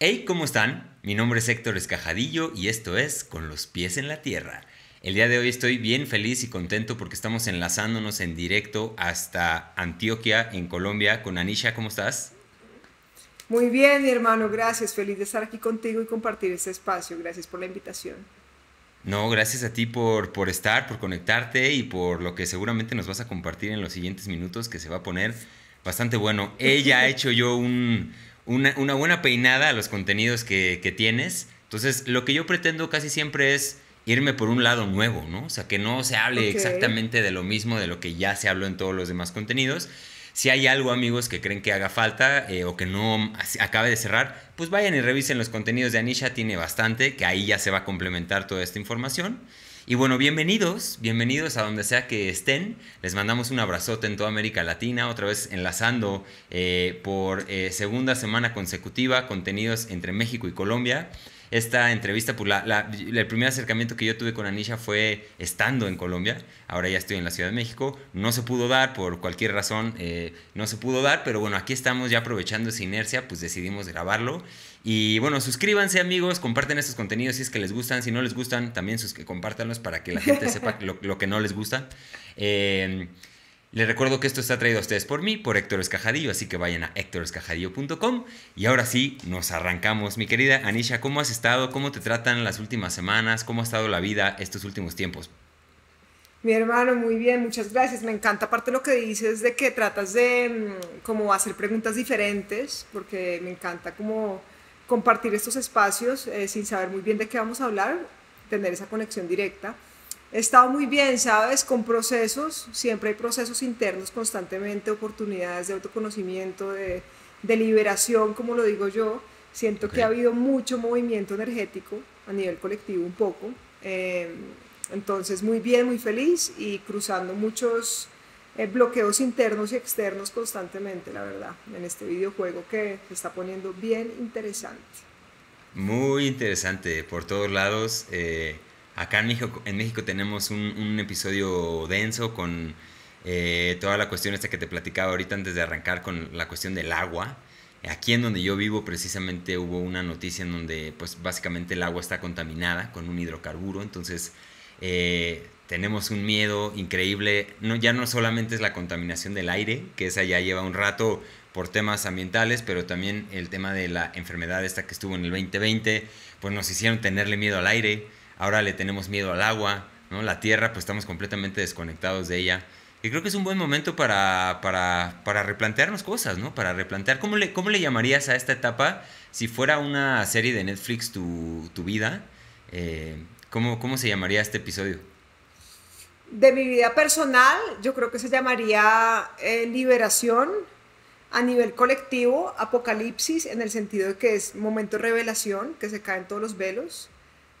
Hey, ¿cómo están? Mi nombre es Héctor Escajadillo y esto es Con los pies en la tierra. El día de hoy estoy bien feliz y contento porque estamos enlazándonos en directo hasta Antioquia, en Colombia, con Anisha. ¿Cómo estás? Muy bien, mi hermano, gracias. Feliz de estar aquí contigo y compartir este espacio. Gracias por la invitación. No, gracias a ti por, por estar, por conectarte y por lo que seguramente nos vas a compartir en los siguientes minutos que se va a poner bastante bueno. Ella ha hecho yo un una, buena peinada a los contenidos que, tienes. Entonces, lo que yo pretendo casi siempre es irme por un lado nuevo, ¿no? O sea, que no se hable exactamente de lo mismo de lo que ya se habló en todos los demás contenidos. Si hay algo, amigos, que creen que haga falta eh, o que no acabe de cerrar, pues vayan y revisen los contenidos de Anisha, tiene bastante, que ahí ya se va a complementar toda esta información. Y bueno, bienvenidos, bienvenidos a donde sea que estén. Les mandamos un abrazote en toda América Latina, otra vez enlazando eh, por eh, segunda semana consecutiva contenidos entre México y Colombia. Esta entrevista, por pues, la, el primer acercamiento que yo tuve con Anisha fue estando en Colombia. Ahora ya estoy en la Ciudad de México. No se pudo dar, por cualquier razón, eh, no se pudo dar, pero bueno, aquí estamos ya aprovechando esa inercia, pues decidimos grabarlo. Y bueno, suscríbanse amigos, comparten estos contenidos si es que les gustan, si no les gustan, también sus, compártanlos para que la gente sepa lo, que no les gusta. Em, les recuerdo que esto está traído a ustedes por mí, por Héctor Escajadillo, así que vayan a héctorescajadillo.com. Y ahora sí, nos arrancamos. Mi querida Anisha, ¿cómo has estado? ¿Cómo te tratan las últimas semanas? ¿Cómo ha estado la vida estos últimos tiempos? Mi hermano, muy bien, muchas gracias. Me encanta aparte lo que dices de que tratas de mm, como hacer preguntas diferentes, porque me encanta cómo compartir estos espacios eh, sin saber muy bien de qué vamos a hablar, tener esa conexión directa. He estado muy bien, ¿sabes? Con procesos, siempre hay procesos internos constantemente, oportunidades de autoconocimiento, de, liberación, como lo digo yo. Siento que ha habido mucho movimiento energético a nivel colectivo un poco. Eh, entonces, muy bien, muy feliz y cruzando muchos eh, bloqueos internos y externos constantemente, la verdad, en este videojuego que se está poniendo bien interesante. Muy interesante, por todos lados. Eh, acá en México, tenemos un, episodio denso con eh, toda la cuestión esta que te platicaba ahorita antes de arrancar con la cuestión del agua. Aquí en donde yo vivo precisamente hubo una noticia en donde pues básicamente el agua está contaminada con un hidrocarburo, entonces tenemos un miedo increíble. No, ya no solamente es la contaminación del aire, que esa ya lleva un rato por temas ambientales, pero también el tema de la enfermedad esta que estuvo en el 2020, pues nos hicieron tenerle miedo al aire, ahora le tenemos miedo al agua, ¿no? La tierra, pues estamos completamente desconectados de ella. Y creo que es un buen momento para, para, replantearnos cosas, ¿no? Para replantear, ¿cómo le, ¿cómo le llamarías a esta etapa si fuera una serie de Netflix tu, vida? Eh, ¿Cómo se llamaría este episodio? de mi vida personal, yo creo que se llamaría eh, liberación a nivel colectivo, apocalipsis, en el sentido de que es momento de revelación, que se caen todos los velos,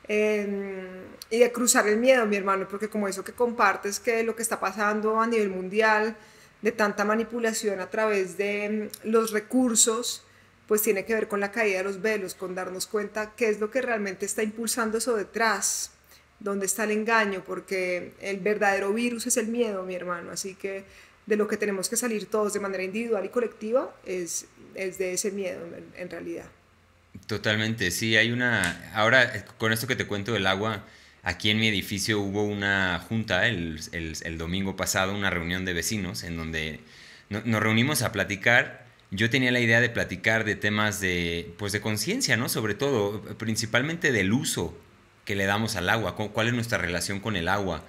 em, y de cruzar el miedo, mi hermano, porque como eso que compartes, que lo que está pasando a nivel mundial, de tanta manipulación a través de em, los recursos, pues tiene que ver con la caída de los velos, con darnos cuenta qué es lo que realmente está impulsando eso detrás donde está el engaño, porque el verdadero virus es el miedo, mi hermano. Así que de lo que tenemos que salir todos de manera individual y colectiva es, de ese miedo en, realidad. Totalmente, sí, hay una... Ahora, eh, con esto que te cuento del agua, aquí en mi edificio hubo una junta el, domingo pasado, una reunión de vecinos en donde nos reunimos a platicar yo tenía la idea de platicar de temas de, pues de conciencia, ¿no? Sobre todo, principalmente del uso que le damos al agua, cuál es nuestra relación con el agua.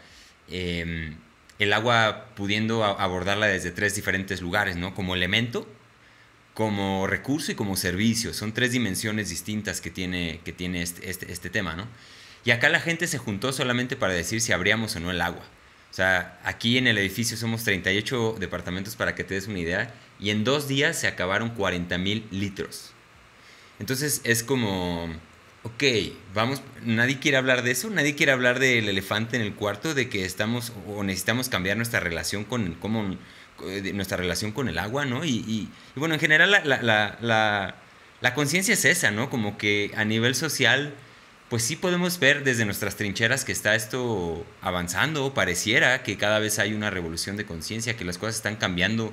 Em, el agua pudiendo abordarla desde tres diferentes lugares, ¿no? Como elemento, como recurso y como servicio. Son tres dimensiones distintas que tiene, que tiene este, este, este, tema, ¿no? Y acá la gente se juntó solamente para decir si abríamos o no el agua. O sea, aquí en el edificio somos 38 departamentos para que te des una idea y en dos días se acabaron 40 mil litros. Entonces es como ok, vamos, nadie quiere hablar de eso, nadie quiere hablar del elefante en el cuarto, de que estamos o necesitamos cambiar nuestra relación con, nuestra relación con el agua, ¿no? Y, bueno, en general la, la, la, conciencia es esa, ¿no? Como que a nivel social, pues sí podemos ver desde nuestras trincheras que está esto avanzando, pareciera que cada vez hay una revolución de conciencia, que las cosas están cambiando,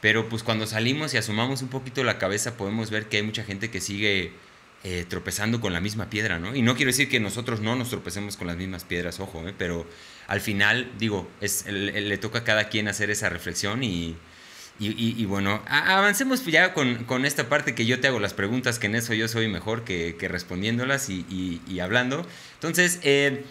pero pues cuando salimos y asomamos un poquito la cabeza podemos ver que hay mucha gente que sigue eh, tropezando con la misma piedra, ¿no? Y no quiero decir que nosotros no nos tropecemos con las mismas piedras, ojo, ¿eh? pero al final, digo, es, le, toca a cada quien hacer esa reflexión y, bueno, avancemos ya con, esta parte que yo te hago las preguntas, que en eso yo soy mejor que, que respondiéndolas y, hablando. Entonces, eh,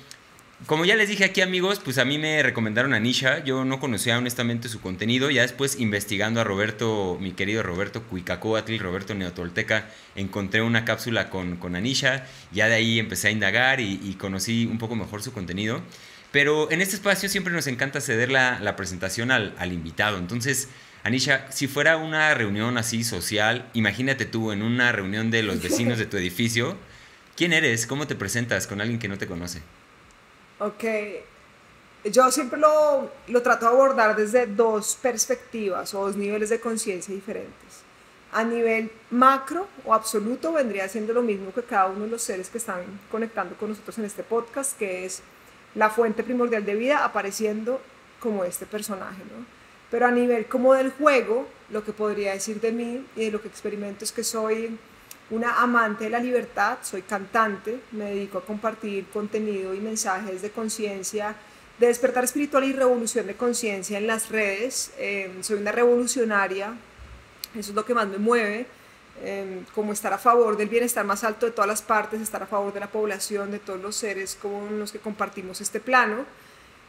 como ya les dije aquí amigos, pues a mí me recomendaron a yo no conocía honestamente su contenido, ya después investigando a Roberto, mi querido Roberto Cuicacoatl, Roberto Neotolteca, encontré una cápsula con, con Anisha, ya de ahí empecé a indagar y, y, conocí un poco mejor su contenido, pero en este espacio siempre nos encanta ceder la, presentación al, al invitado, entonces... Anisha, si fuera una reunión así social, imagínate tú en una reunión de los vecinos de tu edificio, ¿quién eres? ¿Cómo te presentas con alguien que no te conoce? Ok. Yo siempre lo, trato de abordar desde dos perspectivas o dos niveles de conciencia diferentes. A nivel macro o absoluto vendría siendo lo mismo que cada uno de los seres que están conectando con nosotros en este podcast, que es la fuente primordial de vida apareciendo como este personaje, ¿no? Pero a nivel como del juego, lo que podría decir de mí y de lo que experimento es que soy una amante de la libertad, soy cantante, me dedico a compartir contenido y mensajes de conciencia, de despertar espiritual y revolución de conciencia en las redes. Eh, soy una revolucionaria, eso es lo que más me mueve, em, como estar a favor del bienestar más alto de todas las partes, estar a favor de la población, de todos los seres con los que compartimos este plano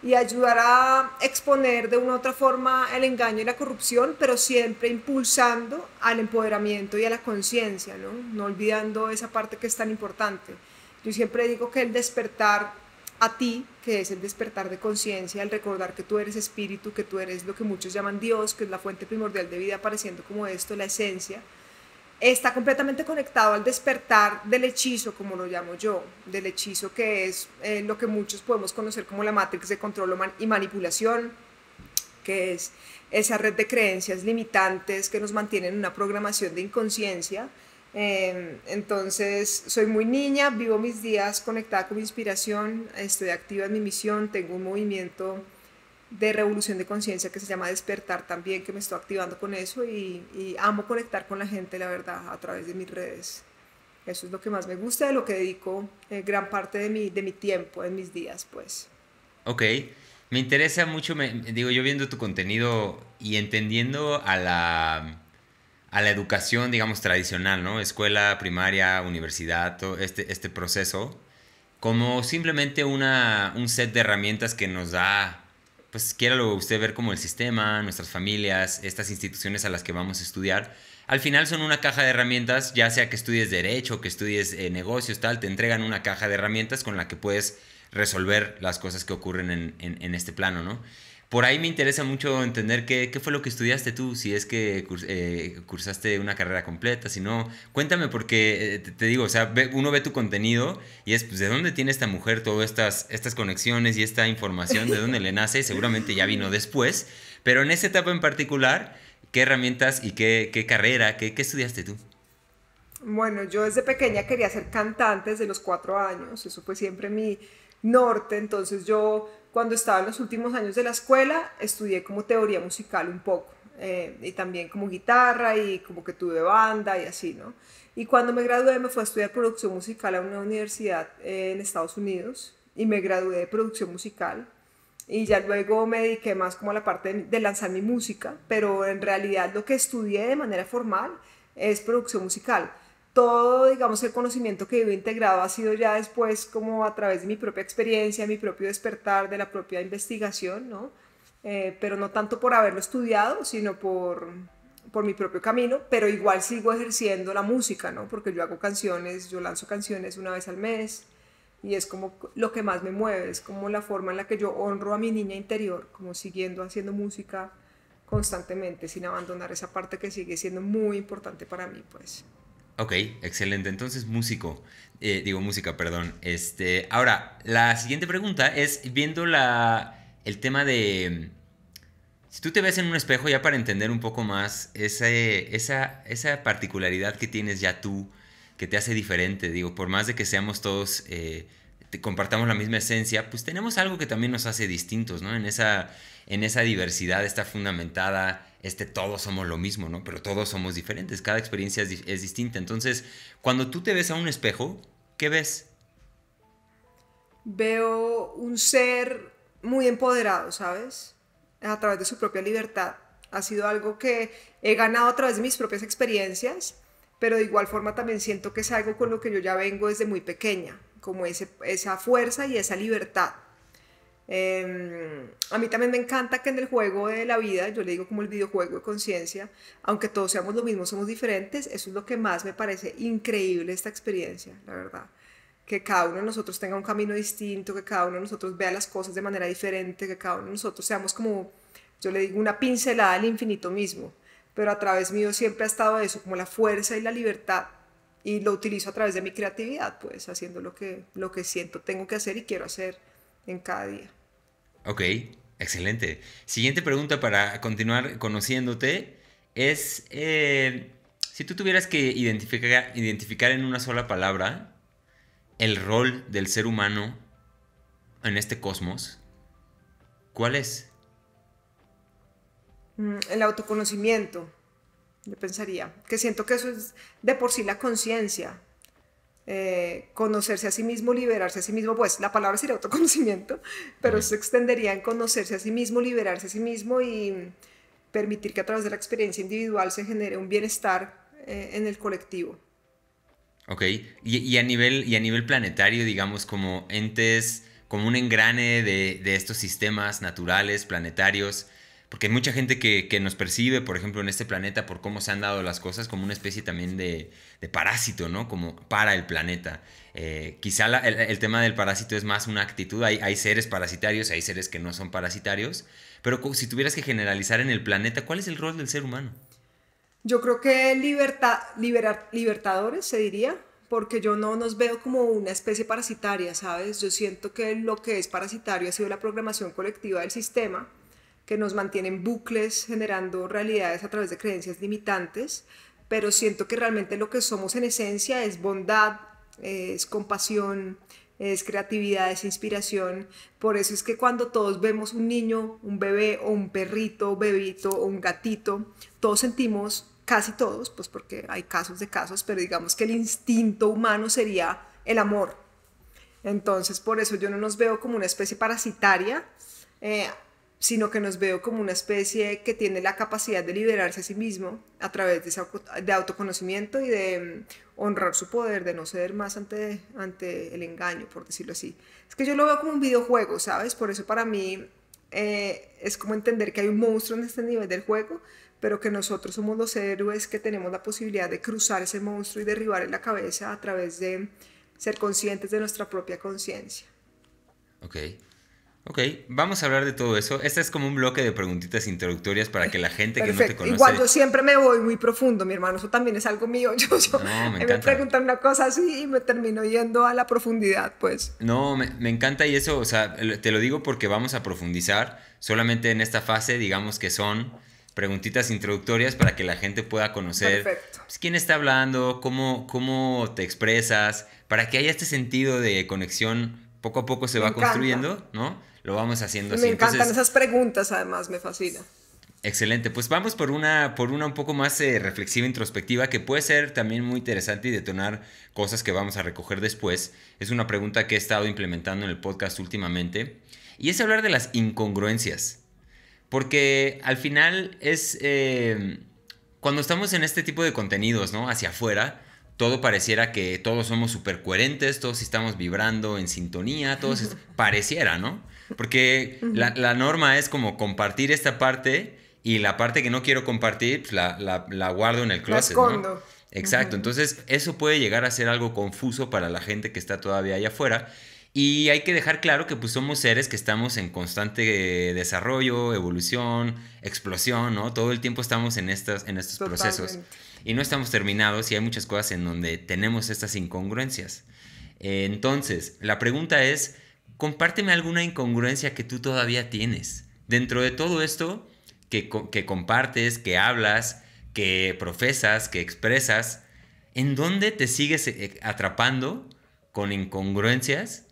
y ayudar a exponer de una u otra forma el engaño y la corrupción, pero siempre impulsando al empoderamiento y a la conciencia, ¿no? no olvidando esa parte que es tan importante. Yo siempre digo que el despertar a ti, que es el despertar de conciencia, el recordar que tú eres espíritu, que tú eres lo que muchos llaman Dios, que es la fuente primordial de vida, apareciendo como esto, la esencia, está completamente conectado al despertar del hechizo, como lo llamo yo, del hechizo que es eh, lo que muchos podemos conocer como la matrix de control y manipulación, que es esa red de creencias limitantes que nos mantienen en una programación de inconsciencia. Em, entonces, soy muy niña, vivo mis días conectada con mi inspiración, estoy activa en mi misión, tengo un movimiento de revolución de conciencia que se llama despertar también, que me estoy activando con eso y, amo conectar con la gente, la verdad, a través de mis redes. Eso es lo que más me gusta, de lo que dedico eh, gran parte de mi, de mi tiempo, en mis días, pues. Ok, me interesa mucho, me, digo, yo viendo tu contenido y entendiendo a la, a la educación, digamos, tradicional, ¿no? Escuela, primaria, universidad, todo este, este proceso, como simplemente un set de herramientas que nos da pues quiera usted ver como el sistema, nuestras familias, estas instituciones a las que vamos a estudiar, al final son una caja de herramientas, ya sea que estudies derecho, que estudies eh, negocios, tal, te entregan una caja de herramientas con la que puedes resolver las cosas que ocurren en, en este plano, ¿no? Por ahí me interesa mucho entender qué, qué fue lo que estudiaste tú, si es que eh, cursaste una carrera completa, si no, cuéntame porque eh, te, digo, o sea, uno ve tu contenido y es, pues, ¿de dónde tiene esta mujer todas estas, estas conexiones y esta información? ¿De dónde le nace? Seguramente ya vino después, pero en esa etapa en particular, ¿qué herramientas y qué, carrera, qué, qué estudiaste tú? Bueno, yo desde pequeña quería ser cantante desde los cuatro años, eso fue siempre mi norte, entonces yo cuando estaba en los últimos años de la escuela, estudié como teoría musical un poco, eh, y también como guitarra, y como que tuve banda, y así, ¿no? Y cuando me gradué me fui a estudiar producción musical a una universidad eh, en Estados Unidos, y me gradué de producción musical, y ya luego me dediqué más como a la parte de lanzar mi música, pero en realidad lo que estudié de manera formal es producción musical todo, digamos, el conocimiento que yo he integrado ha sido ya después como a través de mi propia experiencia, mi propio despertar, de la propia investigación, ¿no? Eh, pero no tanto por haberlo estudiado, sino por, por mi propio camino, pero igual sigo ejerciendo la música, ¿no? Porque yo hago canciones, yo lanzo canciones una vez al mes y es como lo que más me mueve, es como la forma en la que yo honro a mi niña interior, como siguiendo haciendo música constantemente, sin abandonar esa parte que sigue siendo muy importante para mí, pues. Ok, excelente. Entonces, músico. Eh, digo, música, perdón. Este, ahora, la siguiente pregunta es, viendo el tema de... Si tú te ves en un espejo ya para entender un poco más esa, particularidad que tienes ya tú, que te hace diferente, digo, por más de que seamos todos, eh, compartamos la misma esencia, pues tenemos algo que también nos hace distintos, ¿no? En esa, en esa diversidad está fundamentada este todos somos lo mismo, ¿no? Pero todos somos diferentes, cada experiencia es, distinta. Entonces, cuando tú te ves a un espejo, ¿qué ves? Veo un ser muy empoderado, ¿sabes? A través de su propia libertad. Ha sido algo que he ganado a través de mis propias experiencias, pero de igual forma también siento que es algo con lo que yo ya vengo desde muy pequeña, como ese, esa fuerza y esa libertad. Em, a mí también me encanta que en el juego de la vida, yo le digo como el videojuego de conciencia, aunque todos seamos lo mismo, somos diferentes, eso es lo que más me parece increíble esta experiencia, la verdad. Que cada uno de nosotros tenga un camino distinto, que cada uno de nosotros vea las cosas de manera diferente, que cada uno de nosotros seamos como, yo le digo, una pincelada al infinito mismo. Pero a través mío siempre ha estado eso, como la fuerza y la libertad. Y lo utilizo a través de mi creatividad, pues haciendo lo que, lo que siento, tengo que hacer y quiero hacer en cada día. Ok, excelente. Siguiente pregunta para continuar conociéndote es, eh, si tú tuvieras que identificar, identificar en una sola palabra el rol del ser humano en este cosmos, ¿cuál es? Mm, el autoconocimiento, yo pensaría, que siento que eso es de por sí la conciencia, eh, conocerse a sí mismo, liberarse a sí mismo, pues la palabra sería autoconocimiento, pero se extendería en conocerse a sí mismo, liberarse a sí mismo y permitir que a través de la experiencia individual se genere un bienestar eh, en el colectivo. Ok, y, a nivel, y a nivel planetario, digamos, como entes, como un engrane de estos sistemas naturales, planetarios, porque hay mucha gente que, que, nos percibe, por ejemplo, en este planeta, por cómo se han dado las cosas, como una especie también de, de parásito, ¿no? Como para el planeta. Eh, quizá el, tema del parásito es más una actitud. Hay, hay, seres parasitarios, hay seres que no son parasitarios. Pero si tuvieras que generalizar en el planeta, ¿cuál es el rol del ser humano? Yo creo que liberta, libertadores, se diría, porque yo no nos veo como una especie parasitaria, ¿sabes? Yo siento que lo que es parasitario ha sido la programación colectiva del sistema que nos mantienen bucles generando realidades a través de creencias limitantes, pero siento que realmente lo que somos en esencia es bondad, es compasión, es creatividad, es inspiración. Por eso es que cuando todos vemos un niño, un bebé o un perrito, bebito o un gatito, todos sentimos, casi todos, pues porque hay casos de casos, pero digamos que el instinto humano sería el amor. Entonces, por eso yo no nos veo como una especie parasitaria, eh, sino que nos veo como una especie que tiene la capacidad de liberarse a sí mismo a través de, autoconocimiento y de mm, honrar su poder, de no ceder más ante, ante el engaño, por decirlo así. Es que yo lo veo como un videojuego, ¿sabes? Por eso para mí eh, es como entender que hay un monstruo en este nivel del juego, pero que nosotros somos los héroes que tenemos la posibilidad de cruzar ese monstruo y derribar en la cabeza a través de ser conscientes de nuestra propia conciencia. Ok. Ok, vamos a hablar de todo eso. Este es como un bloque de preguntitas introductorias para que la gente que no te conoce. Igual yo siempre me voy muy profundo, mi hermano. Eso también es algo mío. Yo, yo me, me, preguntan una cosa así y me termino yendo a la profundidad, pues. No, me, encanta y eso, o sea, te lo digo porque vamos a profundizar. Solamente en esta fase, digamos que son preguntitas introductorias para que la gente pueda conocer pues, quién está hablando, cómo, cómo te expresas, para que haya este sentido de conexión. Poco a poco se va construyendo, ¿no? lo vamos haciendo me así. Me encantan esas preguntas, además, me fascina. Excelente, pues vamos por una, por una un poco más eh, reflexiva, introspectiva, que puede ser también muy interesante y detonar cosas que vamos a recoger después. Es una pregunta que he estado implementando en el podcast últimamente, y es hablar de las incongruencias, porque al final es, eh, cuando estamos en este tipo de contenidos, ¿no? Hacia afuera, todo pareciera que todos somos súper coherentes, todos estamos vibrando en sintonía, todos pareciera, ¿no? Porque la, la, norma es como compartir esta parte y la parte que no quiero compartir pues la, la, la, guardo en el closet. La escondo. Exacto, entonces eso puede llegar a ser algo confuso para la gente que está todavía allá afuera. Y hay que dejar claro que pues somos seres que estamos en constante desarrollo, evolución, explosión, ¿no? Todo el tiempo estamos en, estas, en estos procesos y no estamos terminados y hay muchas cosas en donde tenemos estas incongruencias. entonces, la pregunta es, compárteme alguna incongruencia que tú todavía tienes. Dentro de todo esto que, compartes, que hablas, que profesas, que expresas, ¿en dónde te sigues eh, atrapando con incongruencias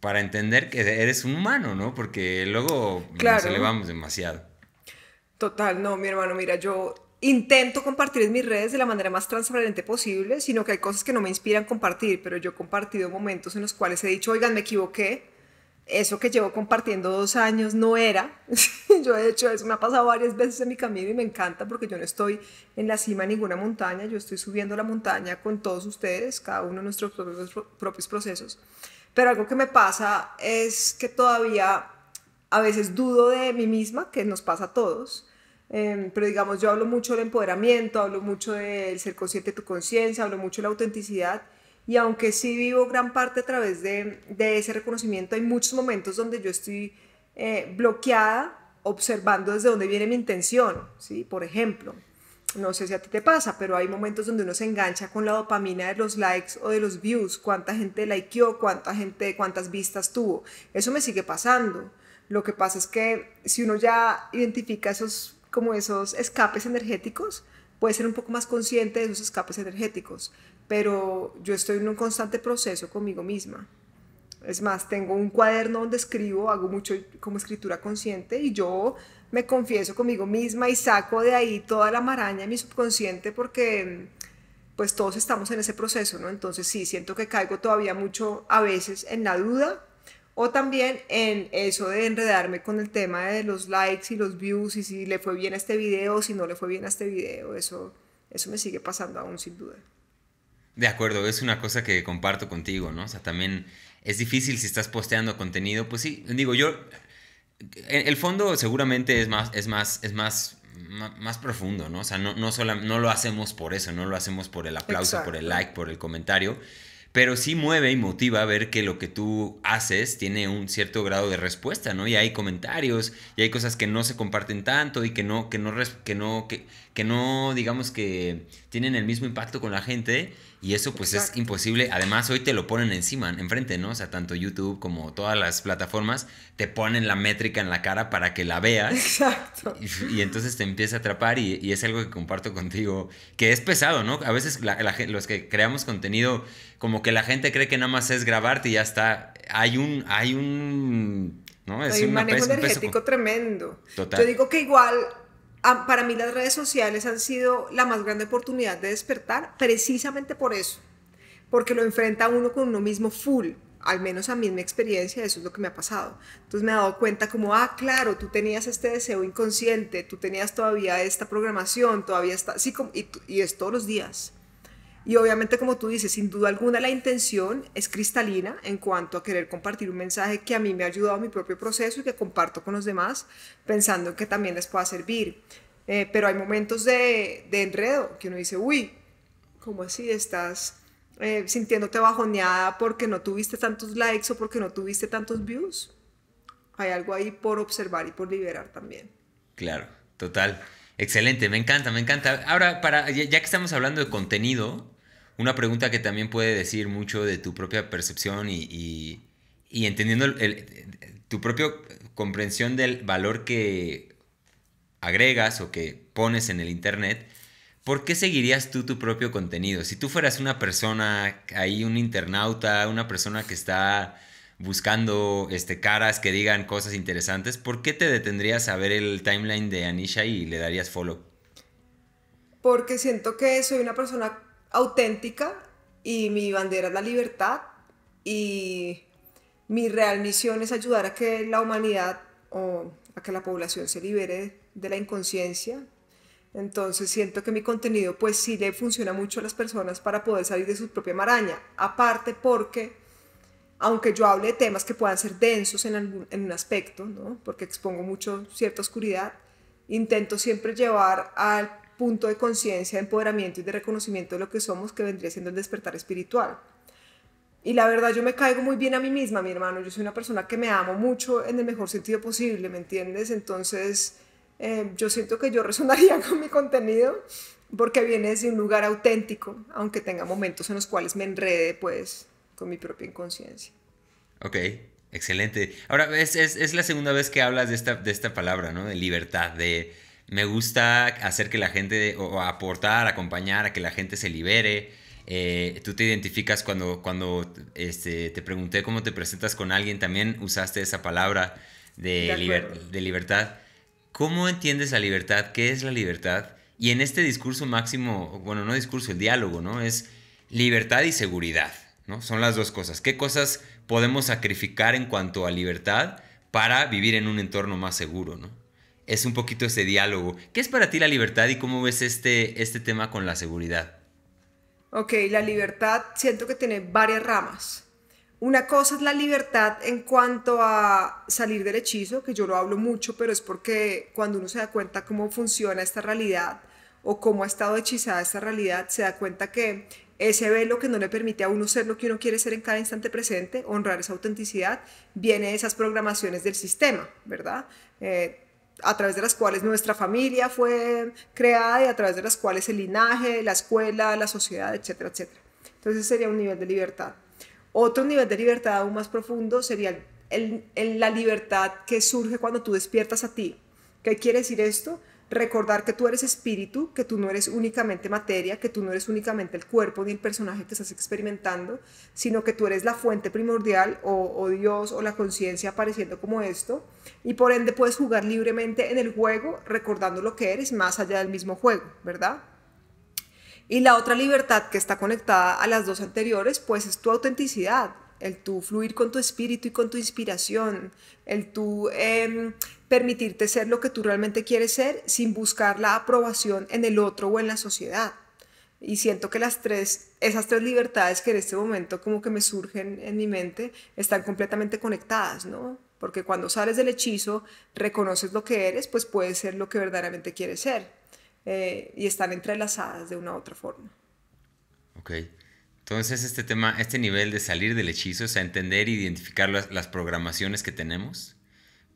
para entender que eres un humano, ¿no? Porque luego nos elevamos demasiado. Total, no, mi hermano, mira, yo intento compartir en mis redes de la manera más transparente posible, sino que hay cosas que no me inspiran compartir, pero yo he compartido momentos en los cuales he dicho, oigan, me equivoqué, eso que llevo compartiendo dos años no era. yo he hecho eso me ha pasado varias veces en mi camino y me encanta porque yo no estoy en la cima de ninguna montaña, yo estoy subiendo la montaña con todos ustedes, cada uno de nuestros propios, procesos. Pero algo que me pasa es que todavía a veces dudo de mí misma, que nos pasa a todos. Em, pero digamos, yo hablo mucho del empoderamiento, hablo mucho del ser consciente de tu conciencia, hablo mucho de la autenticidad y aunque sí vivo gran parte a través de, ese reconocimiento, hay muchos momentos donde yo estoy eh, bloqueada observando desde dónde viene mi intención, ¿sí? Por ejemplo, no sé si a ti te pasa, pero hay momentos donde uno se engancha con la dopamina de los likes o de los views, cuánta gente likeó, cuánta gente, cuántas vistas tuvo. Eso me sigue pasando. Lo que pasa es que si uno ya identifica esos como esos escapes energéticos, puede ser un poco más consciente de esos escapes energéticos pero yo estoy en un constante proceso conmigo misma. Es más, tengo un cuaderno donde escribo, hago mucho como escritura consciente y yo me confieso conmigo misma y saco de ahí toda la maraña de mi subconsciente porque pues todos estamos en ese proceso, ¿no? Entonces sí, siento que caigo todavía mucho a veces en la duda o también en eso de enredarme con el tema de los likes y los views y si le fue bien a este video, o si no le fue bien a este video, eso, eso me sigue pasando aún sin duda. De acuerdo, es una cosa que comparto contigo, ¿no? O sea, también es difícil si estás posteando contenido, pues sí, digo, yo el fondo seguramente es más es más es más más, profundo, ¿no? O sea, no no lo hacemos por eso, no lo hacemos por el aplauso, por el like, por el comentario, pero sí mueve y motiva a ver que lo que tú haces tiene un cierto grado de respuesta, ¿no? Y hay comentarios, y hay cosas que no se comparten tanto y que no que no que no que no digamos que tienen el mismo impacto con la gente y eso pues es imposible. Además, hoy te lo ponen encima, enfrente, ¿no? O sea, tanto YouTube como todas las plataformas te ponen la métrica en la cara para que la veas. Exacto. Y, entonces te empieza a atrapar y, es algo que comparto contigo, que es pesado, ¿no? A veces los que creamos contenido, como que la gente cree que nada más es grabarte y ya está. Hay un, hay un ¿no? Hay un manejo energético tremendo. Total. Yo digo que igual Ah, para mí las redes sociales han sido la más grande oportunidad de despertar precisamente por eso, porque lo enfrenta uno con uno mismo full. Al menos a mí en mi experiencia eso es lo que me ha pasado. Entonces me he dado cuenta como, ah, claro, tú tenías este deseo inconsciente, tú tenías todavía esta programación, todavía está, sí, y es todos los días. Y obviamente, como tú dices, sin duda alguna la intención es cristalina en cuanto a querer compartir un mensaje que a mí me ha ayudado a mi propio proceso y que comparto con los demás, pensando que también les pueda servir. Eh, pero hay momentos de, de, enredo que uno dice, uy, ¿cómo así estás eh, sintiéndote bajoneada porque no tuviste tantos likes o porque no tuviste tantos views? Hay algo ahí por observar y por liberar también. Claro, total. Excelente, me encanta, me encanta. Ahora, para, ya, que estamos hablando de contenido, una pregunta que también puede decir mucho de tu propia percepción y, entendiendo tu propia comprensión del valor que agregas o que pones en el Internet, ¿por qué seguirías tú tu propio contenido? Si tú fueras una persona ahí, un internauta, una persona que está buscando este, caras que digan cosas interesantes, ¿por qué te detendrías a ver el timeline de Anisha y le darías follow? Porque siento que soy una persona auténtica y mi bandera es la libertad y mi real misión es ayudar a que la humanidad o a que la población se libere de la inconsciencia. Entonces siento que mi contenido pues sí le funciona mucho a las personas para poder salir de su propia maraña. Aparte porque aunque yo hable de temas que puedan ser densos en, un aspecto, porque expongo mucho cierta oscuridad, intento siempre llevar al punto de conciencia, de empoderamiento y de reconocimiento de lo que somos, que vendría siendo el despertar espiritual. Y la verdad, yo me caigo muy bien a mí misma, mi hermano. Yo soy una persona que me amo mucho en el mejor sentido posible, ¿me entiendes? Entonces, eh, yo siento que yo resonaría con mi contenido porque viene desde un lugar auténtico, aunque tenga momentos en los cuales me enrede, pues con mi propia inconsciencia. Ok, excelente. Ahora, es, la segunda vez que hablas de esta, de esta palabra, ¿no? De libertad, de me gusta hacer que la gente, o aportar, acompañar a que la gente se libere. Eh, tú te identificas cuando, cuando este, te pregunté cómo te presentas con alguien, también usaste esa palabra de, de, libertad. ¿Cómo entiendes la libertad? ¿Qué es la libertad? Y en este discurso máximo, bueno, no discurso, el diálogo, ¿no? Es libertad y seguridad. Son las dos cosas. ¿Qué cosas podemos sacrificar en cuanto a libertad para vivir en un entorno más seguro, ¿no? Es un poquito ese diálogo. ¿Qué es para ti la libertad y cómo ves este, este tema con la seguridad? Ok, la libertad siento que tiene varias ramas. Una cosa es la libertad en cuanto a salir del hechizo, que yo lo hablo mucho, pero es porque cuando uno se da cuenta cómo funciona esta realidad o cómo ha estado hechizada esta realidad, se da cuenta que ese velo que no le permite a uno ser lo que uno quiere ser en cada instante presente, honrar esa autenticidad, viene de esas programaciones del sistema, ¿verdad? Eh, a través de las cuales nuestra familia fue creada y a través de las cuales el linaje, la escuela, la sociedad, etcétera, etcétera. Entonces sería un nivel de libertad. Otro nivel de libertad aún más profundo sería la libertad que surge cuando tú despiertas a ti. ¿Qué quiere decir esto? recordar que tú eres espíritu, que tú no eres únicamente materia, que tú no eres únicamente el cuerpo ni el personaje que estás experimentando, sino que tú eres la fuente primordial o, Dios o la conciencia apareciendo como esto, y por ende puedes jugar libremente en el juego recordando lo que eres más allá del mismo juego, ¿verdad? Y la otra libertad que está conectada a las dos anteriores, pues es tu autenticidad, el tu fluir con tu espíritu y con tu inspiración, el tu permitirte ser lo que tú realmente quieres ser sin buscar la aprobación en el otro o en la sociedad. Y siento que las tres, esas tres libertades que en este momento como que me surgen en mi mente, están completamente conectadas, ¿no? Porque cuando sales del hechizo, reconoces lo que eres, pues puedes ser lo que verdaderamente quieres ser. Eh, y están entrelazadas de una u otra forma. Ok. Entonces este tema, este nivel de salir del hechizo es a entender e identificar las programaciones que tenemos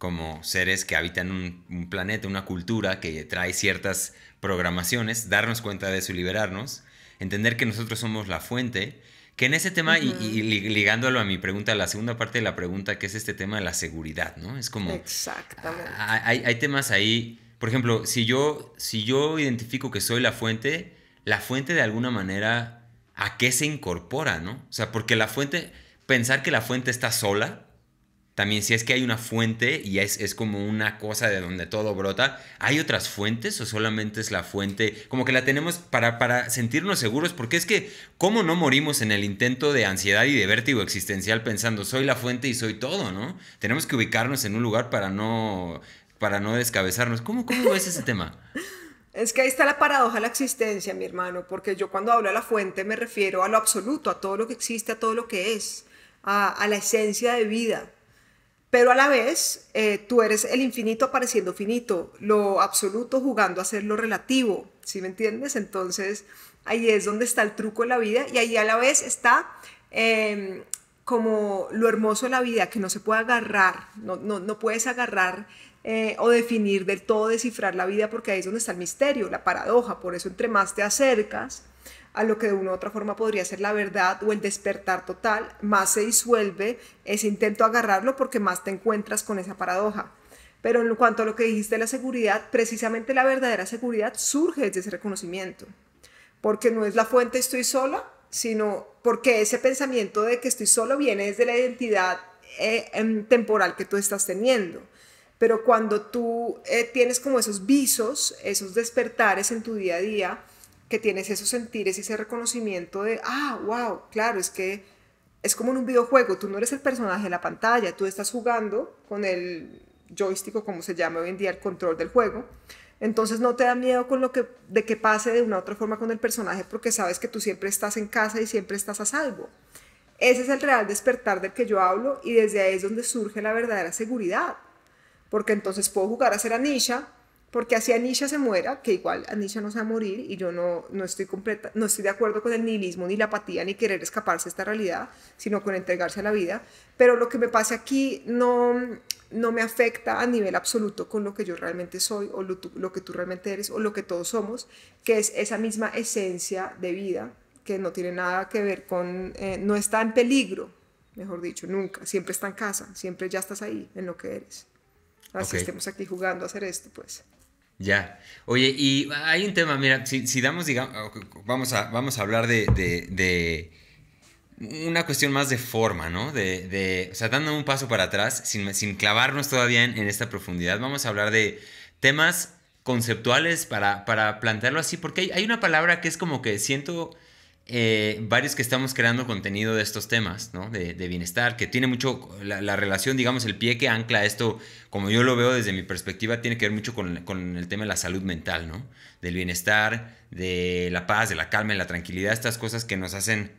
como seres que habitan un, planeta, una cultura que trae ciertas programaciones, darnos cuenta de eso liberarnos, entender que nosotros somos la fuente, que en ese tema, y, ligándolo a mi pregunta, la segunda parte de la pregunta, que es este tema de la seguridad, ¿no? Es como... Exactamente. Ah, hay, temas ahí, por ejemplo, si yo, si yo identifico que soy la fuente, la fuente de alguna manera, ¿a qué se incorpora, no? O sea, porque la fuente, pensar que la fuente está sola, también si es que hay una fuente y es, como una cosa de donde todo brota, ¿hay otras fuentes o solamente es la fuente? Como que la tenemos para, para sentirnos seguros, porque es que, ¿cómo no morimos en el intento de ansiedad y de vértigo existencial pensando, soy la fuente y soy todo, ¿no? Tenemos que ubicarnos en un lugar para no, para no descabezarnos. ¿Cómo, cómo es ese tema? Es que ahí está la paradoja de la existencia, mi hermano, porque yo cuando hablo de la fuente me refiero a lo absoluto, a todo lo que existe, a todo lo que es, a, a la esencia de vida pero a la vez eh, tú eres el infinito apareciendo finito, lo absoluto jugando a ser lo relativo, ¿sí me entiendes? Entonces ahí es donde está el truco de la vida y ahí a la vez está em, como lo hermoso de la vida, que no se puede agarrar, no, no, puedes agarrar eh, o definir del todo, descifrar la vida, porque ahí es donde está el misterio, la paradoja, por eso entre más te acercas, a lo que de una u otra forma podría ser la verdad o el despertar total, más se disuelve ese intento agarrarlo porque más te encuentras con esa paradoja. Pero en cuanto a lo que dijiste la seguridad, precisamente la verdadera seguridad surge desde ese reconocimiento, porque no es la fuente estoy sola, sino porque ese pensamiento de que estoy solo viene desde la identidad eh, em, temporal que tú estás teniendo pero cuando tú eh, tienes como esos visos, esos despertares en tu día a día, que tienes esos sentires y ese reconocimiento de, ah, wow, claro, es que es como en un videojuego, tú no eres el personaje de la pantalla, tú estás jugando con el joystick como se llama hoy en día el control del juego. Entonces no te da miedo con lo que, de que pase de una u otra forma con el personaje porque sabes que tú siempre estás en casa y siempre estás a salvo. Ese es el real despertar del que yo hablo y desde ahí es donde surge la verdadera seguridad. Porque entonces puedo jugar a ser Anisha porque así Anisha se muera, que igual Anisha no se va a morir y yo no, no, estoy completa, no estoy de acuerdo con el nihilismo, ni la apatía, ni querer escaparse de esta realidad, sino con entregarse a la vida. Pero lo que me pasa aquí no, no me afecta a nivel absoluto con lo que yo realmente soy o lo, que tú realmente eres o lo que todos somos, que es esa misma esencia de vida que no tiene nada que ver con, eh, no está en peligro, mejor dicho, nunca, siempre está en casa, siempre ya estás ahí en lo que eres. Así estemos aquí jugando a hacer esto, pues. Ya. Oye, y hay un tema, mira, si, damos, digamos, vamos a, vamos a hablar de, de, de una cuestión más de forma, ¿no? De, de, o sea, dando un paso para atrás, sin, sin clavarnos todavía en, esta profundidad, vamos a hablar de temas conceptuales para, para plantearlo así, porque hay, hay, una palabra que es como que siento eh, varios que estamos creando contenido de estos temas, ¿no? De, bienestar, que tiene mucho, la, relación, digamos, el pie que ancla esto, como yo lo veo desde mi perspectiva, tiene que ver mucho con, el tema de la salud mental, ¿no? Del bienestar, de la paz, de la calma, de la tranquilidad, estas cosas que nos hacen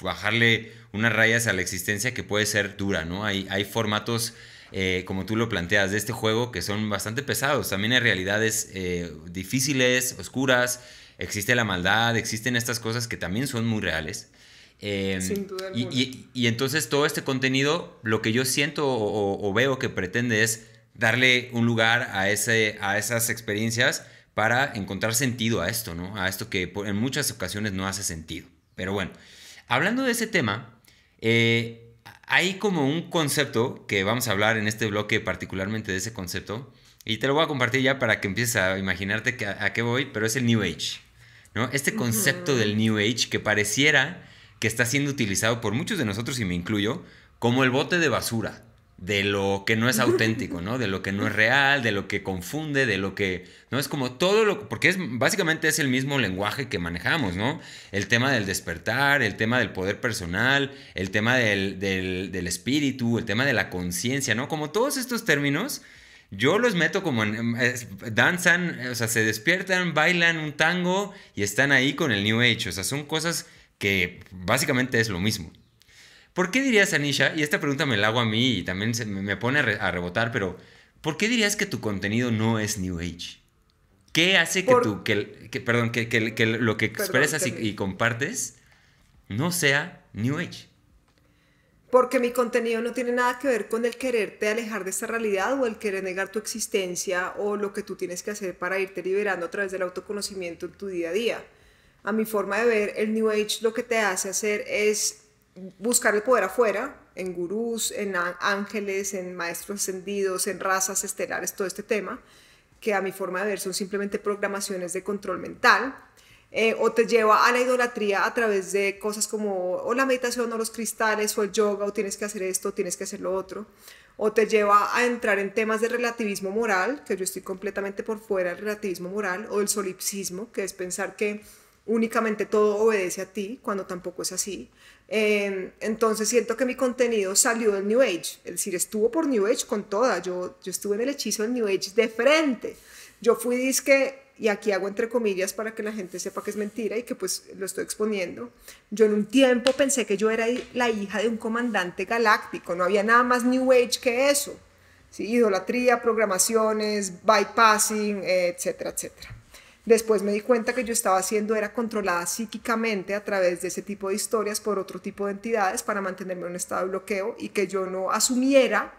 bajarle unas rayas a la existencia que puede ser dura, ¿no? Hay, hay formatos... Eh, como tú lo planteas, de este juego que son bastante pesados. También hay realidades eh, difíciles, oscuras, existe la maldad, existen estas cosas que también son muy reales. Em, Sin duda y, y, entonces todo este contenido, lo que yo siento o, veo que pretende es darle un lugar a, ese, a esas experiencias para encontrar sentido a esto, ¿no? A esto que en muchas ocasiones no hace sentido. Pero bueno, hablando de ese tema, eh, hay como un concepto que vamos a hablar en este bloque particularmente de ese concepto, y te lo voy a compartir ya para que empieces a imaginarte a qué voy, pero es el New Age. ¿no? Este concepto del New Age que pareciera que está siendo utilizado por muchos de nosotros, y me incluyo, como el bote de basura, de lo que no es auténtico, ¿no? De lo que no es real, de lo que confunde, de lo que no es como todo lo porque es básicamente es el mismo lenguaje que manejamos, ¿no? El tema del despertar, el tema del poder personal, el tema del, del espíritu, el tema de la conciencia, ¿no? Como todos estos términos yo los meto como danzan, o sea, se despiertan, bailan un tango y están ahí con el New Age. O sea, son cosas que básicamente es lo mismo. ¿Por qué dirías, Anisha, y esta pregunta me la hago a mí y también me pone a, rebotar, pero ¿por qué dirías que tu contenido no es New Age? ¿Qué hace que que, perdón, que, lo que expresas y compartes no sea New Age? porque mi contenido no tiene nada que ver con el quererte alejar de esta realidad o el querer negar tu existencia o lo que tú tienes que hacer para irte liberando a través del autoconocimiento en tu día a día. A mi forma de ver, el New Age lo que te hace hacer es buscar el poder afuera, en gurús, en ángeles, en maestros ascendidos, en razas estelares, todo este tema, que a mi forma de ver son simplemente programaciones de control mental eh, o te lleva a la idolatría a través de cosas como o la meditación o los cristales o el yoga o tienes que hacer esto, tienes que hacer lo otro, o te lleva a entrar en temas de relativismo moral, que yo estoy completamente por fuera del relativismo moral, o del solipsismo, que es pensar que únicamente todo obedece a ti cuando tampoco es así. Em, entonces siento que mi contenido salió del New Age, es decir, estuvo por New Age con toda, yo, yo estuve en el hechizo del New Age de frente. Yo fui disque y aquí hago entre comillas para que la gente sepa que es mentira y que pues lo estoy exponiendo, yo en un tiempo pensé que yo era la hija de un comandante galáctico, no había nada más New Age que eso, ¿sí? idolatría, programaciones, bypassing, etcétera, etcétera. Después me di cuenta que yo estaba haciendo era controlada psíquicamente a través de ese tipo de historias por otro tipo de entidades para mantenerme en un estado de bloqueo y que yo no asumiera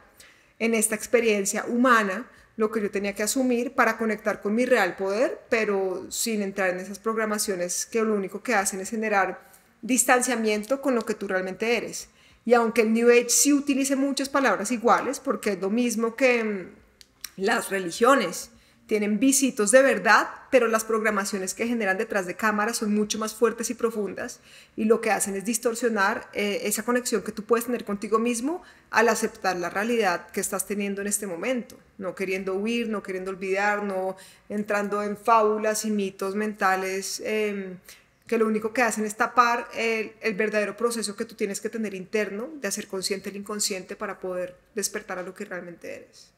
en esta experiencia humana lo que yo tenía que asumir para conectar con mi real poder, pero sin entrar en esas programaciones que lo único que hacen es generar distanciamiento con lo que tú realmente eres. Y aunque el New Age sí utilice muchas palabras iguales, porque es lo mismo que mm, las religiones, tienen visitos de verdad, pero las programaciones que generan detrás de cámaras son mucho más fuertes y profundas y lo que hacen es distorsionar eh, esa conexión que tú puedes tener contigo mismo al aceptar la realidad que estás teniendo en este momento, no queriendo huir, no queriendo olvidar, no entrando en fábulas y mitos mentales em, que lo único que hacen es tapar el, el verdadero proceso que tú tienes que tener interno de hacer consciente el inconsciente para poder despertar a lo que realmente eres.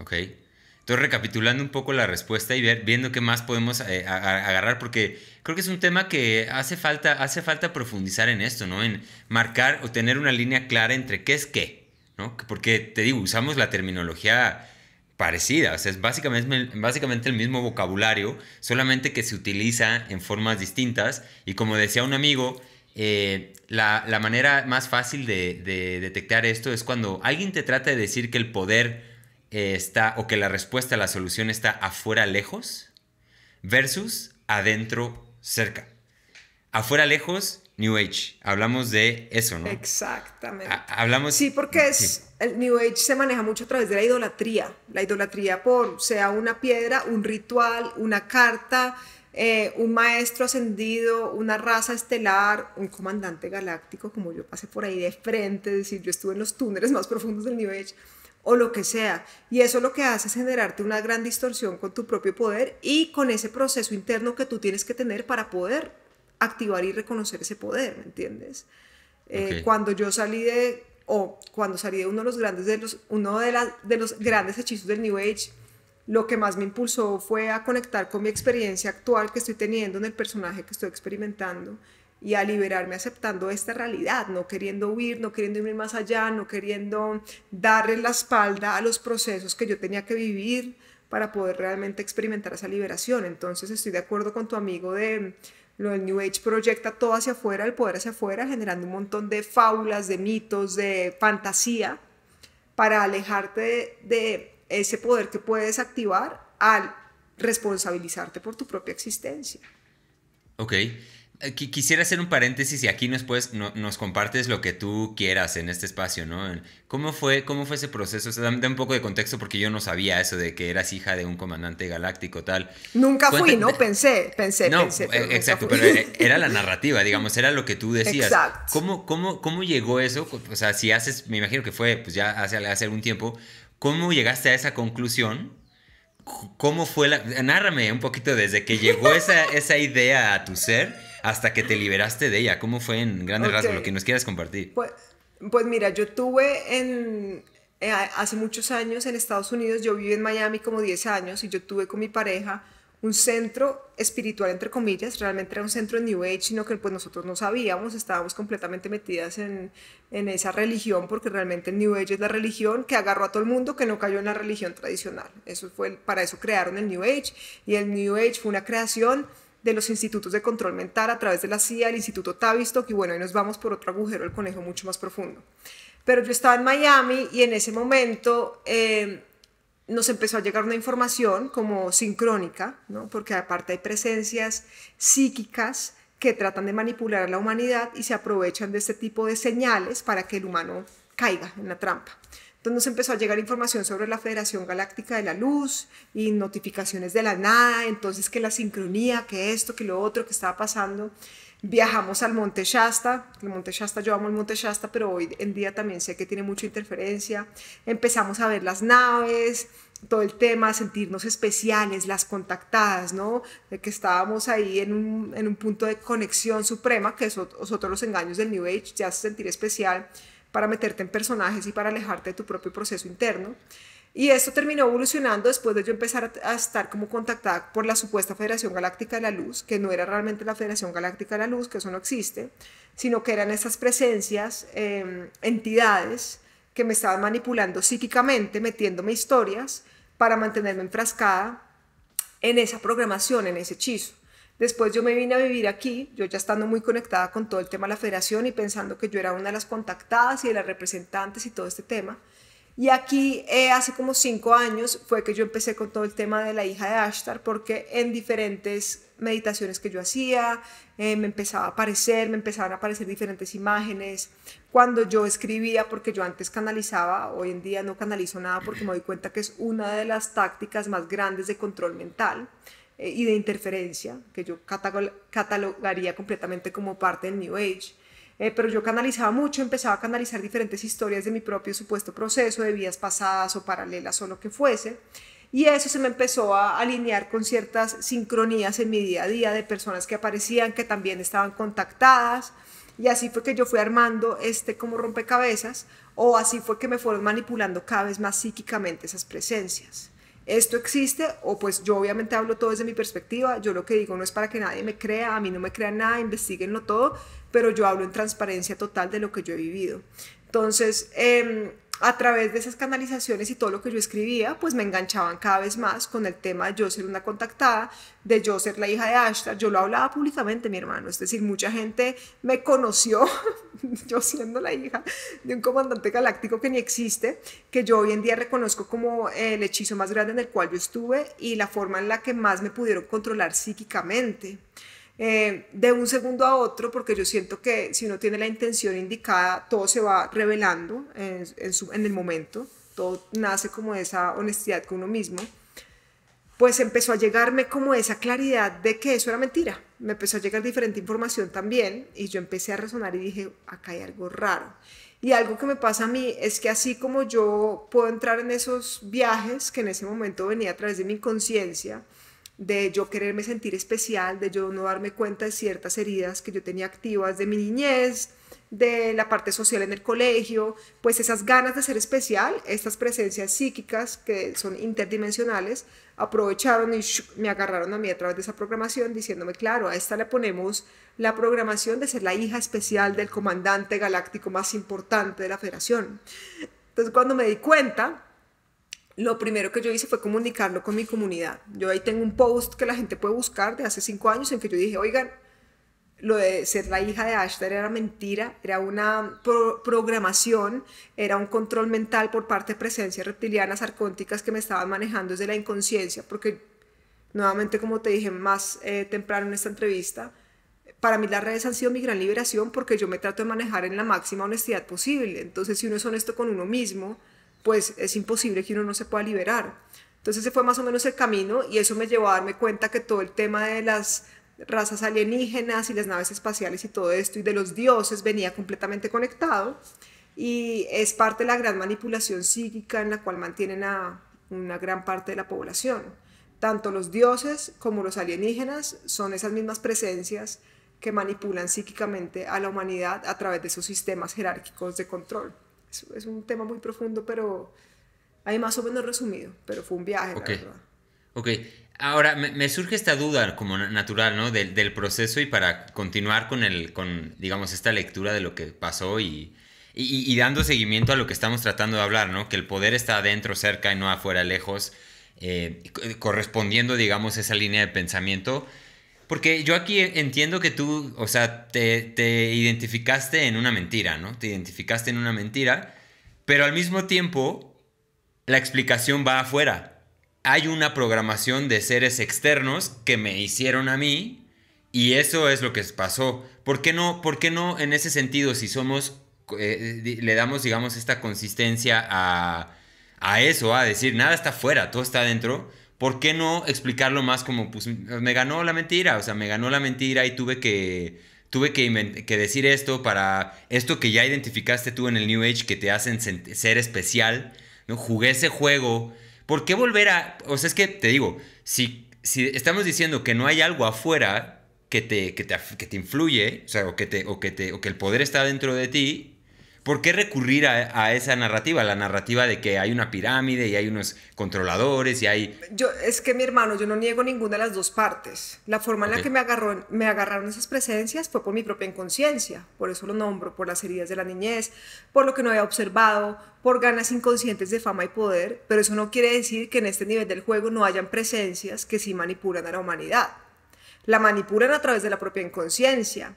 Okay. Entonces, recapitulando un poco la respuesta y ver, viendo qué más podemos eh, agarrar, porque creo que es un tema que hace falta, hace falta profundizar en esto, ¿no? En marcar o tener una línea clara entre qué es qué, ¿no? Porque te digo, usamos la terminología parecida, o sea, es básicamente, básicamente el mismo vocabulario, solamente que se utiliza en formas distintas y como decía un amigo, eh, la, manera más fácil de, de detectar esto es cuando alguien te trata de decir que el poder eh, está o que la respuesta a la solución está afuera lejos versus adentro cerca. Afuera lejos, New Age. Hablamos de eso, ¿no? Exactamente. hablamos. Sí, porque mm, el New Age se maneja mucho a través de la idolatría. La idolatría por sea una piedra, un ritual, una carta, eh, un maestro ascendido, una raza estelar, un comandante galáctico, como yo pasé por ahí de frente, es decir, yo estuve en los túneles más profundos del New Age o lo que sea. Y eso lo que hace es generarte una gran distorsión con tu propio poder y con ese proceso interno que tú tienes que tener para poder activar y reconocer ese poder, ¿me entiendes? Eh, cuando yo salí de, o cuando salí de uno de los grandes, de los, uno de, de los grandes hechizos del New Age, lo que más me impulsó fue a conectar con mi experiencia actual que estoy teniendo en el personaje que estoy experimentando y a liberarme aceptando esta realidad, no queriendo huir, no queriendo ir más allá, no queriendo darle la espalda a los procesos que yo tenía que vivir para poder realmente experimentar esa liberación. Entonces estoy de acuerdo con tu amigo de lo del New Age proyecta todo hacia afuera, el poder hacia afuera, generando un montón de fábulas, de mitos, de fantasía, para alejarte de, ese poder que puedes activar al responsabilizarte por tu propia existencia. Ok, eh, quisiera hacer un paréntesis y aquí después nos, nos compartes lo que tú quieras en este espacio, ¿no? ¿Cómo fue, cómo fue ese proceso? O un poco de contexto porque yo no sabía eso de que eras hija de un comandante galáctico, tal. Nunca fui, ¿no? Pensé, pensé, eh, pensé. exacto, pero era, la narrativa, digamos, era lo que tú decías. Exacto. ¿Cómo, cómo, ¿Cómo llegó eso? O sea, si haces, me imagino que fue pues ya hace, hace algún tiempo, ¿cómo llegaste a esa conclusión? ¿Cómo fue la...? Nárrame un poquito desde que llegó esa, esa idea a tu ser hasta que te liberaste de ella? ¿Cómo fue en grandes rasgos? Lo que nos quieras compartir. Pues, pues mira, yo tuve en, eh, hace muchos años en Estados Unidos, yo viví en Miami como 10 años y yo tuve con mi pareja un centro espiritual, entre comillas, realmente era un centro New Age, sino que pues nosotros no sabíamos, estábamos completamente metidas en, en, esa religión, porque realmente el New Age es la religión que agarró a todo el mundo que no cayó en la religión tradicional. Eso fue, para eso crearon el New Age, y el New Age fue una creación de los institutos de control mental a través de la CIA, el Instituto Tavistock, y bueno, ahí nos vamos por otro agujero, el conejo mucho más profundo. Pero yo estaba en Miami y en ese momento eh, nos empezó a llegar una información como sincrónica, porque aparte hay presencias psíquicas que tratan de manipular a la humanidad y se aprovechan de este tipo de señales para que el humano caiga en la trampa. Entonces nos empezó a llegar información sobre la Federación Galáctica de la Luz y notificaciones de la nada, entonces que la sincronía, que esto, que lo otro, que estaba pasando. Viajamos al Monte Shasta, el Monte Shasta, yo amo el Monte Shasta, pero hoy en día también sé que tiene mucha interferencia. Empezamos a ver las naves, todo el tema, sentirnos especiales, las contactadas, ¿no? De que estábamos ahí en un, punto de conexión suprema, que es otro, los engaños del New Age, ya sentir especial para meterte en personajes y para alejarte de tu propio proceso interno. Y esto terminó evolucionando después de yo empezar a, estar como contactada por la supuesta Federación Galáctica de la Luz, que no era realmente la Federación Galáctica de la Luz, que eso no existe, sino que eran esas presencias, em, entidades que me estaban manipulando psíquicamente, metiéndome historias para mantenerme enfrascada en esa programación, en ese hechizo. Después yo me vine a vivir aquí, yo ya estando muy conectada con todo el tema de la federación y pensando que yo era una de las contactadas y de las representantes y todo este tema. Y aquí eh, hace como cinco años fue que yo empecé con todo el tema de la hija de Ashtar, porque en diferentes meditaciones que yo hacía, eh, me empezaba a aparecer, me empezaban a aparecer diferentes imágenes. Cuando yo escribía, porque yo antes canalizaba, hoy en día no canalizo nada porque me doy cuenta que es una de las tácticas más grandes de control mental eh, y de interferencia, que yo catalogaría completamente como parte del New Age. Eh, pero yo canalizaba mucho, empezaba a canalizar diferentes historias de mi propio supuesto proceso, de vidas pasadas o paralelas o lo que fuese. Y eso se me empezó a alinear con ciertas sincronías en mi día a día de personas que aparecían, que también estaban contactadas. Y así fue que yo fui armando este como rompecabezas o así fue que me fueron manipulando cada vez más psíquicamente esas presencias esto existe, o pues yo obviamente hablo todo desde mi perspectiva, yo lo que digo no es para que nadie me crea, a mí no me crean nada, investiguenlo todo, pero yo hablo en transparencia total de lo que yo he vivido. Entonces, eh, a través de esas canalizaciones y todo lo que yo escribía, pues me enganchaban cada vez más con el tema de yo ser una contactada, de yo ser la hija de Ashtar. Yo lo hablaba públicamente, mi hermano. Es decir, mucha gente me conoció, yo siendo la hija de un comandante galáctico que ni existe, que yo hoy en día reconozco como el hechizo más grande en el cual yo estuve y la forma en la que más me pudieron controlar psíquicamente. Eh, de un segundo a otro, porque yo siento que si uno tiene la intención indicada, todo se va revelando en, el momento, todo nace como esa honestidad con uno mismo, pues empezó a llegarme como esa claridad de que eso era mentira. Me empezó a llegar diferente información también y yo empecé a resonar y dije, acá hay algo raro. Y algo que me pasa a mí es que así como yo puedo entrar en esos viajes que en ese momento venía a través de mi conciencia, de yo quererme sentir especial, de yo no darme cuenta de ciertas heridas que yo tenía activas de mi niñez, de la parte social en el colegio, pues esas ganas de ser especial, estas presencias psíquicas que son interdimensionales, aprovecharon y me agarraron a mí a través de esa programación diciéndome, claro, a esta le ponemos la programación de ser la hija especial del comandante galáctico más importante de la federación. Entonces cuando me di cuenta, lo primero que yo hice fue comunicarlo con mi comunidad. Yo ahí tengo un post que la gente puede buscar de hace cinco años en que yo dije, oigan, lo de ser la hija de Ashtar era mentira, era una programación, era un control mental por parte de presencias reptilianas arcónticas que me estaban manejando desde la inconsciencia, porque nuevamente como te dije más eh, temprano en esta entrevista, para mí las redes han sido mi gran liberación porque yo me trato de manejar en la máxima honestidad posible. Entonces, si uno es honesto con uno mismo, pues es imposible que uno no se pueda liberar. Entonces ese fue más o menos el camino y eso me llevó a darme cuenta que todo el tema de las razas alienígenas y las naves espaciales y todo esto y de los dioses venía completamente conectado y es parte de la gran manipulación psíquica en la cual mantienen a una gran parte de la población. Tanto los dioses como los alienígenas son esas mismas presencias que manipulan psíquicamente a la humanidad a través de esos sistemas jerárquicos de control es, un tema muy profundo, pero hay más o menos resumido, pero fue un viaje, Ok, ahora me, surge esta duda como natural, ¿no? Del, del, proceso y para continuar con, el, con, digamos, esta lectura de lo que pasó y, y, dando seguimiento a lo que estamos tratando de hablar, ¿no? Que el poder está adentro, cerca y no afuera, lejos, eh, correspondiendo, digamos, esa línea de pensamiento. Porque yo aquí entiendo que tú, o sea, te, identificaste en una mentira, ¿no? Te identificaste en una mentira, pero al mismo tiempo la explicación va afuera. Hay una programación de seres externos que me hicieron a mí y eso es lo que pasó. ¿Por qué no, por qué no en ese sentido, si somos, eh, le damos, digamos, esta consistencia a, eso, a decir, nada está fuera, todo está adentro? ¿por qué no explicarlo más como, pues, me ganó la mentira? O sea, me ganó la mentira y tuve que, tuve decir esto para esto que ya identificaste tú en el New Age que te hacen ser especial, ¿no? Jugué ese juego. ¿Por qué volver a...? O sea, es que te digo, si, si estamos diciendo que no hay algo afuera que te, que te, influye, o sea, te, o, que te, o que el poder está dentro de ti, ¿Por qué recurrir a, esa narrativa? La narrativa de que hay una pirámide y hay unos controladores y hay... Yo, es que mi hermano, yo no niego ninguna de las dos partes. La forma en la que me, me agarraron esas presencias fue por mi propia inconsciencia, por eso lo nombro, por las heridas de la niñez, por lo que no había observado, por ganas inconscientes de fama y poder, pero eso no quiere decir que en este nivel del juego no hayan presencias que sí manipulan a la humanidad. La manipulan a través de la propia inconsciencia,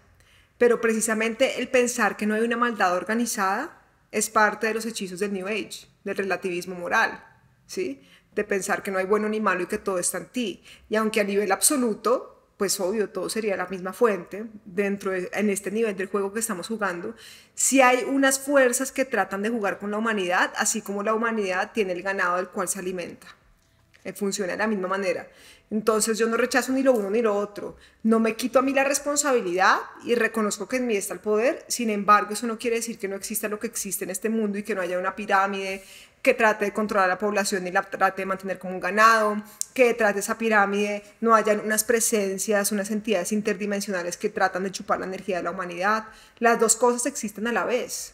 pero precisamente el pensar que no hay una maldad organizada es parte de los hechizos del New Age, del relativismo moral, ¿sí? De pensar que no hay bueno ni malo y que todo está en ti. Y aunque a nivel absoluto, pues obvio, todo sería la misma fuente dentro en este nivel del juego que estamos jugando. Si hay unas fuerzas que tratan de jugar con la humanidad, así como la humanidad tiene el ganado del cual se alimenta. Eh, funciona de la misma manera. Entonces yo no rechazo ni lo uno ni lo otro. No me quito a mí la responsabilidad y reconozco que en mí está el poder. Sin embargo, eso no quiere decir que no exista lo que existe en este mundo y que no haya una pirámide que trate de controlar a la población y la trate de mantener como un ganado, que detrás de esa pirámide, no hayan unas presencias, unas entidades interdimensionales que tratan de chupar la energía de la humanidad. Las dos cosas existen a la vez.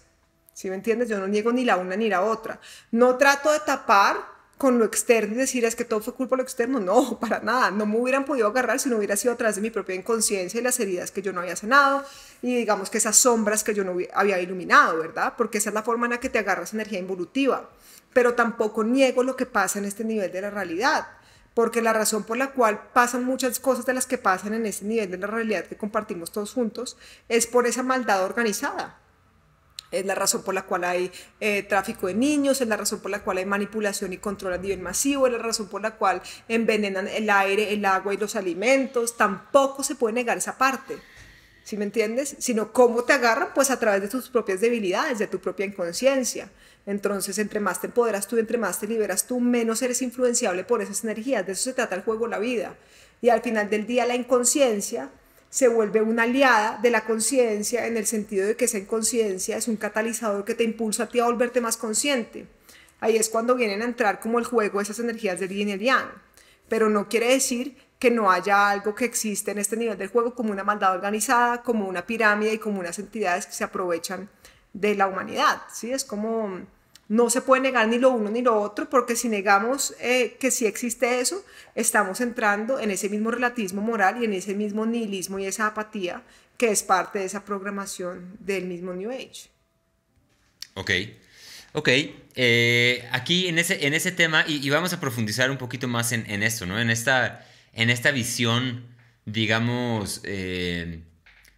¿Sí me entiendes? Yo no niego ni la una ni la otra. No trato de tapar con lo externo y decir es que todo fue culpa de lo externo. No, para nada. No me hubieran podido agarrar si no hubiera sido atrás de mi propia inconsciencia y las heridas que yo no había sanado y digamos que esas sombras que yo no había iluminado, ¿verdad? Porque esa es la forma en la que te agarras energía involutiva. Pero tampoco niego lo que pasa en este nivel de la realidad porque la razón por la cual pasan muchas cosas de las que pasan en este nivel de la realidad que compartimos todos juntos es por esa maldad organizada, es la razón por la cual hay eh, tráfico de niños, es la razón por la cual hay manipulación y control a nivel masivo, es la razón por la cual envenenan el aire, el agua y los alimentos. Tampoco se puede negar esa parte. ¿Sí me entiendes? Sino cómo te agarran, pues a través de tus propias debilidades, de tu propia inconsciencia. Entonces, entre más te empoderas tú, entre más te liberas tú, menos eres influenciable por esas energías. De eso se trata el juego, de la vida. Y al final del día, la inconsciencia se vuelve una aliada de la conciencia en el sentido de que esa conciencia es un catalizador que te impulsa a ti a volverte más consciente. Ahí es cuando vienen a entrar como el juego esas energías del yin y el yang. Pero no quiere decir que no haya algo que existe en este nivel del juego como una maldad organizada, como una pirámide y como unas entidades que se aprovechan de la humanidad. ¿sí? Es como no se puede negar ni lo uno ni lo otro, porque si negamos eh, que sí existe eso, estamos entrando en ese mismo relativismo moral y en ese mismo nihilismo y esa apatía que es parte de esa programación del mismo New Age. Ok, ok. Eh, aquí en ese, en ese tema, y, vamos a profundizar un poquito más en, esto, ¿no? En esta, en esta visión, digamos, eh,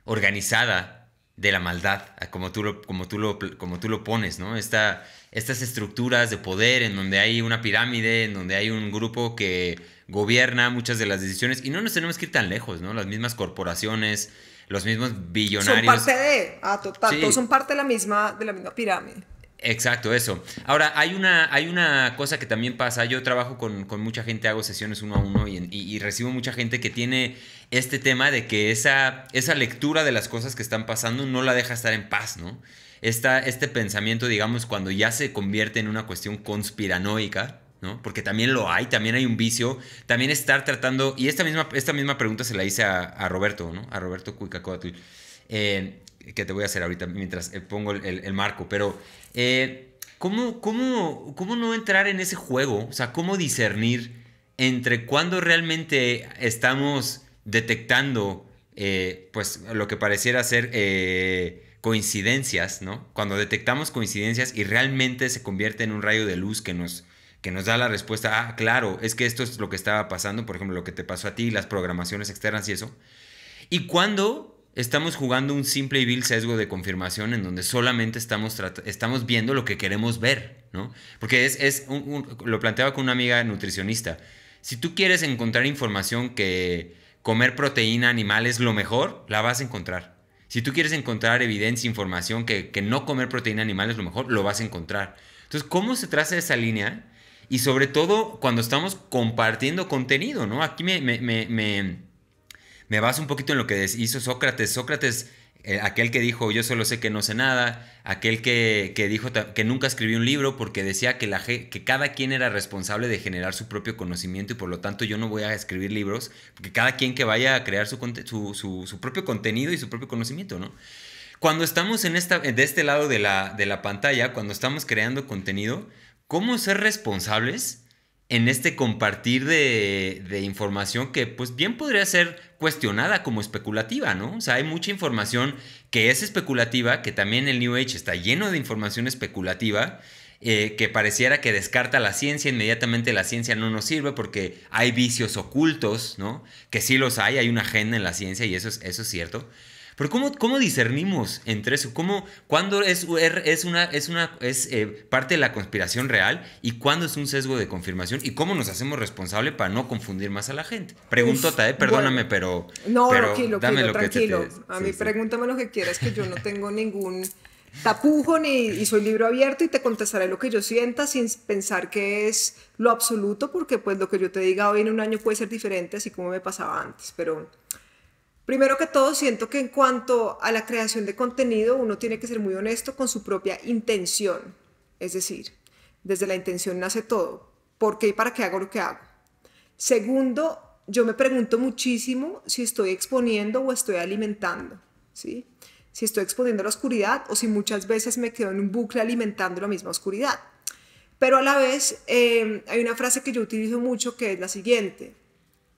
organizada de la maldad, como tú lo, como tú lo, como tú lo pones, ¿no? Esta, estas estructuras de poder en donde hay una pirámide, en donde hay un grupo que gobierna muchas de las decisiones, y no nos tenemos que ir tan lejos, ¿no? Las mismas corporaciones, los mismos billonarios. Son parte de, ah, total, son parte de la misma, de la misma pirámide. Exacto, eso. Ahora, hay una, hay una cosa que también pasa. Yo trabajo con, mucha gente, hago sesiones uno a uno y, recibo mucha gente que tiene este tema de que esa, esa lectura de las cosas que están pasando no la deja estar en paz, ¿no? este pensamiento, digamos, cuando ya se convierte en una cuestión conspiranoica, ¿no? Porque también lo hay, también hay un vicio, también estar tratando, y esta misma, esta misma pregunta se la hice a, Roberto, ¿no? A Roberto Cuicacotl, eh, que te voy a hacer ahorita mientras eh, pongo el, el marco, pero eh, ¿cómo, cómo no entrar en ese juego? O sea, ¿cómo discernir entre cuando realmente estamos detectando eh, pues lo que pareciera ser eh, coincidencias, ¿no? Cuando detectamos coincidencias y realmente se convierte en un rayo de luz que nos, que nos da la respuesta, ah, claro, es que esto es lo que estaba pasando, por ejemplo, lo que te pasó a ti, las programaciones externas y eso. Y cuando estamos jugando un simple y vil sesgo de confirmación en donde solamente estamos, estamos viendo lo que queremos ver, ¿no? Porque es, lo planteaba con una amiga nutricionista. Si tú quieres encontrar información que comer proteína animal es lo mejor, la vas a encontrar. Si tú quieres encontrar evidencia, información que, no comer proteína animal es lo mejor, lo vas a encontrar. Entonces, ¿cómo se traza esa línea? Y sobre todo cuando estamos compartiendo contenido, ¿no? Aquí me me baso un poquito en lo que hizo Sócrates. Sócrates, eh, aquel que dijo yo solo sé que no sé nada, aquel que, dijo que nunca escribió un libro porque decía que, la, que cada quien era responsable de generar su propio conocimiento y por lo tanto yo no voy a escribir libros, porque cada quien que vaya a crear su, su, propio contenido y su propio conocimiento, ¿no? Cuando estamos en esta, de este lado de la, de la pantalla, cuando estamos creando contenido, ¿cómo ser responsables? en este compartir de, información que pues bien podría ser cuestionada como especulativa, ¿no? O sea, hay mucha información que es especulativa, que también el New Age está lleno de información especulativa, eh, que pareciera que descarta la ciencia, inmediatamente la ciencia no nos sirve porque hay vicios ocultos, ¿no? Que sí los hay, hay una agenda en la ciencia y eso eso es cierto. Pero ¿cómo, cómo discernimos entre eso? ¿Cómo, ¿Cuándo es, er, es una, es una es, eh, parte de la conspiración real y cuándo es un sesgo de confirmación? ¿Y cómo nos hacemos responsable para no confundir más a la gente? Pregúntate, perdóname, pero... No, tranquilo, lo Que a mí pregúntame lo que quieras, que yo no tengo ningún tapujo ni, y soy libro abierto y te contestaré lo que yo sienta sin pensar que es lo absoluto, porque pues lo que yo te diga hoy en un año puede ser diferente, así como me pasaba antes, pero... Primero que todo, siento que en cuanto a la creación de contenido, uno tiene que ser muy honesto con su propia intención. Es decir, desde la intención nace todo. ¿Por qué y para qué hago lo que hago? Segundo, yo me pregunto muchísimo si estoy exponiendo o estoy alimentando. ¿sí? Si estoy exponiendo la oscuridad o si muchas veces me quedo en un bucle alimentando la misma oscuridad. Pero a la vez, eh, hay una frase que yo utilizo mucho que es la siguiente.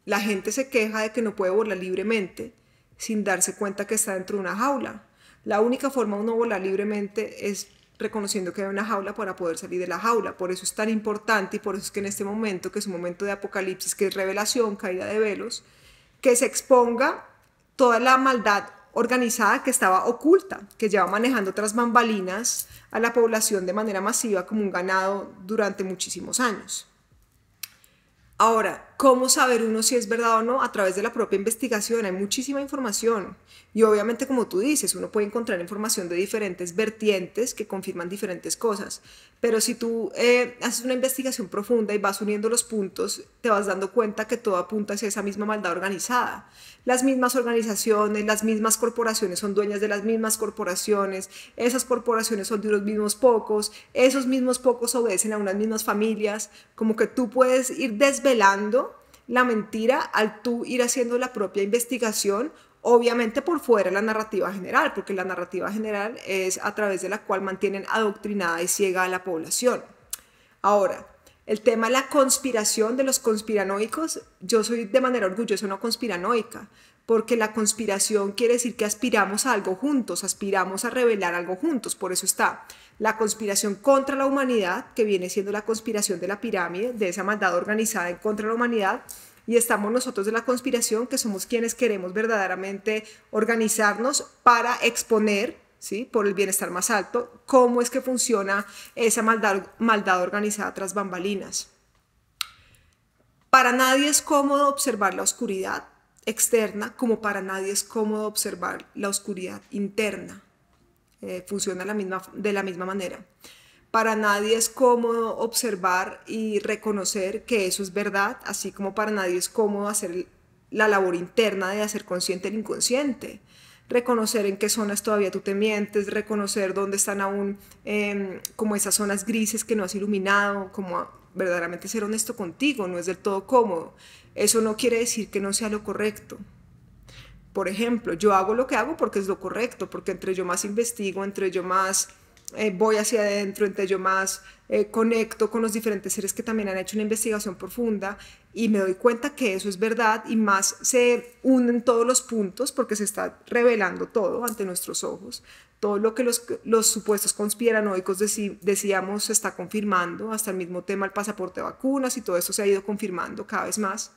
La gente se queja de que no puede volar libremente sin darse cuenta que está dentro de una jaula. La única forma de uno volar libremente es reconociendo que hay una jaula para poder salir de la jaula. Por eso es tan importante y por eso es que en este momento, que es un momento de apocalipsis, que es revelación, caída de velos, que se exponga toda la maldad organizada que estaba oculta, que lleva manejando otras bambalinas a la población de manera masiva como un ganado durante muchísimos años. Ahora, ¿cómo saber uno si es verdad o no? A través de la propia investigación hay muchísima información y obviamente como tú dices, uno puede encontrar información de diferentes vertientes que confirman diferentes cosas, pero si tú eh, haces una investigación profunda y vas uniendo los puntos, te vas dando cuenta que todo apunta hacia esa misma maldad organizada. Las mismas organizaciones, las mismas corporaciones son dueñas de las mismas corporaciones, esas corporaciones son de los mismos pocos, esos mismos pocos obedecen a unas mismas familias, como que tú puedes ir desvelando velando la mentira al tú ir haciendo la propia investigación, obviamente por fuera de la narrativa general, porque la narrativa general es a través de la cual mantienen adoctrinada y ciega a la población. Ahora, el tema de la conspiración de los conspiranoicos, yo soy de manera orgullosa no conspiranoica, porque la conspiración quiere decir que aspiramos a algo juntos, aspiramos a revelar algo juntos, por eso está la conspiración contra la humanidad, que viene siendo la conspiración de la pirámide, de esa maldad organizada en contra de la humanidad, y estamos nosotros de la conspiración, que somos quienes queremos verdaderamente organizarnos para exponer, ¿sí? por el bienestar más alto, cómo es que funciona esa maldad, maldad organizada tras bambalinas. Para nadie es cómodo observar la oscuridad externa como para nadie es cómodo observar la oscuridad interna. Eh, funciona de la misma manera. Para nadie es cómodo observar y reconocer que eso es verdad, así como para nadie es cómodo hacer la labor interna de hacer consciente el inconsciente reconocer en qué zonas todavía tú te mientes, reconocer dónde están aún em, como esas zonas grises que no has iluminado, como verdaderamente ser honesto contigo, no es del todo cómodo. Eso no quiere decir que no sea lo correcto, por ejemplo, yo hago lo que hago porque es lo correcto, porque entre yo más investigo, entre yo más eh, voy hacia adentro, entre yo más eh, conecto con los diferentes seres que también han hecho una investigación profunda y me doy cuenta que eso es verdad y más se unen todos los puntos porque se está revelando todo ante nuestros ojos. Todo lo que los, supuestos conspiranoicos decíamos se está confirmando, hasta el mismo tema el pasaporte de vacunas y todo eso se ha ido confirmando cada vez más,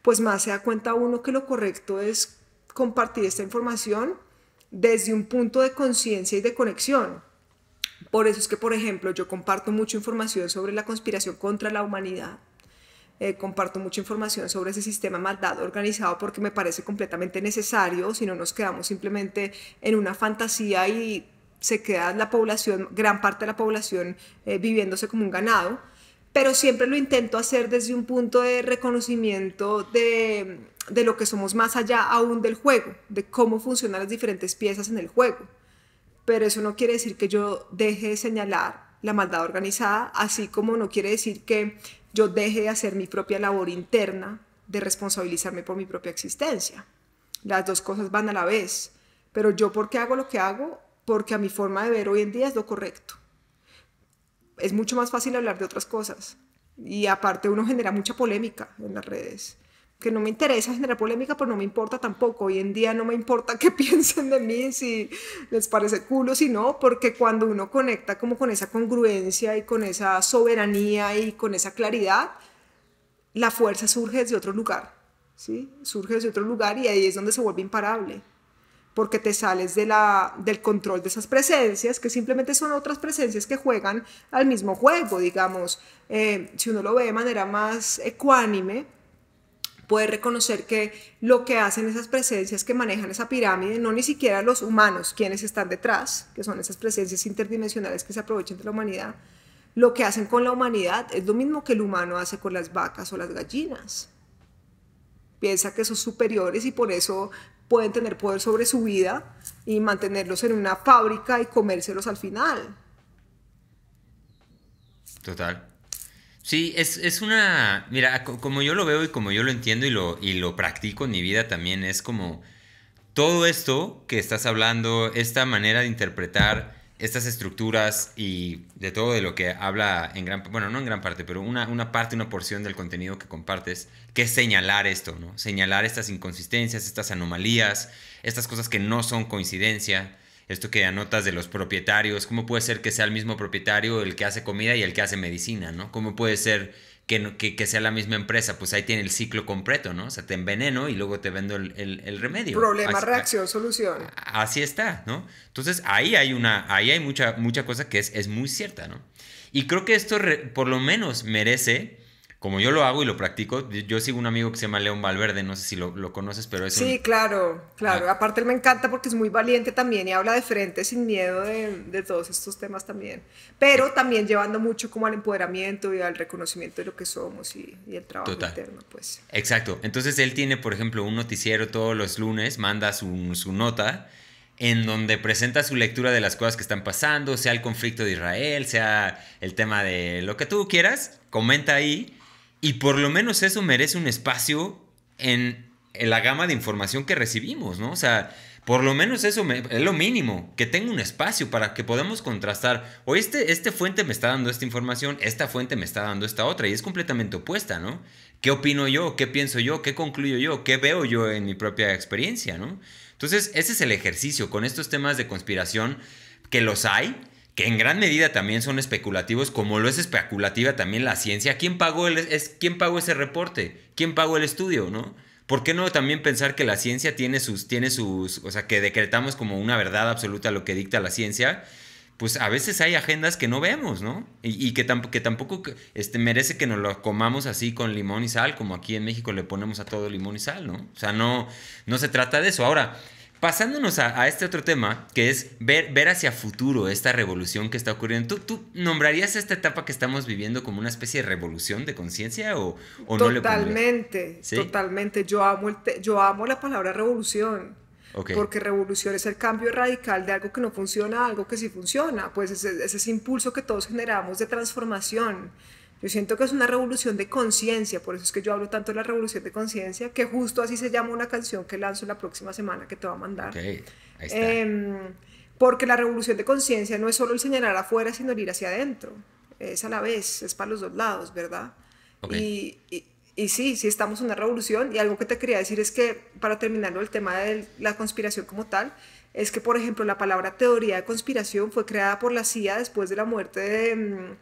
pues más se da cuenta uno que lo correcto es compartir esta información desde un punto de conciencia y de conexión. Por eso es que, por ejemplo, yo comparto mucha información sobre la conspiración contra la humanidad. Eh, comparto mucha información sobre ese sistema maldado organizado porque me parece completamente necesario, si no nos quedamos simplemente en una fantasía y se queda la población, gran parte de la población eh, viviéndose como un ganado, pero siempre lo intento hacer desde un punto de reconocimiento de de lo que somos más allá aún del juego, de cómo funcionan las diferentes piezas en el juego. Pero eso no quiere decir que yo deje de señalar la maldad organizada, así como no quiere decir que yo deje de hacer mi propia labor interna de responsabilizarme por mi propia existencia. Las dos cosas van a la vez, pero yo por qué hago lo que hago, porque a mi forma de ver hoy en día es lo correcto. Es mucho más fácil hablar de otras cosas y aparte uno genera mucha polémica en las redes que no me interesa generar polémica, pero no me importa tampoco. Hoy en día no me importa qué piensen de mí, si les parece culo, si no, porque cuando uno conecta como con esa congruencia y con esa soberanía y con esa claridad, la fuerza surge desde otro lugar, ¿sí? Surge desde otro lugar y ahí es donde se vuelve imparable, porque te sales de la, del control de esas presencias, que simplemente son otras presencias que juegan al mismo juego, digamos. Eh, si uno lo ve de manera más ecuánime, puede reconocer que lo que hacen esas presencias que manejan esa pirámide, no ni siquiera los humanos, quienes están detrás, que son esas presencias interdimensionales que se aprovechan de la humanidad, lo que hacen con la humanidad es lo mismo que el humano hace con las vacas o las gallinas. Piensa que son superiores y por eso pueden tener poder sobre su vida y mantenerlos en una fábrica y comérselos al final. Total. Sí, es, una. Mira, como yo lo veo y como yo lo entiendo y lo, y lo practico en mi vida también, es como todo esto que estás hablando, esta manera de interpretar estas estructuras y de todo de lo que habla en gran bueno, no en gran parte, pero una, una parte, una porción del contenido que compartes, que es señalar esto, ¿no? Señalar estas inconsistencias, estas anomalías, estas cosas que no son coincidencia esto que anotas de los propietarios, cómo puede ser que sea el mismo propietario el que hace comida y el que hace medicina, ¿no? ¿Cómo puede ser que, que, sea la misma empresa? Pues ahí tiene el ciclo completo, ¿no? O sea, te enveneno y luego te vendo el, remedio. Problema, reacción, solución. Así está, ¿no? Entonces ahí hay, una, ahí hay mucha, mucha cosa que es, muy cierta, ¿no? Y creo que esto por lo menos merece como yo lo hago y lo practico, yo sigo un amigo que se llama León Valverde, no sé si lo, conoces, pero es... Sí, claro, claro. Ah. Aparte él me encanta porque es muy valiente también y habla de frente sin miedo de, todos estos temas también, pero también llevando mucho como al empoderamiento y al reconocimiento de lo que somos y, el trabajo interno, pues. Exacto. Entonces él tiene, por ejemplo, un noticiero todos los lunes, manda su, su nota en donde presenta su lectura de las cosas que están pasando, sea el conflicto de Israel, sea el tema de lo que tú quieras, comenta ahí y por lo menos eso merece un espacio en, la gama de información que recibimos, ¿no? O sea, por lo menos eso es lo mínimo, que tenga un espacio para que podamos contrastar, o este, este fuente me está dando esta información, esta fuente me está dando esta otra, y es completamente opuesta, ¿no? ¿Qué opino yo? ¿Qué pienso yo? ¿Qué concluyo yo? ¿Qué veo yo en mi propia experiencia, ¿no? Entonces, ese es el ejercicio con estos temas de conspiración, que los hay, que en gran medida también son especulativos, como lo es especulativa también la ciencia. ¿Quién pagó, es, pagó ese reporte? ¿Quién pagó el estudio? ¿no? ¿Por qué no también pensar que la ciencia tiene sus, tiene sus, o sea, que decretamos como una verdad absoluta lo que dicta la ciencia? Pues a veces hay agendas que no vemos, ¿no? Y, que, tampoco este, merece que nos lo comamos así con limón y sal, como aquí en México le ponemos a todo limón y sal, ¿no? O sea, no, no se trata de eso. Ahora, Pasándonos a, este otro tema, que es ver, ver hacia futuro esta revolución que está ocurriendo. ¿Tú, nombrarías esta etapa que estamos viviendo como una especie de revolución de conciencia o, totalmente, no le Totalmente, totalmente. Yo amo, yo amo la palabra revolución. Porque revolución es el cambio radical de algo que no funciona a algo que sí funciona. Pues es, es ese impulso que todos generamos de transformación, yo siento que es una revolución de conciencia, por eso es que yo hablo tanto de la revolución de conciencia, que justo así se llama una canción que lanzo la próxima semana que te va a mandar. Em, porque la revolución de conciencia no es solo el señalar afuera, sino el ir hacia adentro. Es a la vez, es para los dos lados, ¿verdad? Y, y, y, sí, sí estamos en una revolución. Y algo que te quería decir es que, para terminarlo, el tema de la conspiración como tal, es que, por ejemplo, la palabra teoría de conspiración fue creada por la CIA después de la muerte de... Mm,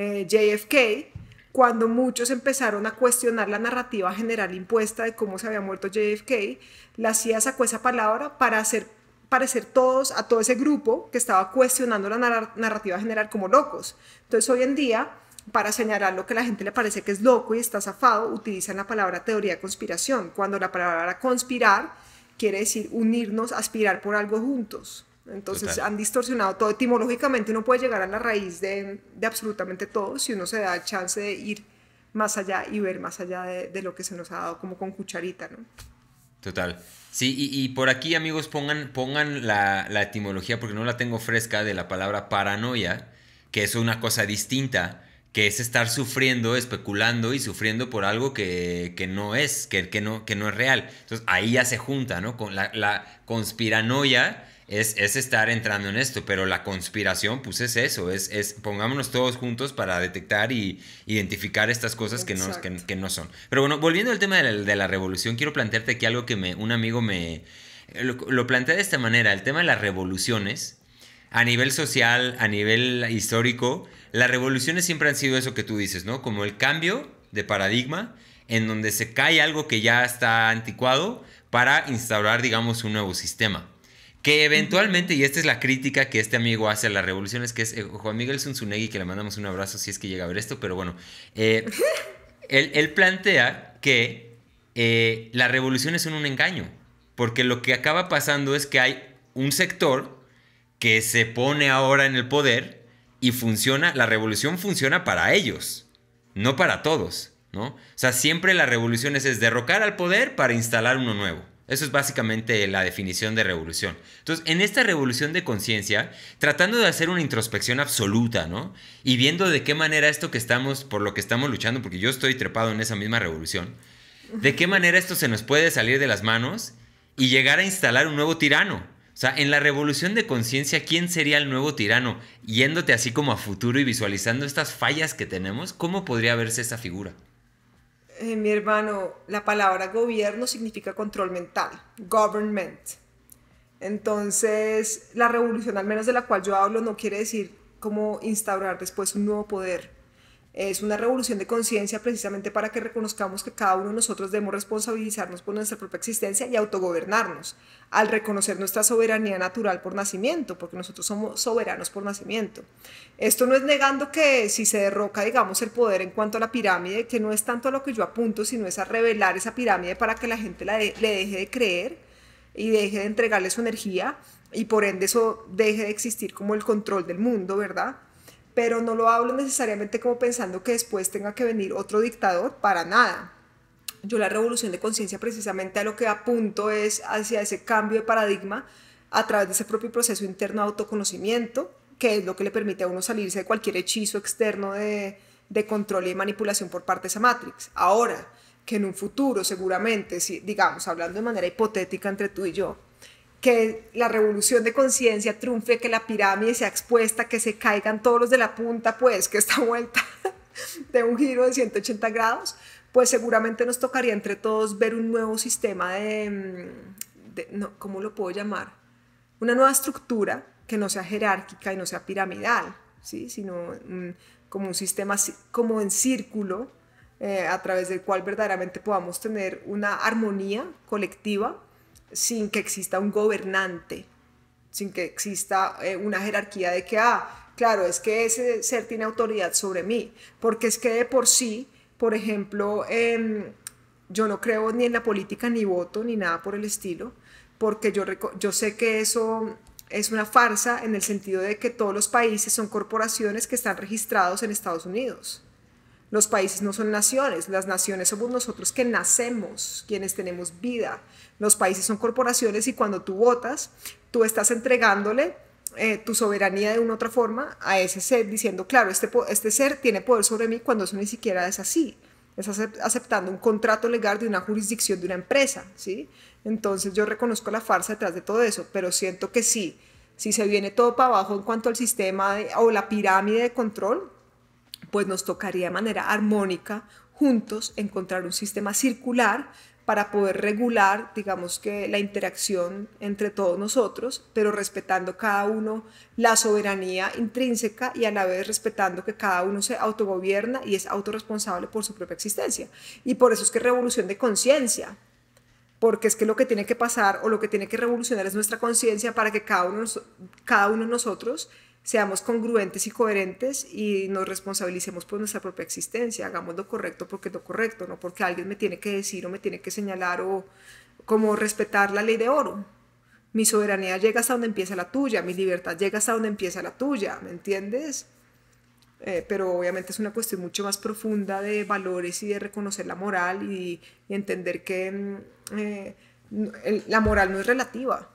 eh, JFK, cuando muchos empezaron a cuestionar la narrativa general impuesta de cómo se había muerto JFK, la CIA sacó esa palabra para hacer parecer todos a todo ese grupo que estaba cuestionando la narrativa general como locos. Entonces hoy en día, para señalar lo que a la gente le parece que es loco y está zafado, utilizan la palabra teoría de conspiración, cuando la palabra conspirar quiere decir unirnos, aspirar por algo juntos. Entonces han distorsionado todo. Etimológicamente uno puede llegar a la raíz de, absolutamente todo si uno se da la chance de ir más allá y ver más allá de, lo que se nos ha dado como con cucharita, ¿no? Total. Sí, y, por aquí amigos pongan, pongan la, etimología, porque no la tengo fresca, de la palabra paranoia, que es una cosa distinta, que es estar sufriendo, especulando y sufriendo por algo que, no es, que, que, no, que no es real. Entonces ahí ya se junta, ¿no? Con la, la conspiranoia es, estar entrando en esto, pero la conspiración, pues es eso, es, es pongámonos todos juntos para detectar y identificar estas cosas que no, que, no, son. Pero bueno, volviendo al tema de la, revolución, quiero plantearte aquí algo que me, un amigo me eh, lo, lo plantea de esta manera, el tema de las revoluciones, a nivel social, a nivel histórico, las revoluciones siempre han sido eso que tú dices, ¿no? Como el cambio de paradigma en donde se cae algo que ya está anticuado para instaurar, digamos, un nuevo sistema. Que eventualmente, y esta es la crítica que este amigo hace a la revolución, es que es eh, Juan Miguel Zunzunegui, que le mandamos un abrazo si es que llega a ver esto, pero bueno, eh, él, plantea que eh, la revolución es un, engaño, porque lo que acaba pasando es que hay un sector que se pone ahora en el poder y funciona, la revolución funciona para ellos, no para todos, ¿no? O sea, siempre la revolución es derrocar al poder para instalar uno nuevo. Eso es básicamente la definición de revolución. Entonces, en esta revolución de conciencia, tratando de hacer una introspección absoluta, ¿no? Y viendo de qué manera esto que estamos, por lo que estamos luchando, porque yo estoy trepado en esa misma revolución, de qué manera esto se nos puede salir de las manos y llegar a instalar un nuevo tirano. O sea, en la revolución de conciencia, ¿quién sería el nuevo tirano? Yéndote así como a futuro y visualizando estas fallas que tenemos, ¿cómo podría verse esa figura? Eh, mi hermano, la palabra gobierno significa control mental, government. Entonces, la revolución, al menos de la cual yo hablo, no quiere decir cómo instaurar después un nuevo poder, es una revolución de conciencia precisamente para que reconozcamos que cada uno de nosotros debemos responsabilizarnos por nuestra propia existencia y autogobernarnos, al reconocer nuestra soberanía natural por nacimiento, porque nosotros somos soberanos por nacimiento. Esto no es negando que si se derroca, digamos, el poder en cuanto a la pirámide, que no es tanto a lo que yo apunto, sino es a revelar esa pirámide para que la gente le deje de creer y deje de entregarle su energía y por ende eso deje de existir como el control del mundo, ¿verdad? pero no lo hablo necesariamente como pensando que después tenga que venir otro dictador, para nada. Yo la revolución de conciencia precisamente a lo que apunto es hacia ese cambio de paradigma a través de ese propio proceso interno de autoconocimiento, que es lo que le permite a uno salirse de cualquier hechizo externo de, control y manipulación por parte de esa Matrix. Ahora, que en un futuro seguramente, si digamos, hablando de manera hipotética entre tú y yo, que la revolución de conciencia triunfe, que la pirámide sea expuesta, que se caigan todos los de la punta, pues que esta vuelta de un giro de 180 grados, pues seguramente nos tocaría entre todos ver un nuevo sistema de, mm, ¿cómo lo puedo llamar? Una nueva estructura que no sea jerárquica y no sea piramidal, ¿sí? sino mm, como un sistema como en círculo, eh, a través del cual verdaderamente podamos tener una armonía colectiva sin que exista un gobernante, sin que exista eh, una jerarquía de que, ah, claro, es que ese ser tiene autoridad sobre mí, porque es que de por sí, por ejemplo, em, yo no creo ni en la política, ni voto, ni nada por el estilo, porque yo, yo sé que eso es una farsa en el sentido de que todos los países son corporaciones que están registrados en Estados Unidos. Los países no son naciones, las naciones somos nosotros que nacemos, quienes tenemos vida. Los países son corporaciones y cuando tú votas, tú estás entregándole eh, tu soberanía de una otra forma a ese ser, diciendo, claro, este, este ser tiene poder sobre mí cuando eso ni siquiera es así. Es aceptando un contrato legal de una jurisdicción de una empresa, ¿sí? Entonces yo reconozco la farsa detrás de todo eso, pero siento que sí, si se viene todo para abajo en cuanto al sistema o la pirámide de control, pues nos tocaría de manera armónica juntos encontrar un sistema circular para poder regular, digamos que la interacción entre todos nosotros, pero respetando cada uno la soberanía intrínseca y a la vez respetando que cada uno se autogobierna y es autorresponsable por su propia existencia. Y por eso es que revolución de conciencia, porque es que lo que tiene que pasar o lo que tiene que revolucionar es nuestra conciencia para que cada uno, cada uno de nosotros seamos congruentes y coherentes y nos responsabilicemos por nuestra propia existencia, hagamos lo correcto porque es lo correcto, no porque alguien me tiene que decir o me tiene que señalar o como respetar la ley de oro. Mi soberanía llega hasta donde empieza la tuya, mi libertad llega hasta donde empieza la tuya, ¿me entiendes? Eh, pero obviamente es una cuestión mucho más profunda de valores y de reconocer la moral y, entender que mm, eh, la moral no es relativa,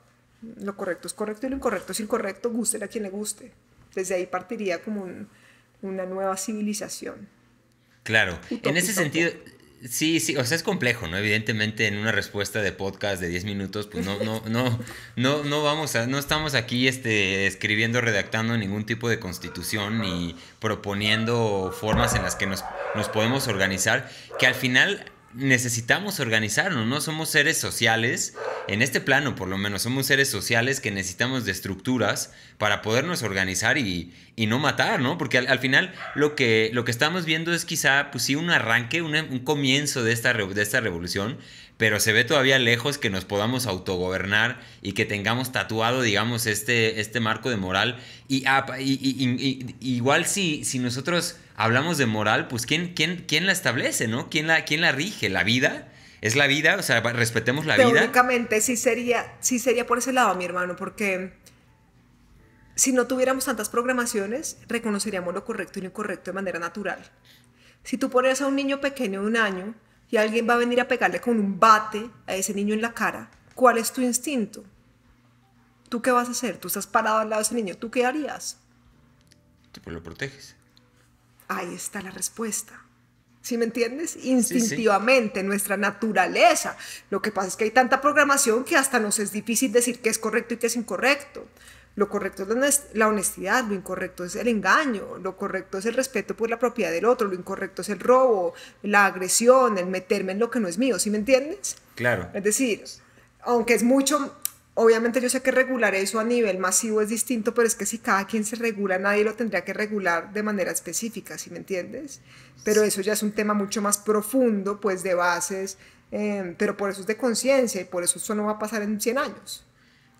lo correcto es correcto y lo incorrecto es incorrecto, guste a quien le guste. Desde ahí partiría como una nueva civilización. Claro, en ese sentido, sí, sí, o sea, es complejo, ¿no? Evidentemente en una respuesta de podcast de 10 minutos, pues no, no, no, no, no vamos a, no estamos aquí este, escribiendo, redactando ningún tipo de constitución ni proponiendo formas en las que nos, nos podemos organizar, que al final necesitamos organizarnos, ¿no? Somos seres sociales, en este plano por lo menos, somos seres sociales que necesitamos de estructuras para podernos organizar y, no matar, ¿no? Porque al, final lo que, lo que estamos viendo es quizá, pues sí, un arranque, un, comienzo de esta, de esta revolución, pero se ve todavía lejos que nos podamos autogobernar y que tengamos tatuado, digamos, este, este marco de moral. Y, igual si, si nosotros hablamos de moral, pues ¿quién, quién, quién la establece, no? ¿Quién la, quién la rige? ¿La vida? ¿Es la vida? O sea, respetemos la vida. Teóricamente sí sería, sí sería por ese lado, mi hermano, porque si no tuviéramos tantas programaciones, reconoceríamos lo correcto y lo incorrecto de manera natural. Si tú pones a un niño pequeño de un año y alguien va a venir a pegarle con un bate a ese niño en la cara, ¿cuál es tu instinto? ¿Tú qué vas a hacer? Tú estás parado al lado de ese niño, ¿tú qué harías? Tipo, lo proteges. Ahí está la respuesta. ¿Sí me entiendes? Instintivamente, nuestra naturaleza. Lo que pasa es que hay tanta programación que hasta nos es difícil decir qué es correcto y qué es incorrecto. Lo correcto es la honestidad, lo incorrecto es el engaño, lo correcto es el respeto por la propiedad del otro, lo incorrecto es el robo, la agresión, el meterme en lo que no es mío, ¿sí me entiendes? Claro. Es decir, aunque es mucho, obviamente yo sé que regular eso a nivel masivo es distinto, pero es que si cada quien se regula, nadie lo tendría que regular de manera específica, ¿sí me entiendes? Pero eso ya es un tema mucho más profundo, pues de bases, eh, pero por eso es de conciencia y por eso eso no va a pasar en 100 años.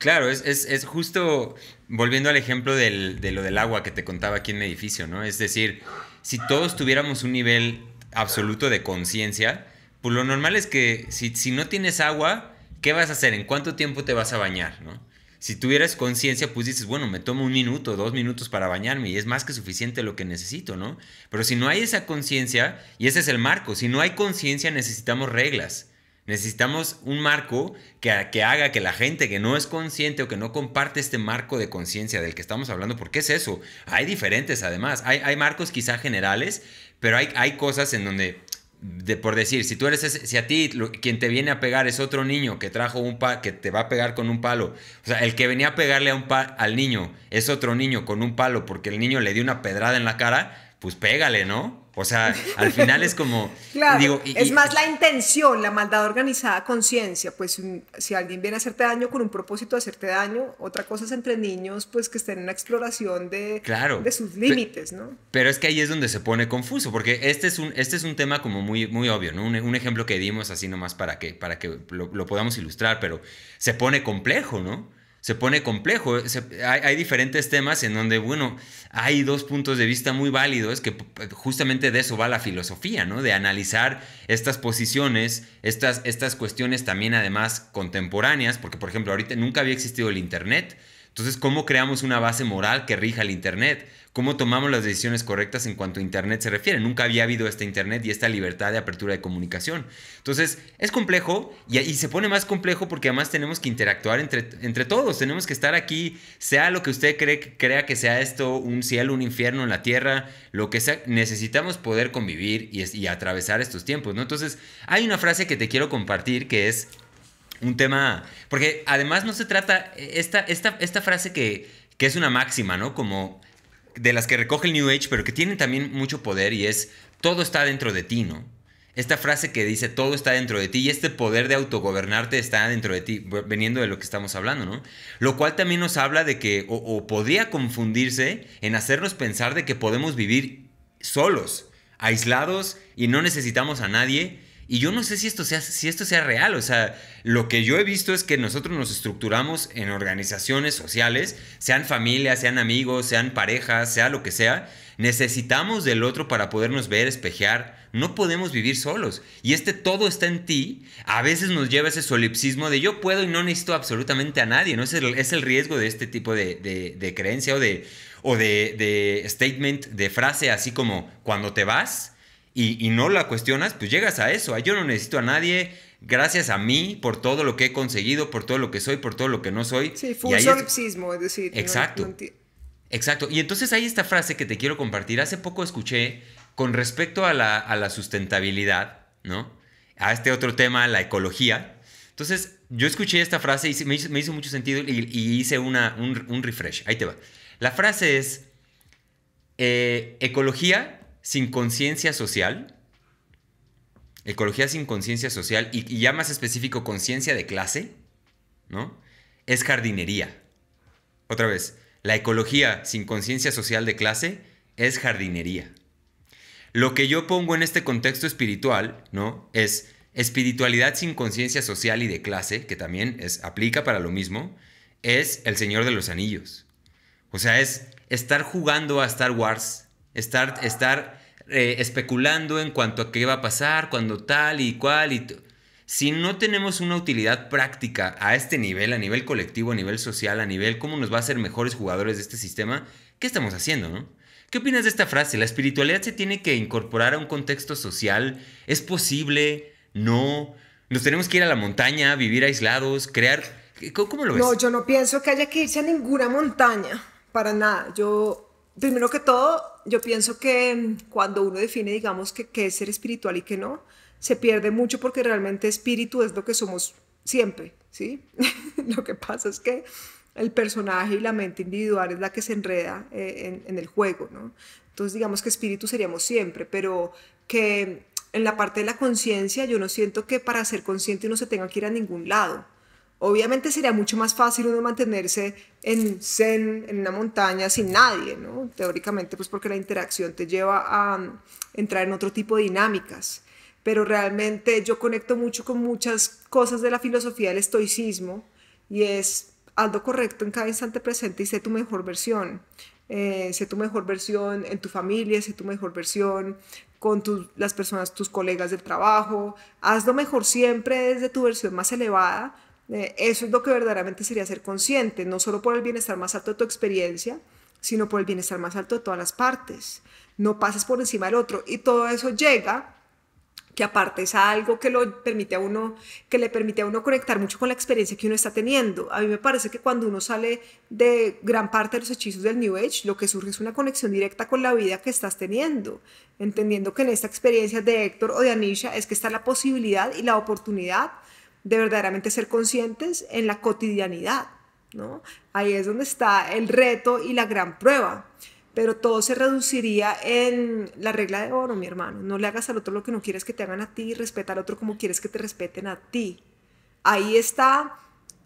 Claro, es, justo volviendo al ejemplo de lo del agua que te contaba aquí en el edificio, ¿no? Es decir, si todos tuviéramos un nivel absoluto de conciencia, pues lo normal es que si, si, no tienes agua, ¿qué vas a hacer? ¿En cuánto tiempo te vas a bañar? ¿no? Si tuvieras conciencia, pues dices, bueno, me tomo un minuto, dos minutos para bañarme y es más que suficiente lo que necesito, ¿no? Pero si no hay esa conciencia, y ese es el marco, si no hay conciencia necesitamos reglas. Necesitamos un marco que, haga que la gente que no es consciente o que no comparte este marco de conciencia del que estamos hablando, porque es eso, hay diferentes además, hay, marcos quizá generales, pero hay, hay cosas en donde, por decir, si tú eres, si a ti quien te viene a pegar es otro niño que trajo un que te va a pegar con un palo, o sea, el que venía a pegarle a un al niño es otro niño con un palo porque el niño le dio una pedrada en la cara, pues pégale, ¿no? O sea, al final es como... digo, es más la intención, la maldad organizada, conciencia. Pues mm, si alguien viene a hacerte daño con un propósito de hacerte daño, otra cosa es entre niños, pues que estén en una exploración de, de sus límites, ¿no? Pero es que ahí es donde se pone confuso, porque este es un, este es un tema como muy, muy obvio, ¿no? Un, ejemplo que dimos así nomás para que, para que lo podamos ilustrar, pero se pone complejo, ¿no? se pone complejo. hay, diferentes temas en donde, bueno, hay dos puntos de vista muy válidos que eh, justamente de eso va la filosofía, ¿no? De analizar estas posiciones, estas, estas cuestiones también además contemporáneas, porque por ejemplo, ahorita nunca había existido el Internet. Entonces, ¿cómo creamos una base moral que rija el Internet? cómo tomamos las decisiones correctas en cuanto a Internet se refiere. Nunca había habido este Internet y esta libertad de apertura de comunicación. Entonces, es complejo y, se pone más complejo porque además tenemos que interactuar entre, entre todos. Tenemos que estar aquí, sea lo que usted cree, crea que sea esto, un cielo, un infierno en la tierra, lo que sea. Necesitamos poder convivir y, atravesar estos tiempos, ¿no? Entonces, hay una frase que te quiero compartir que es un tema. Porque además no se trata. Esta, esta, esta frase que, que es una máxima, ¿no? Como de las que recoge el New Age, pero que tienen también mucho poder y es todo está dentro de ti, ¿no? Esta frase que dice todo está dentro de ti y este poder de autogobernarte está dentro de ti, veniendo de lo que estamos hablando, ¿no? Lo cual también nos habla de que, o, podría confundirse en hacernos pensar de que podemos vivir solos, aislados y no necesitamos a nadie y yo no sé si esto, sea, si esto sea real, o sea, lo que yo he visto es que nosotros nos estructuramos en organizaciones sociales, sean familias, sean amigos, sean parejas, sea lo que sea, necesitamos del otro para podernos ver, espejear, no podemos vivir solos. Y este todo está en ti, a veces nos lleva ese solipsismo de yo puedo y no necesito absolutamente a nadie, ¿no? Es el, riesgo de este tipo de, creencia o, de, o de statement, de frase así como cuando te vas y, no la cuestionas, pues llegas a eso. Yo no necesito a nadie. Gracias a mí por todo lo que he conseguido, por todo lo que soy, por todo lo que no soy. Sí, fue un solipsismo, es decir. Exacto. exacto. Y entonces hay esta frase que te quiero compartir. Hace poco escuché con respecto a la, a la sustentabilidad, ¿no? A este otro tema, la ecología. Entonces, yo escuché esta frase y me hizo, mucho sentido y, hice una, un, refresh. Ahí te va. La frase es, eh, ecología sin conciencia social. Ecología sin conciencia social y, ya más específico conciencia de clase, ¿no? Es jardinería. Otra vez, la ecología sin conciencia social de clase es jardinería. Lo que yo pongo en este contexto espiritual, ¿no? Es espiritualidad sin conciencia social y de clase, que también es, aplica para lo mismo, es el Señor de los Anillos. O sea, es estar jugando a Star Wars Estar, estar eh, especulando en cuanto a qué va a pasar, cuando tal y cual. Y si no tenemos una utilidad práctica a este nivel, a nivel colectivo, a nivel social, a nivel cómo nos va a hacer mejores jugadores de este sistema, ¿qué estamos haciendo, no? ¿Qué opinas de esta frase? ¿La espiritualidad se tiene que incorporar a un contexto social? ¿Es posible? ¿No? ¿Nos tenemos que ir a la montaña, vivir aislados, crear? ¿Cómo, cómo lo ves? No, yo no pienso que haya que irse a ninguna montaña, para nada. Yo primero que todo, yo pienso que cuando uno define, digamos, que qué es ser espiritual y qué no, se pierde mucho porque realmente espíritu es lo que somos siempre, ¿sí? lo que pasa es que el personaje y la mente individual es la que se enreda eh, en, en, el juego, ¿no? Entonces digamos que espíritu seríamos siempre, pero que en la parte de la conciencia yo no siento que para ser consciente uno se tenga que ir a ningún lado. Obviamente sería mucho más fácil uno mantenerse en zen, en una montaña, sin nadie, ¿no? Teóricamente, pues porque la interacción te lleva a mm, entrar en otro tipo de dinámicas. Pero realmente yo conecto mucho con muchas cosas de la filosofía del estoicismo y es haz lo correcto en cada instante presente y sé tu mejor versión. Eh, sé tu mejor versión en tu familia, sé tu mejor versión con las personas, tus colegas del trabajo. Haz lo mejor siempre desde tu versión más elevada eh, eso es lo que verdaderamente sería ser consciente, no solo por el bienestar más alto de tu experiencia, sino por el bienestar más alto de todas las partes. No pases por encima del otro. Y todo eso llega, que aparte es algo que, lo permite a uno, que le permite a uno conectar mucho con la experiencia que uno está teniendo. A mí me parece que cuando uno sale de gran parte de los hechizos del New Age, lo que surge es una conexión directa con la vida que estás teniendo, entendiendo que en esta experiencia de Héctor o de Anisha es que está la posibilidad y la oportunidad de verdaderamente ser conscientes en la cotidianidad, ¿no? Ahí es donde está el reto y la gran prueba. Pero todo se reduciría en la regla de oro, oh, mi hermano. No le hagas al otro lo que no quieres que te hagan a ti, respeta al otro como quieres que te respeten a ti. Ahí está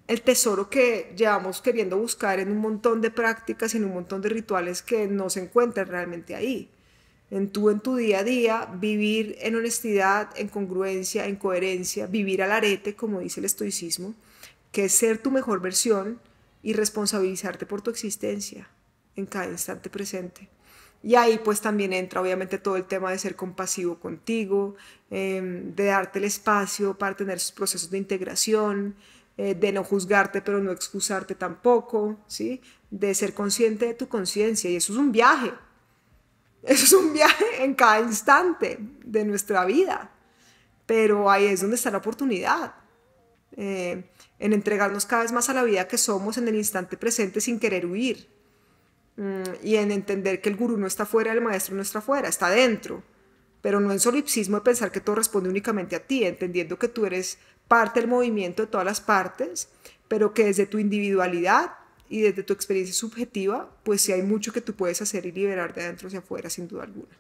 el tesoro que llevamos queriendo buscar en un montón de prácticas y en un montón de rituales que no se encuentran realmente ahí en tu, en tu día a día, vivir en honestidad, en congruencia, en coherencia, vivir al arete, como dice el estoicismo, que es ser tu mejor versión y responsabilizarte por tu existencia en cada instante presente. Y ahí pues también entra obviamente todo el tema de ser compasivo contigo, em, de darte el espacio para tener sus procesos de integración, eh, de no juzgarte pero no excusarte tampoco, ¿sí? de ser consciente de tu conciencia. Y eso es un viaje, eso es un viaje en cada instante de nuestra vida. Pero ahí es donde está la oportunidad. Eh, en entregarnos cada vez más a la vida que somos en el instante presente sin querer huir. Mm, y en entender que el gurú no está fuera, el maestro no está fuera, está dentro. Pero no en solipsismo de pensar que todo responde únicamente a ti, entendiendo que tú eres parte del movimiento de todas las partes, pero que desde tu individualidad y desde tu experiencia subjetiva, pues sí hay mucho que tú puedes hacer y liberar de adentro hacia afuera, sin duda alguna.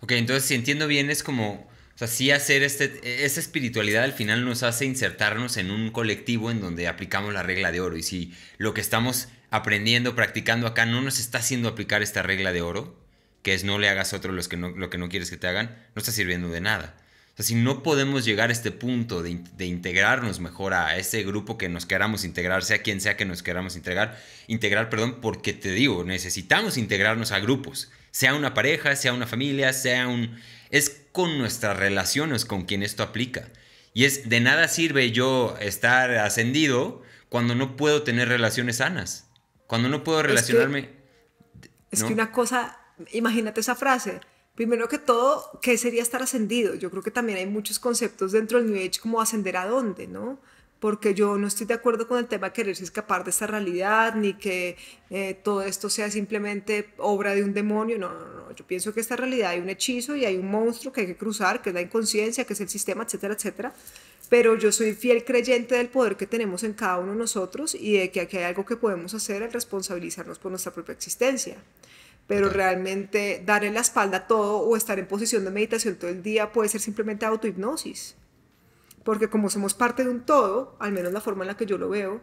Ok, entonces si entiendo bien es como, o sea, sí hacer este, esta espiritualidad al final nos hace insertarnos en un colectivo en donde aplicamos la regla de oro. Y si lo que estamos aprendiendo, practicando acá no nos está haciendo aplicar esta regla de oro, que es no le hagas a otro los que no, lo que no quieres que te hagan, no está sirviendo de nada sea, si no podemos llegar a este punto de, integrarnos mejor a ese grupo que nos queramos integrar, sea quien sea que nos queramos integrar, integrar, perdón, porque te digo, necesitamos integrarnos a grupos, sea una pareja, sea una familia, sea un... Es con nuestras relaciones con quien esto aplica. Y es de nada sirve yo estar ascendido cuando no puedo tener relaciones sanas, cuando no puedo relacionarme. Es que una cosa, imagínate esa frase, Primero que todo, ¿qué sería estar ascendido? Yo creo que también hay muchos conceptos dentro del New Age como ascender a dónde, ¿no? Porque yo no estoy de acuerdo con el tema de quererse escapar de esta realidad, ni que eh, todo esto sea simplemente obra de un demonio. No, no, no. Yo pienso que esta realidad hay un hechizo y hay un monstruo que hay que cruzar, que es la inconsciencia, que es el sistema, etcétera, etcétera pero yo soy fiel creyente del poder que tenemos en cada uno de nosotros y de que aquí hay algo que podemos hacer al responsabilizarnos por nuestra propia existencia pero realmente darle la espalda a todo o estar en posición de meditación todo el día puede ser simplemente autohipnosis. Porque como somos parte de un todo, al menos la forma en la que yo lo veo,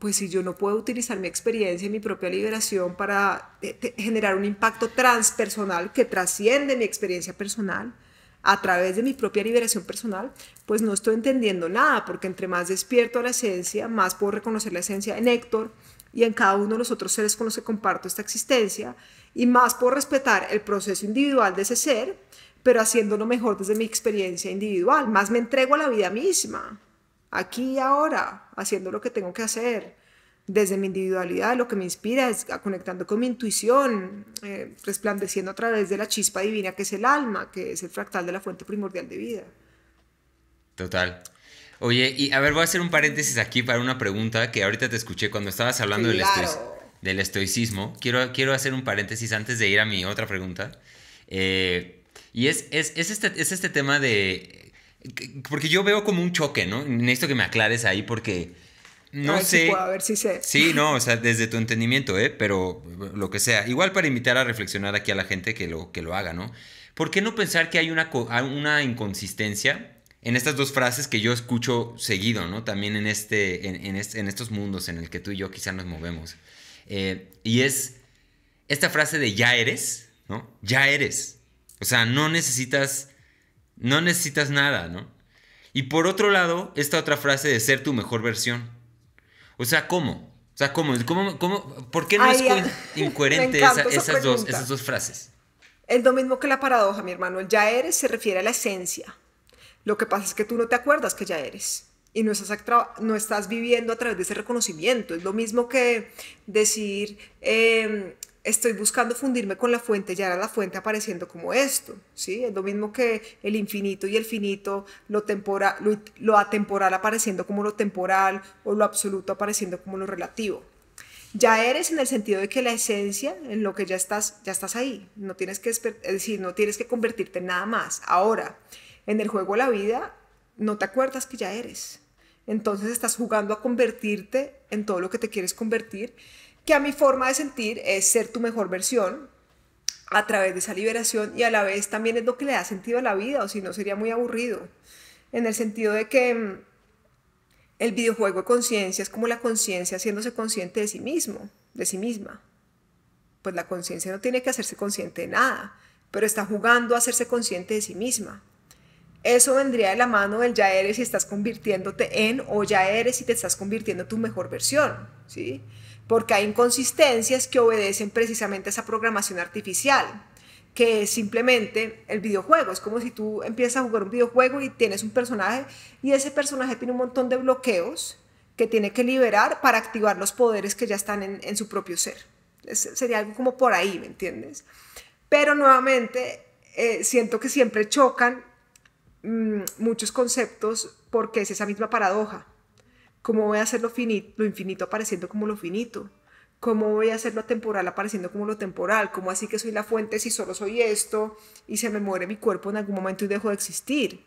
pues si yo no puedo utilizar mi experiencia y mi propia liberación para eh, generar un impacto transpersonal que trasciende mi experiencia personal a través de mi propia liberación personal, pues no estoy entendiendo nada, porque entre más despierto a la esencia, más puedo reconocer la esencia en Héctor, y en cada uno de los otros seres con los que comparto esta existencia, y más por respetar el proceso individual de ese ser, pero haciéndolo mejor desde mi experiencia individual. Más me entrego a la vida misma, aquí y ahora, haciendo lo que tengo que hacer, desde mi individualidad, lo que me inspira es conectando con mi intuición, eh, resplandeciendo a través de la chispa divina que es el alma, que es el fractal de la fuente primordial de vida. Total. Oye, y a ver, voy a hacer un paréntesis aquí para una pregunta que ahorita te escuché cuando estabas hablando del, estoicismo. Quiero, quiero hacer un paréntesis antes de ir a mi otra pregunta. Eh, y es, este, es, este, tema de... Porque yo veo como un choque, ¿no? Necesito que me aclares ahí porque... No sé. a ver si sé. Sí, no, o sea, desde tu entendimiento, ¿eh? Pero lo que sea. Igual para invitar a reflexionar aquí a la gente que lo, que lo haga, ¿no? ¿Por qué no pensar que hay una, una inconsistencia en estas dos frases que yo escucho seguido, ¿no? También en, este, en, estos mundos en el que tú y yo quizá nos movemos. Eh, y es esta frase de ya eres, ¿no? Ya eres. O sea, no necesitas, no necesitas nada, ¿no? Y por otro lado, esta otra frase de ser tu mejor versión. O sea, ¿cómo? O sea, ¿cómo? ¿Cómo, por qué no es incoherente esas, dos, esas dos frases? Es lo mismo que la paradoja, mi hermano. El ya eres se refiere a la esencia lo que pasa es que tú no te acuerdas que ya eres y no estás, no estás viviendo a través de ese reconocimiento. Es lo mismo que decir, em, estoy buscando fundirme con la fuente, ya era la fuente apareciendo como esto, ¿sí? Es lo mismo que el infinito y el finito, lo, temporal, lo, atemporal apareciendo como lo temporal o lo absoluto apareciendo como lo relativo. Ya eres en el sentido de que la esencia, en lo que ya estás, ya estás ahí. No tienes que, decir, no tienes que convertirte en nada más. Ahora, en el juego de la vida no te acuerdas que ya eres. Entonces estás jugando a convertirte en todo lo que te quieres convertir, que a mi forma de sentir es ser tu mejor versión a través de esa liberación y a la vez también es lo que le da sentido a la vida, o si no sería muy aburrido, en el sentido de que mm, el videojuego de conciencia es como la conciencia haciéndose consciente de sí mismo, de sí misma. Pues la conciencia no tiene que hacerse consciente de nada, pero está jugando a hacerse consciente de sí misma. Eso vendría de la mano del ya eres y estás convirtiéndote en o ya eres y te estás convirtiendo en tu mejor versión, ¿sí? Porque hay inconsistencias que obedecen precisamente a esa programación artificial, que simplemente el videojuego. Es como si tú empiezas a jugar un videojuego y tienes un personaje y ese personaje tiene un montón de bloqueos que tiene que liberar para activar los poderes que ya están en, su propio ser. sería algo como por ahí, ¿me entiendes? Pero nuevamente eh, siento que siempre chocan Mm, muchos conceptos porque es esa misma paradoja. ¿Cómo voy a hacer lo, finito, lo infinito apareciendo como lo finito? ¿Cómo voy a hacer lo temporal apareciendo como lo temporal? ¿Cómo así que soy la fuente si solo soy esto y se me muere mi cuerpo en algún momento y dejo de existir?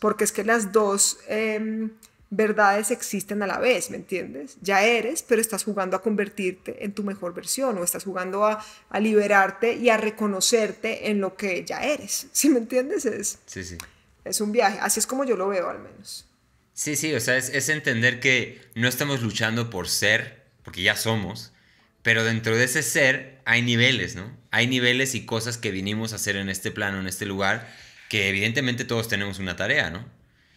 Porque es que las dos em, verdades existen a la vez, ¿me entiendes? Ya eres, pero estás jugando a convertirte en tu mejor versión o estás jugando a, liberarte y a reconocerte en lo que ya eres, ¿sí me entiendes? Es, sí, sí es un viaje, así es como yo lo veo al menos. Sí, sí, o sea, es, entender que no estamos luchando por ser, porque ya somos, pero dentro de ese ser hay niveles, ¿no? Hay niveles y cosas que vinimos a hacer en este plano, en este lugar, que evidentemente todos tenemos una tarea, ¿no?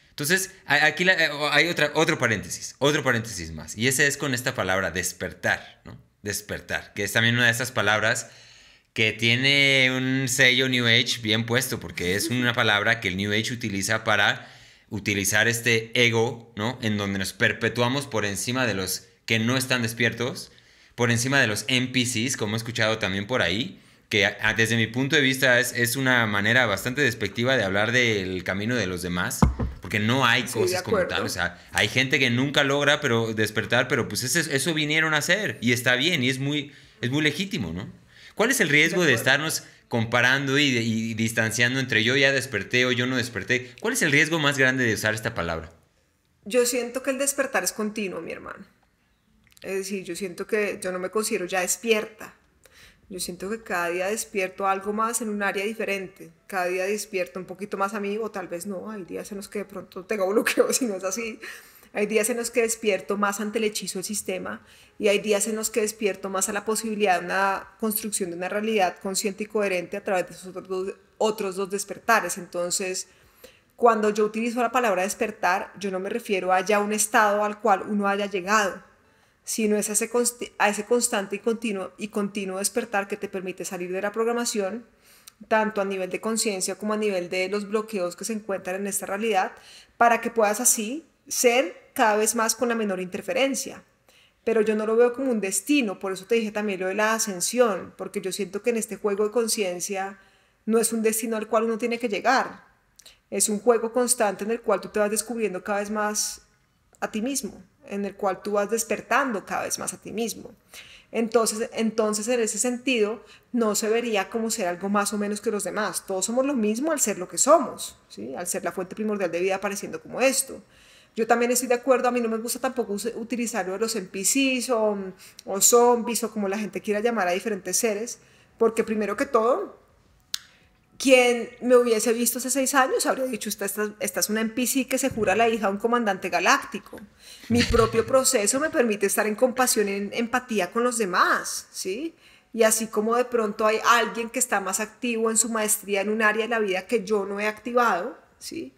Entonces, aquí eh, hay otra, otro paréntesis, otro paréntesis más, y ese es con esta palabra despertar, ¿no? Despertar, que es también una de esas palabras que tiene un sello New Age bien puesto, porque es una palabra que el New Age utiliza para utilizar este ego, ¿no? En donde nos perpetuamos por encima de los que no están despiertos, por encima de los NPCs, como he escuchado también por ahí, que desde mi punto de vista es, una manera bastante despectiva de hablar del camino de los demás, porque no hay cosas como tal, o sea, hay gente que nunca logra pero despertar, pero pues eso, eso vinieron a hacer y está bien y es muy, es muy legítimo, ¿no? ¿Cuál es el riesgo de estarnos comparando y, distanciando entre yo ya desperté o yo no desperté? ¿Cuál es el riesgo más grande de usar esta palabra? Yo siento que el despertar es continuo, mi hermano. Es decir, yo siento que yo no me considero ya despierta. Yo siento que cada día despierto algo más en un área diferente. Cada día despierto un poquito más a mí o tal vez no. Hay días en los que de pronto tengo bloqueo, si no es así. Hay días en los que despierto más ante el hechizo del sistema y hay días en los que despierto más a la posibilidad de una construcción de una realidad consciente y coherente a través de esos otros dos, despertares. Entonces, cuando yo utilizo la palabra despertar, yo no me refiero a ya un estado al cual uno haya llegado, sino es a ese, a ese constante y continuo, y continuo despertar que te permite salir de la programación, tanto a nivel de conciencia como a nivel de los bloqueos que se encuentran en esta realidad, para que puedas así ser cada vez más con la menor interferencia. Pero yo no lo veo como un destino, por eso te dije también lo de la ascensión, porque yo siento que en este juego de conciencia no es un destino al cual uno tiene que llegar. Es un juego constante en el cual tú te vas descubriendo cada vez más a ti mismo, en el cual tú vas despertando cada vez más a ti mismo. Entonces, entonces en ese sentido, no se vería como ser algo más o menos que los demás. Todos somos lo mismo al ser lo que somos, ¿sí? al ser la fuente primordial de vida apareciendo como esto. Yo también estoy de acuerdo, a mí no me gusta tampoco utilizar de los NPCs o, o zombies o como la gente quiera llamar a diferentes seres, porque primero que todo, quien me hubiese visto hace seis años habría dicho, usted, esta, es una NPC que se jura la hija de un comandante galáctico. Mi propio proceso me permite estar en compasión, en empatía con los demás, ¿sí? Y así como de pronto hay alguien que está más activo en su maestría en un área de la vida que yo no he activado, ¿sí?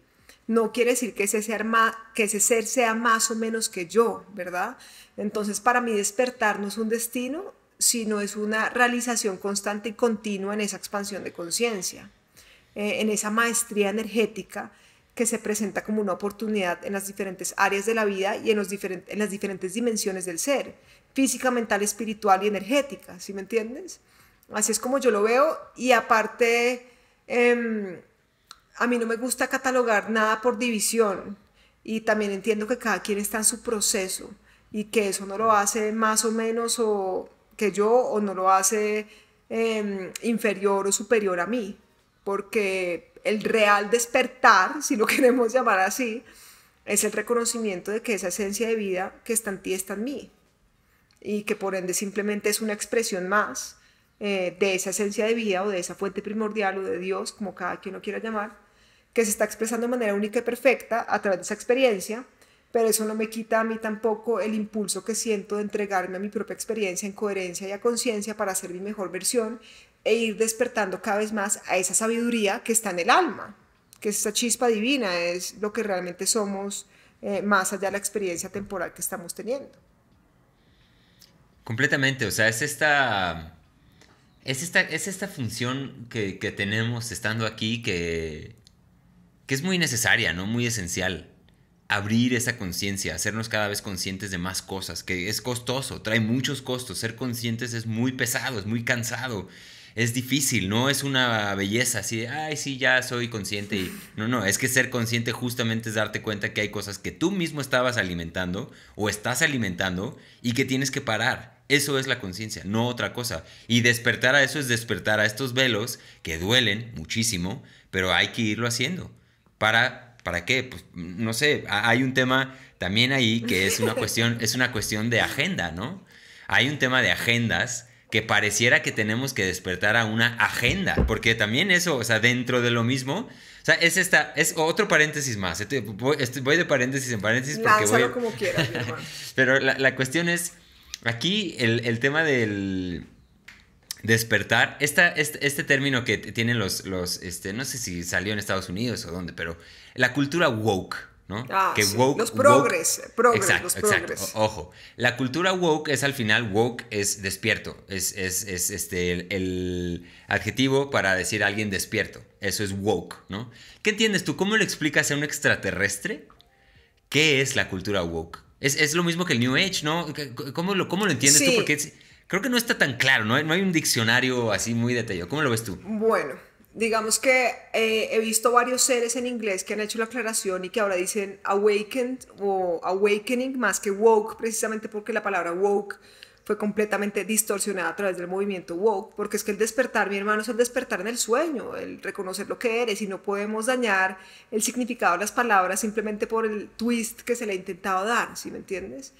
no quiere decir que ese, ser que ese ser sea más o menos que yo, ¿verdad? Entonces, para mí despertar no es un destino, sino es una realización constante y continua en esa expansión de conciencia, eh, en esa maestría energética que se presenta como una oportunidad en las diferentes áreas de la vida y en, los en las diferentes dimensiones del ser, física, mental, espiritual y energética, ¿sí me entiendes? Así es como yo lo veo y aparte... Em, a mí no me gusta catalogar nada por división y también entiendo que cada quien está en su proceso y que eso no lo hace más o menos o que yo o no lo hace em, inferior o superior a mí, porque el real despertar, si lo queremos llamar así, es el reconocimiento de que esa esencia de vida que está en ti está en mí y que por ende simplemente es una expresión más eh, de esa esencia de vida o de esa fuente primordial o de Dios, como cada quien lo quiera llamar, que se está expresando de manera única y perfecta a través de esa experiencia, pero eso no me quita a mí tampoco el impulso que siento de entregarme a mi propia experiencia en coherencia y a conciencia para ser mi mejor versión e ir despertando cada vez más a esa sabiduría que está en el alma, que es esa chispa divina, es lo que realmente somos eh, más allá de la experiencia temporal que estamos teniendo. Completamente, o sea, es esta... Es esta, es esta función que tenemos estando aquí que, es muy necesaria, ¿no? Muy esencial. Abrir esa conciencia, hacernos cada vez conscientes de más cosas, que es costoso, trae muchos costos. Ser conscientes es muy pesado, es muy cansado, es difícil, no es una belleza así de, ay, sí, ya soy consciente. Y... No, no, es que ser consciente justamente es darte cuenta que hay cosas que tú mismo estabas alimentando o estás alimentando y que tienes que parar. Eso es la conciencia, no otra cosa. Y despertar a eso es despertar a estos velos que duelen muchísimo, pero hay que irlo haciendo para, ¿para qué? Pues, no sé, hay un tema también ahí que es una cuestión, es una cuestión de agenda, ¿no? Hay un tema de agendas que pareciera que tenemos que despertar a una agenda, porque también eso, o sea, dentro de lo mismo, o sea, es esta, es otro paréntesis más, este, este, voy de paréntesis en paréntesis porque como quieras, Pero la, cuestión es, aquí el tema del, despertar. Este, este, término que tienen los, los este, no sé si salió en Estados Unidos o dónde, pero la cultura woke, ¿no? Ah, que woke, Los progres, progres los ojo, la cultura woke es al final, woke es despierto, es, es, este, el, adjetivo para decir a alguien despierto, eso es woke, ¿no? ¿Qué entiendes tú? ¿Cómo le explicas a un extraterrestre qué es la cultura woke? Es, lo mismo que el New Age, ¿no? ¿Cómo lo, cómo lo entiendes tú? Porque creo que no está tan claro, ¿no? hay un diccionario así muy detallado. ¿Cómo lo ves tú? Bueno, digamos que eh, he visto varios seres en inglés que han hecho la aclaración y que ahora dicen awakened o awakening más que woke, precisamente porque la palabra woke fue completamente distorsionada a través del movimiento woke, porque es que el despertar, mi hermano, es el despertar en el sueño, el reconocer lo que eres y no podemos dañar el significado de las palabras simplemente por el twist que se le ha intentado dar, ¿si me entiendes?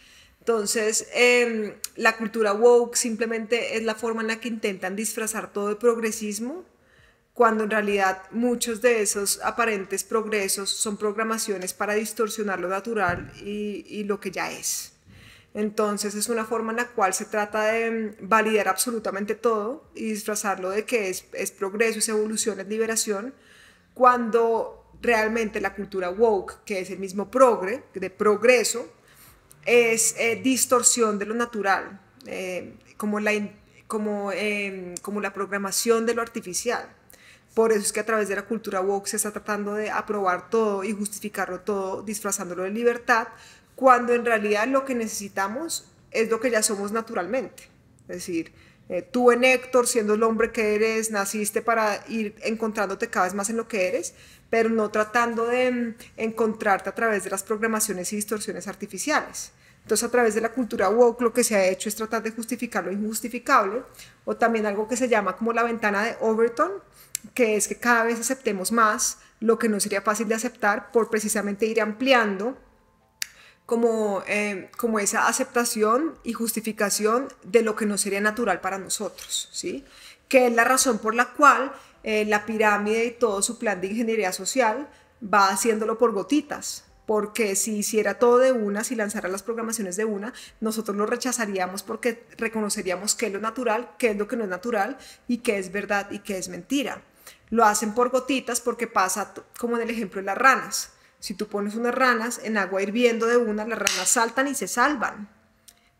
Entonces, em, la cultura woke simplemente es la forma en la que intentan disfrazar todo el progresismo, cuando en realidad muchos de esos aparentes progresos son programaciones para distorsionar lo natural y, lo que ya es. Entonces es una forma en la cual se trata de em, validar absolutamente todo y disfrazarlo de que es, progreso, es evolución, es liberación, cuando realmente la cultura woke, que es el mismo progre, de progreso, es eh, distorsión de lo natural, eh, como, la, como, em, como la programación de lo artificial. Por eso es que a través de la cultura woke se está tratando de aprobar todo y justificarlo todo, disfrazándolo de libertad, cuando en realidad lo que necesitamos es lo que ya somos naturalmente. Es decir, eh, tú en Héctor, siendo el hombre que eres, naciste para ir encontrándote cada vez más en lo que eres, pero no tratando de mm, encontrarte a través de las programaciones y distorsiones artificiales. Entonces, a través de la cultura woke, lo que se ha hecho es tratar de justificar lo injustificable, o también algo que se llama como la ventana de Overton, que es que cada vez aceptemos más lo que no sería fácil de aceptar por precisamente ir ampliando como, em, como esa aceptación y justificación de lo que no sería natural para nosotros, ¿sí? Que es la razón por la cual eh, la pirámide y todo su plan de ingeniería social va haciéndolo por gotitas, porque si hiciera todo de una, si lanzara las programaciones de una, nosotros lo rechazaríamos porque reconoceríamos qué es lo natural, qué es lo que no es natural y qué es verdad y qué es mentira. Lo hacen por gotitas porque pasa como en el ejemplo de las ranas. Si tú pones unas ranas en agua hirviendo de una, las ranas saltan y se salvan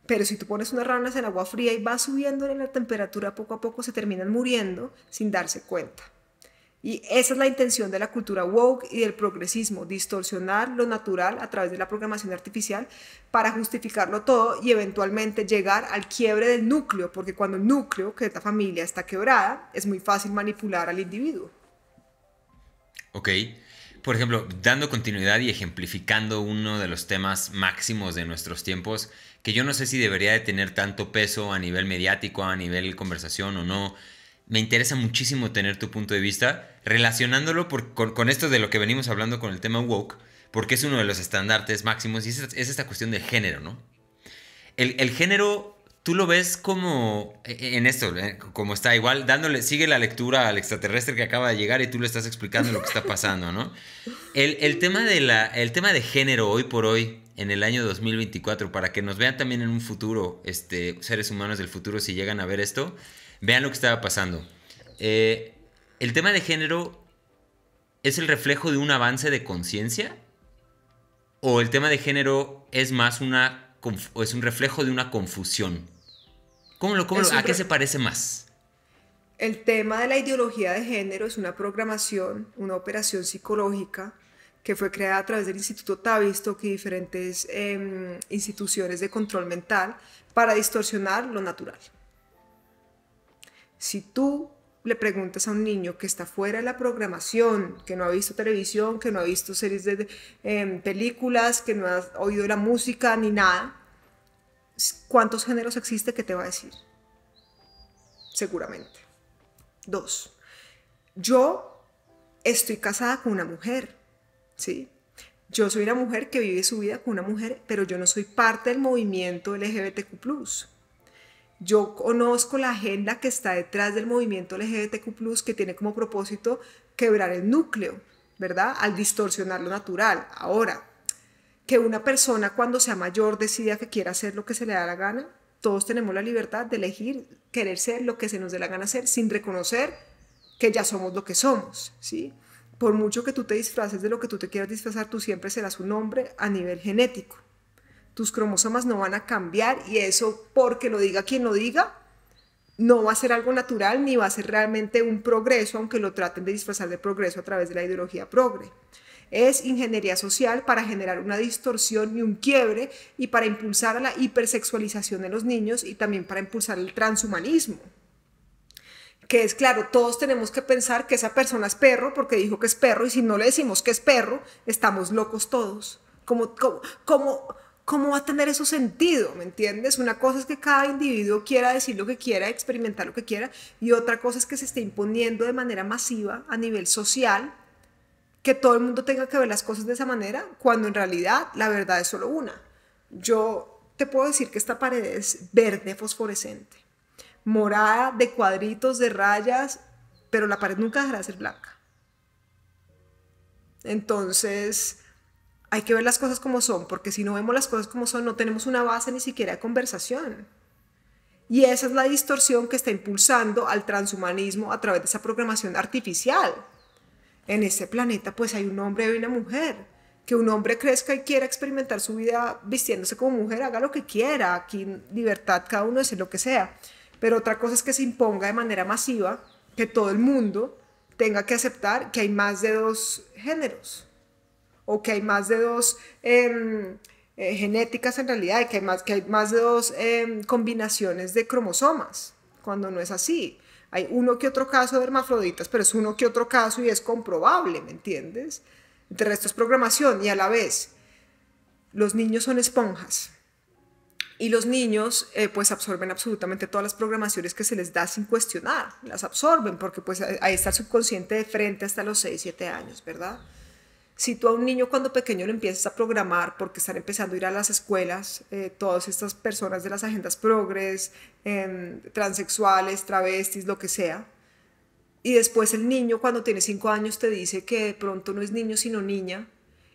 pero si tú pones unas ranas en agua fría y va subiendo en la temperatura, poco a poco se terminan muriendo sin darse cuenta. Y esa es la intención de la cultura woke y del progresismo, distorsionar lo natural a través de la programación artificial para justificarlo todo y eventualmente llegar al quiebre del núcleo, porque cuando el núcleo, que es familia, está quebrada, es muy fácil manipular al individuo. Ok. Por ejemplo, dando continuidad y ejemplificando uno de los temas máximos de nuestros tiempos, que yo no sé si debería de tener tanto peso a nivel mediático, a nivel conversación o no. Me interesa muchísimo tener tu punto de vista, relacionándolo con, esto de lo que venimos hablando con el tema woke, porque es uno de los estandartes máximos y es, esta cuestión de género, ¿no? El, género, tú lo ves como e, e, en esto, eh, como está igual, dándole, sigue la lectura al extraterrestre que acaba de llegar y tú le estás explicando lo que está pasando, ¿no? El, el tema, de la, el tema de género hoy por hoy, en el año 2024 para que nos vean también en un futuro, este, seres humanos del futuro, si llegan a ver esto, vean lo que estaba pasando. Eh, el tema de género es el reflejo de un avance de conciencia o el tema de género es más una es un reflejo de una confusión. ¿Cómo lo, ¿A qué se parece más? El tema de la ideología de género es una programación, una operación psicológica que fue creada a través del Instituto Tavistock y diferentes em, instituciones de control mental para distorsionar lo natural. Si tú le preguntas a un niño que está fuera de la programación, que no ha visto televisión, que no ha visto series de em, películas, que no ha oído la música ni nada, ¿cuántos géneros existe que te va a decir? Seguramente. Dos. Yo estoy casada con una mujer ¿sí? Yo soy una mujer que vive su vida con una mujer, pero yo no soy parte del movimiento LGBTQ yo conozco la agenda que está detrás del movimiento LGBTQ, que tiene como propósito quebrar el núcleo, ¿verdad? Al distorsionar lo natural. Ahora, que una persona cuando sea mayor decida que quiera hacer lo que se le da la gana, todos tenemos la libertad de elegir querer ser lo que se nos dé la gana ser sin reconocer que ya somos lo que somos, ¿sí? por mucho que tú te disfraces de lo que tú te quieras disfrazar, tú siempre serás un hombre a nivel genético. Tus cromosomas no van a cambiar y eso, porque lo diga quien lo diga, no va a ser algo natural ni va a ser realmente un progreso, aunque lo traten de disfrazar de progreso a través de la ideología progre. Es ingeniería social para generar una distorsión y un quiebre y para impulsar la hipersexualización de los niños y también para impulsar el transhumanismo que es claro, todos tenemos que pensar que esa persona es perro porque dijo que es perro y si no le decimos que es perro, estamos locos todos. Como, como, ¿Cómo va a tener eso sentido? ¿Me entiendes? Una cosa es que cada individuo quiera decir lo que quiera, experimentar lo que quiera, y otra cosa es que se esté imponiendo de manera masiva a nivel social, que todo el mundo tenga que ver las cosas de esa manera, cuando en realidad la verdad es solo una. Yo te puedo decir que esta pared es verde fosforescente morada de cuadritos, de rayas, pero la pared nunca dejará de ser blanca. Entonces, hay que ver las cosas como son, porque si no vemos las cosas como son, no tenemos una base ni siquiera de conversación. Y esa es la distorsión que está impulsando al transhumanismo a través de esa programación artificial. En este planeta, pues hay un hombre y una mujer. Que un hombre crezca y quiera experimentar su vida vistiéndose como mujer, haga lo que quiera, aquí libertad, cada uno es lo que sea pero otra cosa es que se imponga de manera masiva, que todo el mundo tenga que aceptar que hay más de dos géneros o que hay más de dos em, eh, genéticas en realidad, que hay más, que hay más de dos em, combinaciones de cromosomas, cuando no es así. Hay uno que otro caso de hermafroditas, pero es uno que otro caso y es comprobable, ¿me entiendes? Entre resto es programación y a la vez los niños son esponjas y los niños eh, pues absorben absolutamente todas las programaciones que se les da sin cuestionar, las absorben porque pues ahí está el subconsciente de frente hasta los 6, 7 años, ¿verdad? Si tú a un niño cuando pequeño lo empiezas a programar porque están empezando a ir a las escuelas, eh, todas estas personas de las agendas progres, en em, transexuales, travestis, lo que sea, y después el niño cuando tiene 5 años te dice que de pronto no es niño sino niña,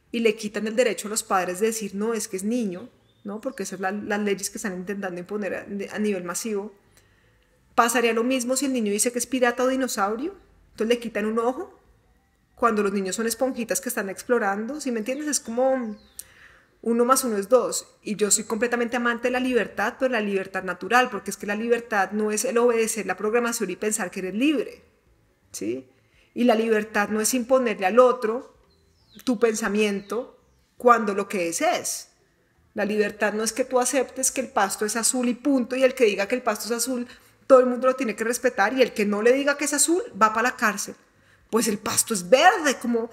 y le quitan el derecho a los padres de decir no, es que es niño, porque esas son las, leyes que están intentando imponer a, nivel masivo. ¿Pasaría lo mismo si el niño dice que es pirata o dinosaurio? Entonces le quitan un ojo cuando los niños son esponjitas que están explorando, si me entiendes, es como uno más uno es dos. Y yo soy completamente amante de la libertad, pero la libertad natural, porque es que la libertad no es el obedecer la programación y pensar que eres libre, ¿sí? Y la libertad no es imponerle al otro tu pensamiento cuando lo que es es. La libertad no es que tú aceptes que el pasto es azul y punto, y el que diga que el pasto es azul, todo el mundo lo tiene que respetar, y el que no le diga que es azul, va para la cárcel. Pues el pasto es verde, ¿cómo,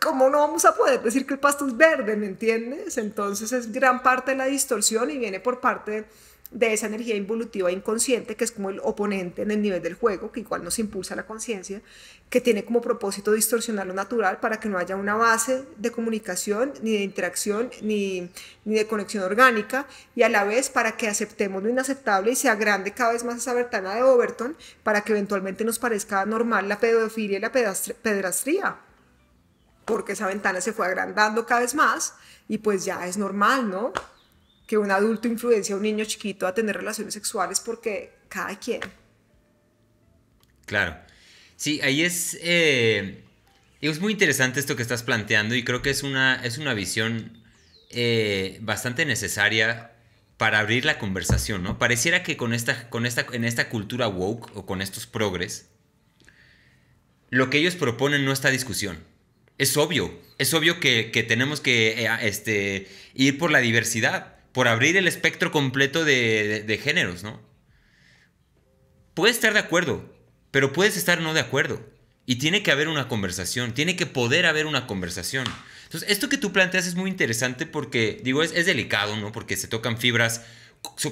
como no vamos a poder decir que el pasto es verde? ¿Me entiendes? Entonces es gran parte de la distorsión y viene por parte... De, de esa energía involutiva inconsciente, que es como el oponente en el nivel del juego, que igual nos impulsa la conciencia, que tiene como propósito distorsionar lo natural para que no haya una base de comunicación, ni de interacción, ni, ni de conexión orgánica, y a la vez para que aceptemos lo inaceptable y se agrande cada vez más esa ventana de Overton, para que eventualmente nos parezca normal la pedofilia y la pedrastría, porque esa ventana se fue agrandando cada vez más y pues ya es normal, ¿no? que un adulto influencia a un niño chiquito a tener relaciones sexuales porque cada quien. Claro. Sí, ahí es... Eh, es muy interesante esto que estás planteando y creo que es una, es una visión eh, bastante necesaria para abrir la conversación, ¿no? Pareciera que con esta, con esta, en esta cultura woke o con estos progres, lo que ellos proponen no está discusión. Es obvio, es obvio que, tenemos que eh, este, ir por la diversidad por abrir el espectro completo de, géneros, ¿no? Puedes estar de acuerdo, pero puedes estar no de acuerdo. Y tiene que haber una conversación, tiene que poder haber una conversación. Entonces, esto que tú planteas es muy interesante porque, digo, es, delicado, ¿no? Porque se tocan fibras,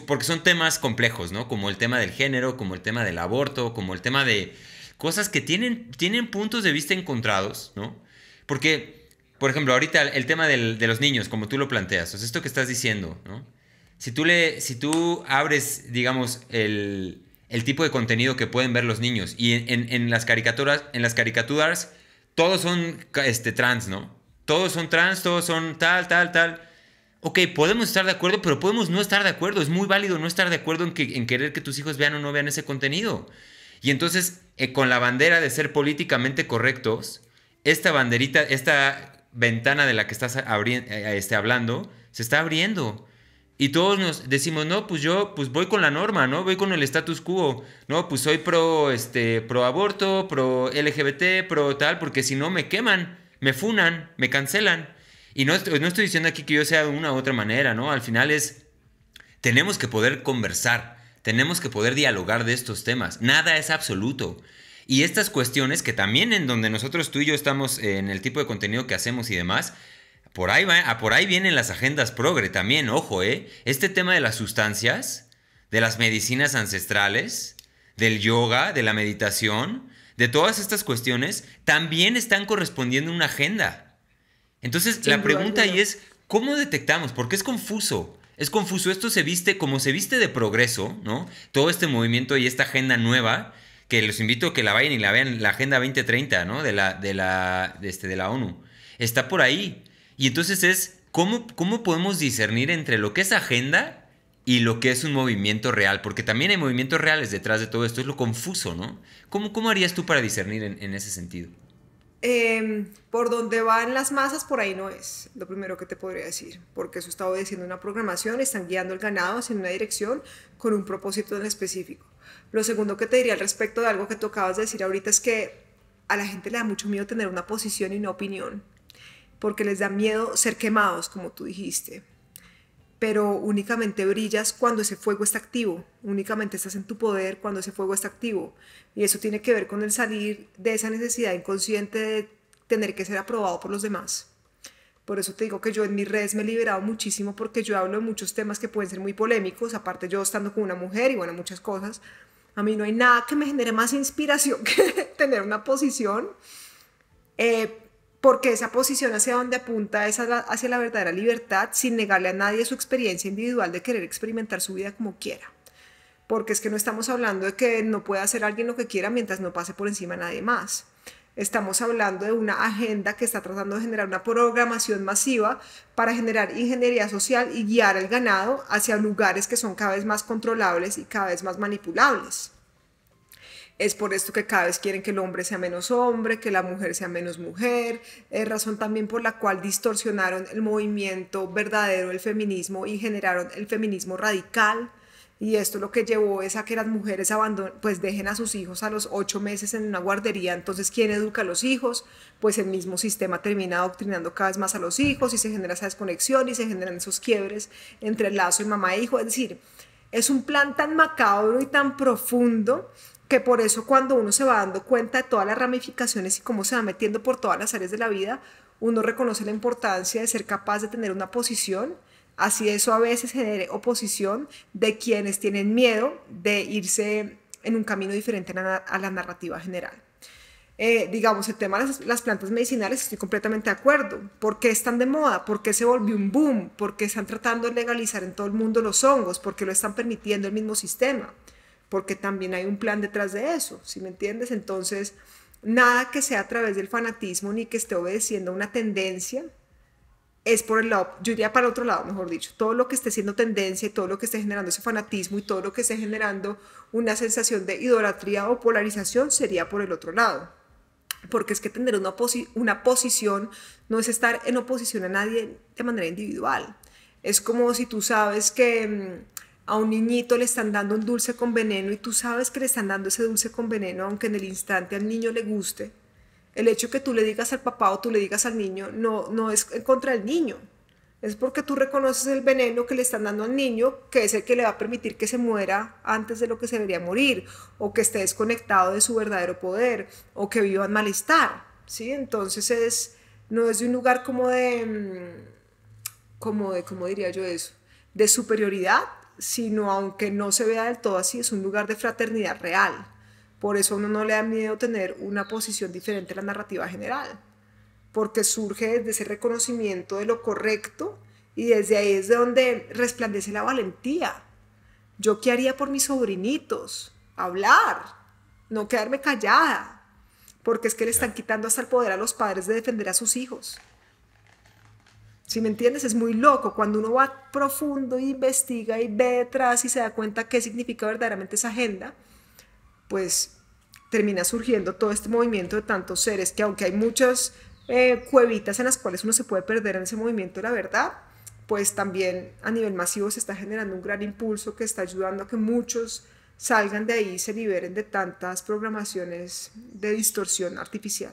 porque son temas complejos, ¿no? Como el tema del género, como el tema del aborto, como el tema de cosas que tienen, tienen puntos de vista encontrados, ¿no? Porque por ejemplo, ahorita el tema de los niños, como tú lo planteas, o sea, esto que estás diciendo, ¿no? Si tú, le, si tú abres, digamos, el, el tipo de contenido que pueden ver los niños, y en, las caricaturas, en las caricaturas, todos son este, trans, ¿no? Todos son trans, todos son tal, tal, tal. Ok, podemos estar de acuerdo, pero podemos no estar de acuerdo. Es muy válido no estar de acuerdo en, que, en querer que tus hijos vean o no vean ese contenido. Y entonces, eh, con la bandera de ser políticamente correctos, esta banderita, esta ventana de la que estás eh, eh, este, hablando se está abriendo. Y todos nos decimos, no, pues yo pues voy con la norma, ¿no? Voy con el status quo. No, pues soy pro, este, pro aborto, pro LGBT, pro tal, porque si no me queman, me funan, me cancelan. Y no, no estoy diciendo aquí que yo sea de una u otra manera, ¿no? Al final es, tenemos que poder conversar, tenemos que poder dialogar de estos temas. Nada es absoluto. Y estas cuestiones que también en donde nosotros tú y yo estamos eh, en el tipo de contenido que hacemos y demás, por ahí, va, ah, por ahí vienen las agendas progre también, ojo, ¿eh? Este tema de las sustancias, de las medicinas ancestrales, del yoga, de la meditación, de todas estas cuestiones, también están correspondiendo a una agenda. Entonces, la pregunta ahí es, ¿cómo detectamos? Porque es confuso. Es confuso, esto se viste como se viste de progreso, ¿no? Todo este movimiento y esta agenda nueva, que los invito a que la vayan y la vean, la Agenda 2030, ¿no? De la, de la, este, la ONU. Está por ahí. Y entonces es, ¿cómo, ¿cómo podemos discernir entre lo que es agenda y lo que es un movimiento real? Porque también hay movimientos reales detrás de todo esto, es lo confuso, ¿no? ¿Cómo, cómo harías tú para discernir en, ese sentido? Em, por donde van las masas, por ahí no es, lo primero que te podría decir, porque eso está obedeciendo una programación, están guiando el ganado hacia una dirección con un propósito en específico. Lo segundo que te diría al respecto de algo que tú acabas de decir ahorita es que a la gente le da mucho miedo tener una posición y una opinión, porque les da miedo ser quemados, como tú dijiste. Pero únicamente brillas cuando ese fuego está activo, únicamente estás en tu poder cuando ese fuego está activo. Y eso tiene que ver con el salir de esa necesidad inconsciente de tener que ser aprobado por los demás. Por eso te digo que yo en mis redes me he liberado muchísimo porque yo hablo de muchos temas que pueden ser muy polémicos, aparte yo estando con una mujer y bueno, muchas cosas, a mí no hay nada que me genere más inspiración que tener una posición, eh, porque esa posición hacia donde apunta es hacia la verdadera libertad, sin negarle a nadie su experiencia individual de querer experimentar su vida como quiera. Porque es que no estamos hablando de que no pueda hacer alguien lo que quiera mientras no pase por encima de nadie más. Estamos hablando de una agenda que está tratando de generar una programación masiva para generar ingeniería social y guiar al ganado hacia lugares que son cada vez más controlables y cada vez más manipulables. Es por esto que cada vez quieren que el hombre sea menos hombre, que la mujer sea menos mujer. Es eh, razón también por la cual distorsionaron el movimiento verdadero del feminismo y generaron el feminismo radical. Y esto lo que llevó es a que las mujeres pues dejen a sus hijos a los ocho meses en una guardería. Entonces, ¿quién educa a los hijos? Pues el mismo sistema termina adoctrinando cada vez más a los hijos y se genera esa desconexión y se generan esos quiebres entre el lazo de mamá e hijo. Es decir, es un plan tan macabro y tan profundo que por eso cuando uno se va dando cuenta de todas las ramificaciones y cómo se va metiendo por todas las áreas de la vida, uno reconoce la importancia de ser capaz de tener una posición Así eso a veces genere oposición de quienes tienen miedo de irse en un camino diferente a la narrativa general. Eh, digamos, el tema de las, plantas medicinales, estoy completamente de acuerdo. ¿Por qué están de moda? ¿Por qué se volvió un boom? ¿Por qué están tratando de legalizar en todo el mundo los hongos? ¿Por qué lo están permitiendo el mismo sistema? Porque también hay un plan detrás de eso, si me entiendes? Entonces, nada que sea a través del fanatismo ni que esté obedeciendo a una tendencia es por el lado, yo diría para otro lado, mejor dicho, todo lo que esté siendo tendencia y todo lo que esté generando ese fanatismo y todo lo que esté generando una sensación de idolatría o polarización sería por el otro lado. Porque es que tener una, una posición no es estar en oposición a nadie de manera individual. Es como si tú sabes que mm, a un niñito le están dando un dulce con veneno y tú sabes que le están dando ese dulce con veneno, aunque en el instante al niño le guste, el hecho que tú le digas al papá o tú le digas al niño no, no es contra del niño. Es porque tú reconoces el veneno que le están dando al niño, que es el que le va a permitir que se muera antes de lo que se debería morir, o que esté desconectado de su verdadero poder, o que viva en malestar. ¿sí? Entonces es, no es de un lugar como de, mm, como de, ¿cómo diría yo eso? De superioridad, sino aunque no se vea del todo así, es un lugar de fraternidad real. Por eso a uno no le da miedo tener una posición diferente a la narrativa general, porque surge desde ese reconocimiento de lo correcto y desde ahí es de donde resplandece la valentía. ¿Yo qué haría por mis sobrinitos? Hablar, no quedarme callada, porque es que le están quitando hasta el poder a los padres de defender a sus hijos. Si me entiendes, es muy loco. Cuando uno va profundo, investiga y ve detrás y se da cuenta qué significa verdaderamente esa agenda, pues termina surgiendo todo este movimiento de tantos seres que aunque hay muchas eh, cuevitas en las cuales uno se puede perder en ese movimiento de la verdad, pues también a nivel masivo se está generando un gran impulso que está ayudando a que muchos salgan de ahí y se liberen de tantas programaciones de distorsión artificial.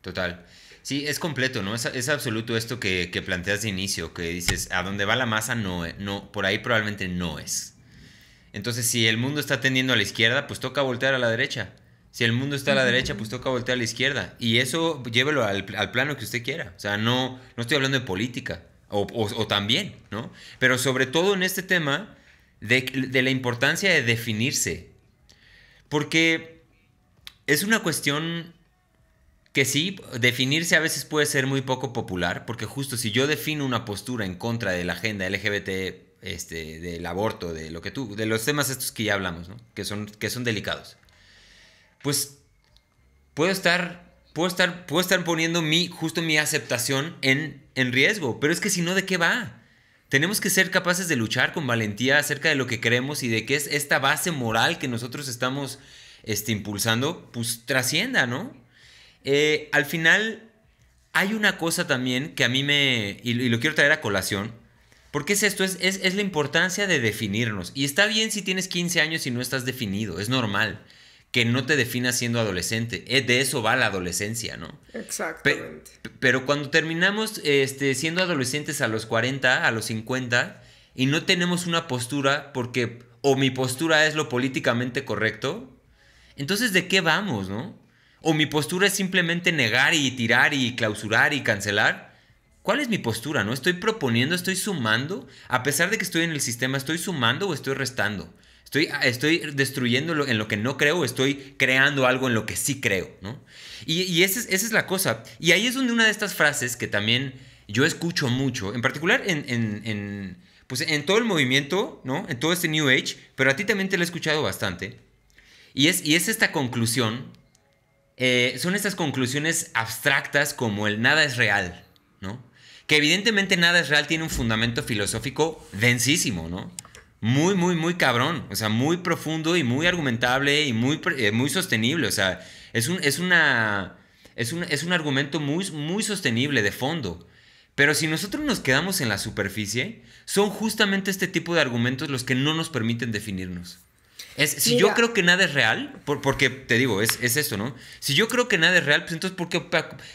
Total. Sí, es completo, ¿no? Es, absoluto esto que, planteas de inicio, que dices, a dónde va la masa no, eh, no, por ahí probablemente no es. Entonces, si el mundo está tendiendo a la izquierda, pues toca voltear a la derecha. Si el mundo está a la derecha, pues toca voltear a la izquierda. Y eso llévelo al, plano que usted quiera. O sea, no, no estoy hablando de política, o, también, ¿no? Pero sobre todo en este tema de, de la importancia de definirse. Porque es una cuestión que sí, definirse a veces puede ser muy poco popular, porque justo si yo defino una postura en contra de la agenda LGBT este, del aborto, de lo que tú, de los temas estos que ya hablamos, ¿no? que, son, que son delicados. Pues puedo estar, puedo estar, puedo estar poniendo mi, justo mi aceptación en, en riesgo, pero es que si no, ¿de qué va? Tenemos que ser capaces de luchar con valentía acerca de lo que creemos y de que es esta base moral que nosotros estamos este, impulsando, pues trascienda, ¿no? Eh, al final, hay una cosa también que a mí me, y lo quiero traer a colación, porque es esto, es, la importancia de definirnos. Y está bien si tienes 15 años y no estás definido, es normal que no te definas siendo adolescente. Eh, de eso va la adolescencia, ¿no? Exactamente. pero cuando terminamos este, siendo adolescentes a los 40, a los 50, y no tenemos una postura porque o mi postura es lo políticamente correcto, entonces ¿de qué vamos, no? O mi postura es simplemente negar y tirar y clausurar y cancelar ¿Cuál es mi postura? ¿No estoy proponiendo, estoy sumando? A pesar de que estoy en el sistema, ¿estoy sumando o estoy restando? Estoy, ah, estoy destruyendo en lo que no creo, ¿O estoy creando algo en lo que sí creo, Y, esa, es, la cosa. Y ahí es donde una de estas frases que también yo escucho mucho, en particular en, pues en todo el movimiento, ¿no? En todo este New Age, pero a ti también te lo he escuchado bastante. Y es, y es esta conclusión, eh, son estas conclusiones abstractas como el nada es real, ¿no? que evidentemente nada es real, tiene un fundamento filosófico densísimo, ¿no? Muy, muy, muy cabrón, o sea, muy profundo y muy argumentable y muy, eh, muy sostenible, o sea, es un, es una, es un, es un argumento muy, muy sostenible de fondo. Pero si nosotros nos quedamos en la superficie, son justamente este tipo de argumentos los que no nos permiten definirnos. Es, si yo creo que nada es real, por, porque te digo, es, es, esto, ¿no? Si yo creo que nada es real, pues entonces, ¿por qué?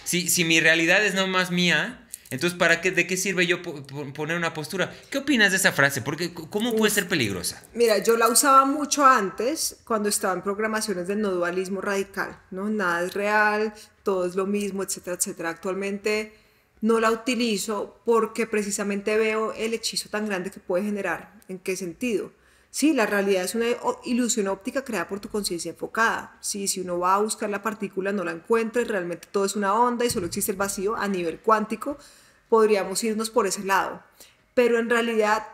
Si, si mi realidad es nada más mía, entonces, ¿para qué, ¿de qué sirve yo poner una postura? ¿Qué opinas de esa frase? Porque, ¿cómo puede ser peligrosa? Mira, yo la usaba mucho antes cuando estaba en programaciones del no dualismo radical, ¿no? Nada es real, todo es lo mismo, etcétera, etcétera. Actualmente no la utilizo porque precisamente veo el hechizo tan grande que puede generar. ¿En qué sentido? Sí, la realidad es una ilusión óptica creada por tu conciencia enfocada. Sí, si uno va a buscar la partícula no la encuentra y realmente todo es una onda y solo existe el vacío a nivel cuántico, podríamos irnos por ese lado. Pero en realidad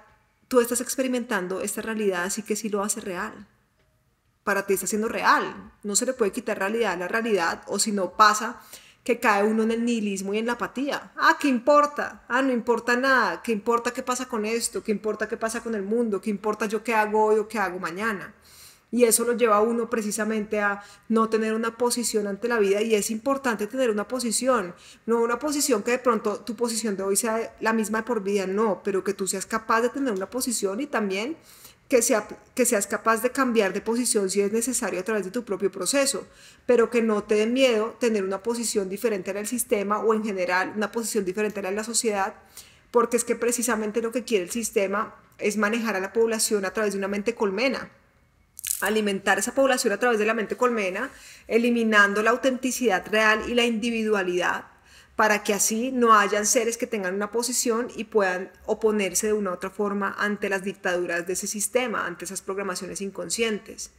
tú estás experimentando esta realidad, así que sí lo hace real. Para ti está siendo real. No se le puede quitar realidad a la realidad, o si no pasa que cae uno en el nihilismo y en la apatía. Ah, ¿qué importa? Ah, no importa nada. ¿Qué importa qué pasa con esto? ¿Qué importa qué pasa con el mundo? ¿Qué importa yo qué hago hoy o qué hago mañana? Y eso lo lleva a uno precisamente a no tener una posición ante la vida y es importante tener una posición, no una posición que de pronto tu posición de hoy sea la misma de por vida, no, pero que tú seas capaz de tener una posición y también que, sea, que seas capaz de cambiar de posición si es necesario a través de tu propio proceso, pero que no te dé miedo tener una posición diferente en el sistema o en general una posición diferente en la sociedad, porque es que precisamente lo que quiere el sistema es manejar a la población a través de una mente colmena alimentar esa población a través de la mente colmena, eliminando la autenticidad real y la individualidad para que así no hayan seres que tengan una posición y puedan oponerse de una u otra forma ante las dictaduras de ese sistema, ante esas programaciones inconscientes.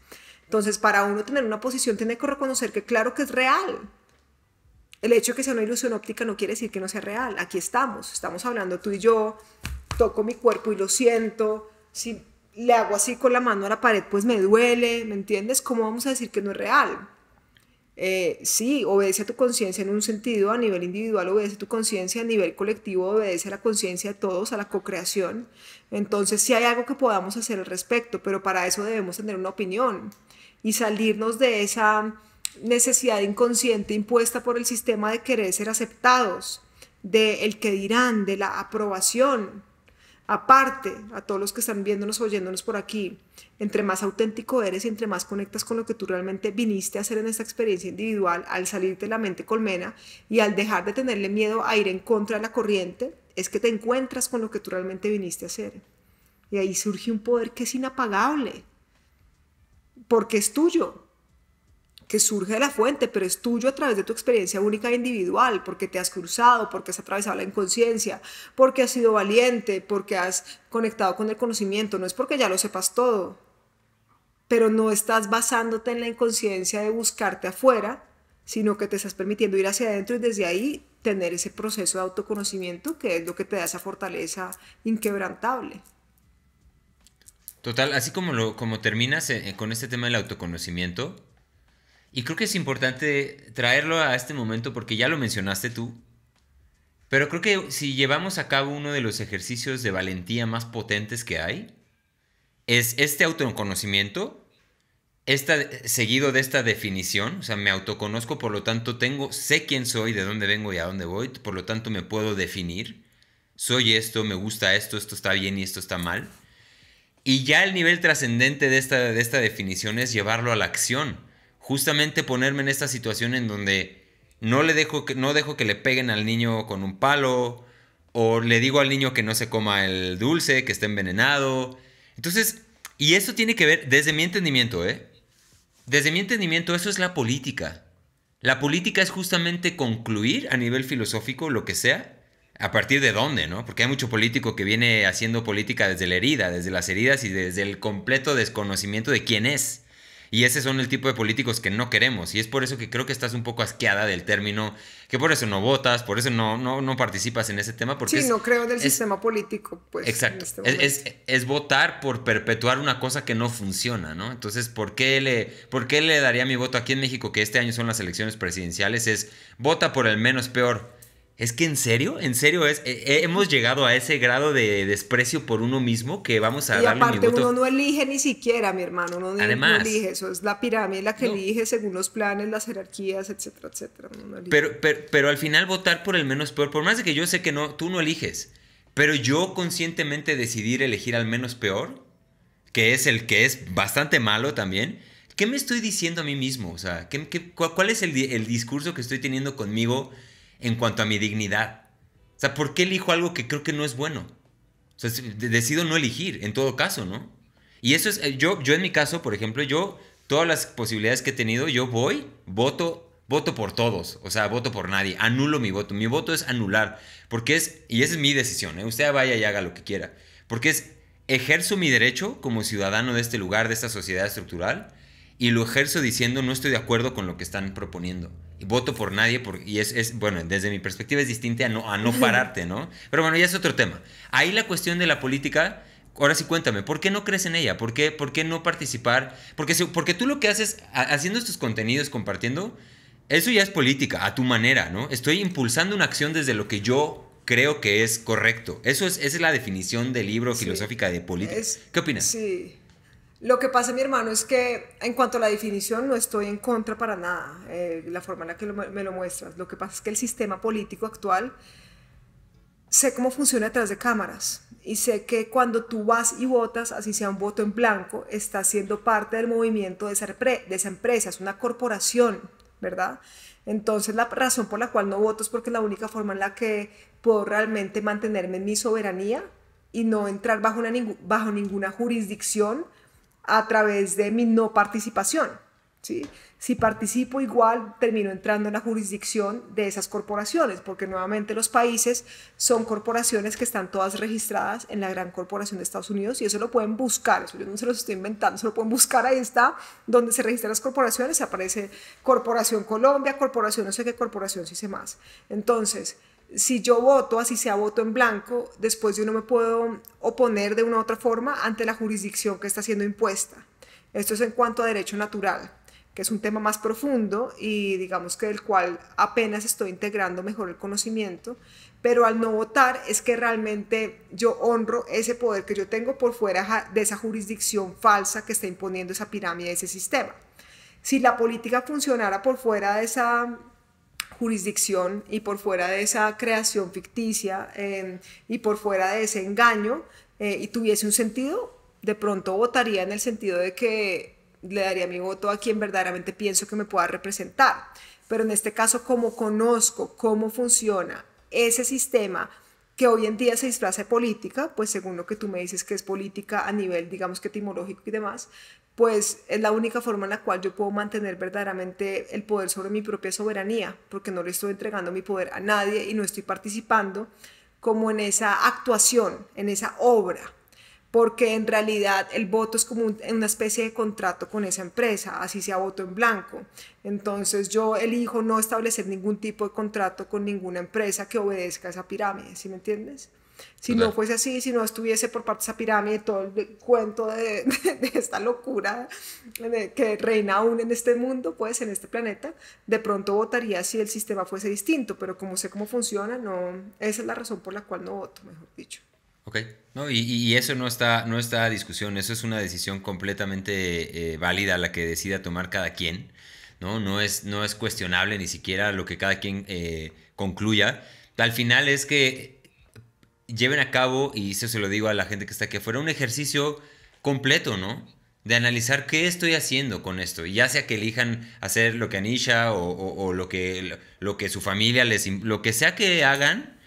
Entonces, para uno tener una posición, tiene que reconocer que claro que es real. El hecho de que sea una ilusión óptica no quiere decir que no sea real. Aquí estamos, estamos hablando tú y yo, toco mi cuerpo y lo siento, si le hago así con la mano a la pared, pues me duele, ¿me entiendes? ¿Cómo vamos a decir que no es real? Eh, sí, obedece a tu conciencia en un sentido, a nivel individual obedece a tu conciencia, a nivel colectivo obedece a la conciencia de todos, a la co-creación. Entonces sí hay algo que podamos hacer al respecto, pero para eso debemos tener una opinión y salirnos de esa necesidad inconsciente impuesta por el sistema de querer ser aceptados, de el que dirán, de la aprobación, Aparte, a todos los que están viéndonos, oyéndonos por aquí, entre más auténtico eres y entre más conectas con lo que tú realmente viniste a hacer en esta experiencia individual, al salirte de la mente colmena y al dejar de tenerle miedo a ir en contra de la corriente, es que te encuentras con lo que tú realmente viniste a hacer. Y ahí surge un poder que es inapagable, porque es tuyo, que surge de la fuente, pero es tuyo a través de tu experiencia única e individual, porque te has cruzado, porque has atravesado la inconsciencia, porque has sido valiente, porque has conectado con el conocimiento, no es porque ya lo sepas todo, pero no estás basándote en la inconsciencia de buscarte afuera, sino que te estás permitiendo ir hacia adentro y desde ahí tener ese proceso de autoconocimiento que es lo que te da esa fortaleza inquebrantable. Total, así como, lo, como terminas eh, eh, con este tema del autoconocimiento, y creo que es importante traerlo a este momento porque ya lo mencionaste tú, pero creo que si llevamos a cabo uno de los ejercicios de valentía más potentes que hay, es este autoconocimiento, esta, seguido de esta definición, o sea, me autoconozco, por lo tanto tengo, sé quién soy, de dónde vengo y a dónde voy, por lo tanto me puedo definir, soy esto, me gusta esto, esto está bien y esto está mal. Y ya el nivel trascendente de esta, de esta definición es llevarlo a la acción justamente ponerme en esta situación en donde no le dejo que, no dejo que le peguen al niño con un palo o le digo al niño que no se coma el dulce, que está envenenado. Entonces, y eso tiene que ver desde mi entendimiento, ¿eh? Desde mi entendimiento eso es la política. La política es justamente concluir a nivel filosófico lo que sea, a partir de dónde, ¿no? Porque hay mucho político que viene haciendo política desde la herida, desde las heridas y desde el completo desconocimiento de quién es. Y ese son el tipo de políticos que no queremos. Y es por eso que creo que estás un poco asqueada del término, que por eso no votas, por eso no, no, no participas en ese tema. Porque sí, no creo del sistema político. Pues, exacto. Este es, es, votar por perpetuar una cosa que no funciona, ¿no? Entonces, ¿por qué, le, ¿por qué le daría mi voto aquí en México, que este año son las elecciones presidenciales? Es vota por el menos peor es que en serio, en serio es, eh, eh, hemos llegado a ese grado de desprecio por uno mismo que vamos a y aparte, Y aparte uno no elige ni siquiera, mi hermano, no elige, eso es la pirámide la que elige según los planes, las jerarquías, etcétera, etcétera. pero, pero, al final votar por el menos peor, por más de que yo sé que no, tú no eliges, pero yo conscientemente decidir elegir al menos peor, que es el que es bastante malo también, ¿qué me estoy diciendo a mí mismo? O sea, cuál, es el, el discurso que estoy teniendo conmigo? en cuanto a mi dignidad. O sea, ¿por qué elijo algo que creo que no es bueno? decido no elegir, en todo caso, ¿no? Y eso es, eh, yo, yo en mi caso, por ejemplo, yo, todas las posibilidades que he tenido, yo voy, voto voto por todos, o sea, voto por nadie, anulo mi voto, mi voto es anular, porque es, y esa es mi decisión, ¿eh? usted vaya y haga lo que quiera, porque es, ejerzo mi derecho como ciudadano de este lugar, de esta sociedad estructural, y lo ejerzo diciendo no estoy de acuerdo con lo que están proponiendo voto por nadie, porque y es, bueno, desde mi perspectiva es distinta a no, a no pararte, ¿no? Pero bueno, ya es otro tema. Ahí la cuestión de la política, ahora sí cuéntame, ¿por qué no crees en ella? ¿Por qué, por qué no participar? Porque, porque tú lo que haces, haciendo estos contenidos, compartiendo, eso ya es política, a tu manera, ¿no? Estoy impulsando una acción desde lo que yo creo que es correcto. Eso es, esa es la definición del libro filosófica de política. ¿Qué opinas? Sí. Lo que pasa, mi hermano, es que en cuanto a la definición no estoy en contra para nada, eh, la forma en la que me lo muestras. Lo que pasa es que el sistema político actual sé cómo funciona detrás de cámaras y sé que cuando tú vas y votas, así sea un voto en blanco, estás siendo parte del movimiento de esa, de esa empresa, es una corporación, ¿verdad? Entonces la razón por la cual no voto es porque es la única forma en la que puedo realmente mantenerme en mi soberanía y no entrar bajo, una, bajo ninguna jurisdicción a través de mi no participación. ¿sí? Si participo igual, termino entrando en la jurisdicción de esas corporaciones, porque nuevamente los países son corporaciones que están todas registradas en la gran corporación de Estados Unidos y eso lo pueden buscar, eso yo no se los estoy inventando, se lo pueden buscar, ahí está, donde se registran las corporaciones, aparece Corporación Colombia, Corporación no sé qué, Corporación si sí más. Entonces, si yo voto, así sea voto en blanco, después yo no me puedo oponer de una u otra forma ante la jurisdicción que está siendo impuesta. Esto es en cuanto a derecho natural, que es un tema más profundo y digamos que del cual apenas estoy integrando mejor el conocimiento, pero al no votar es que realmente yo honro ese poder que yo tengo por fuera de esa jurisdicción falsa que está imponiendo esa pirámide, ese sistema. Si la política funcionara por fuera de esa jurisdicción y por fuera de esa creación ficticia em, y por fuera de ese engaño eh, y tuviese un sentido, de pronto votaría en el sentido de que le daría mi voto a quien verdaderamente pienso que me pueda representar. Pero en este caso, como conozco cómo funciona ese sistema que hoy en día se disfraza de política, pues según lo que tú me dices que es política a nivel, digamos que etimológico y demás, pues es la única forma en la cual yo puedo mantener verdaderamente el poder sobre mi propia soberanía, porque no le estoy entregando mi poder a nadie y no estoy participando como en esa actuación, en esa obra, porque en realidad el voto es como una especie de contrato con esa empresa, así sea voto en blanco. Entonces yo elijo no establecer ningún tipo de contrato con ninguna empresa que obedezca esa pirámide, ¿sí me entiendes? Si no fuese así, si no estuviese por parte de esa pirámide, todo el cuento de, esta locura que reina aún en este mundo, pues en este planeta, de pronto votaría si el sistema fuese distinto, pero como sé cómo funciona, no, esa es la razón por la cual no voto, mejor dicho. Ok, y, eso no está, no a discusión, eso es una decisión completamente eh, válida la que decida tomar cada quien, ¿no? No es, no es cuestionable ni siquiera lo que cada quien eh, concluya. Al final es que lleven a cabo, y eso se lo digo a la gente que está aquí afuera, un ejercicio completo, ¿no? De analizar qué estoy haciendo con esto. ya sea que elijan hacer lo que Anisha o, lo, que, que su familia les... Lo que sea que hagan,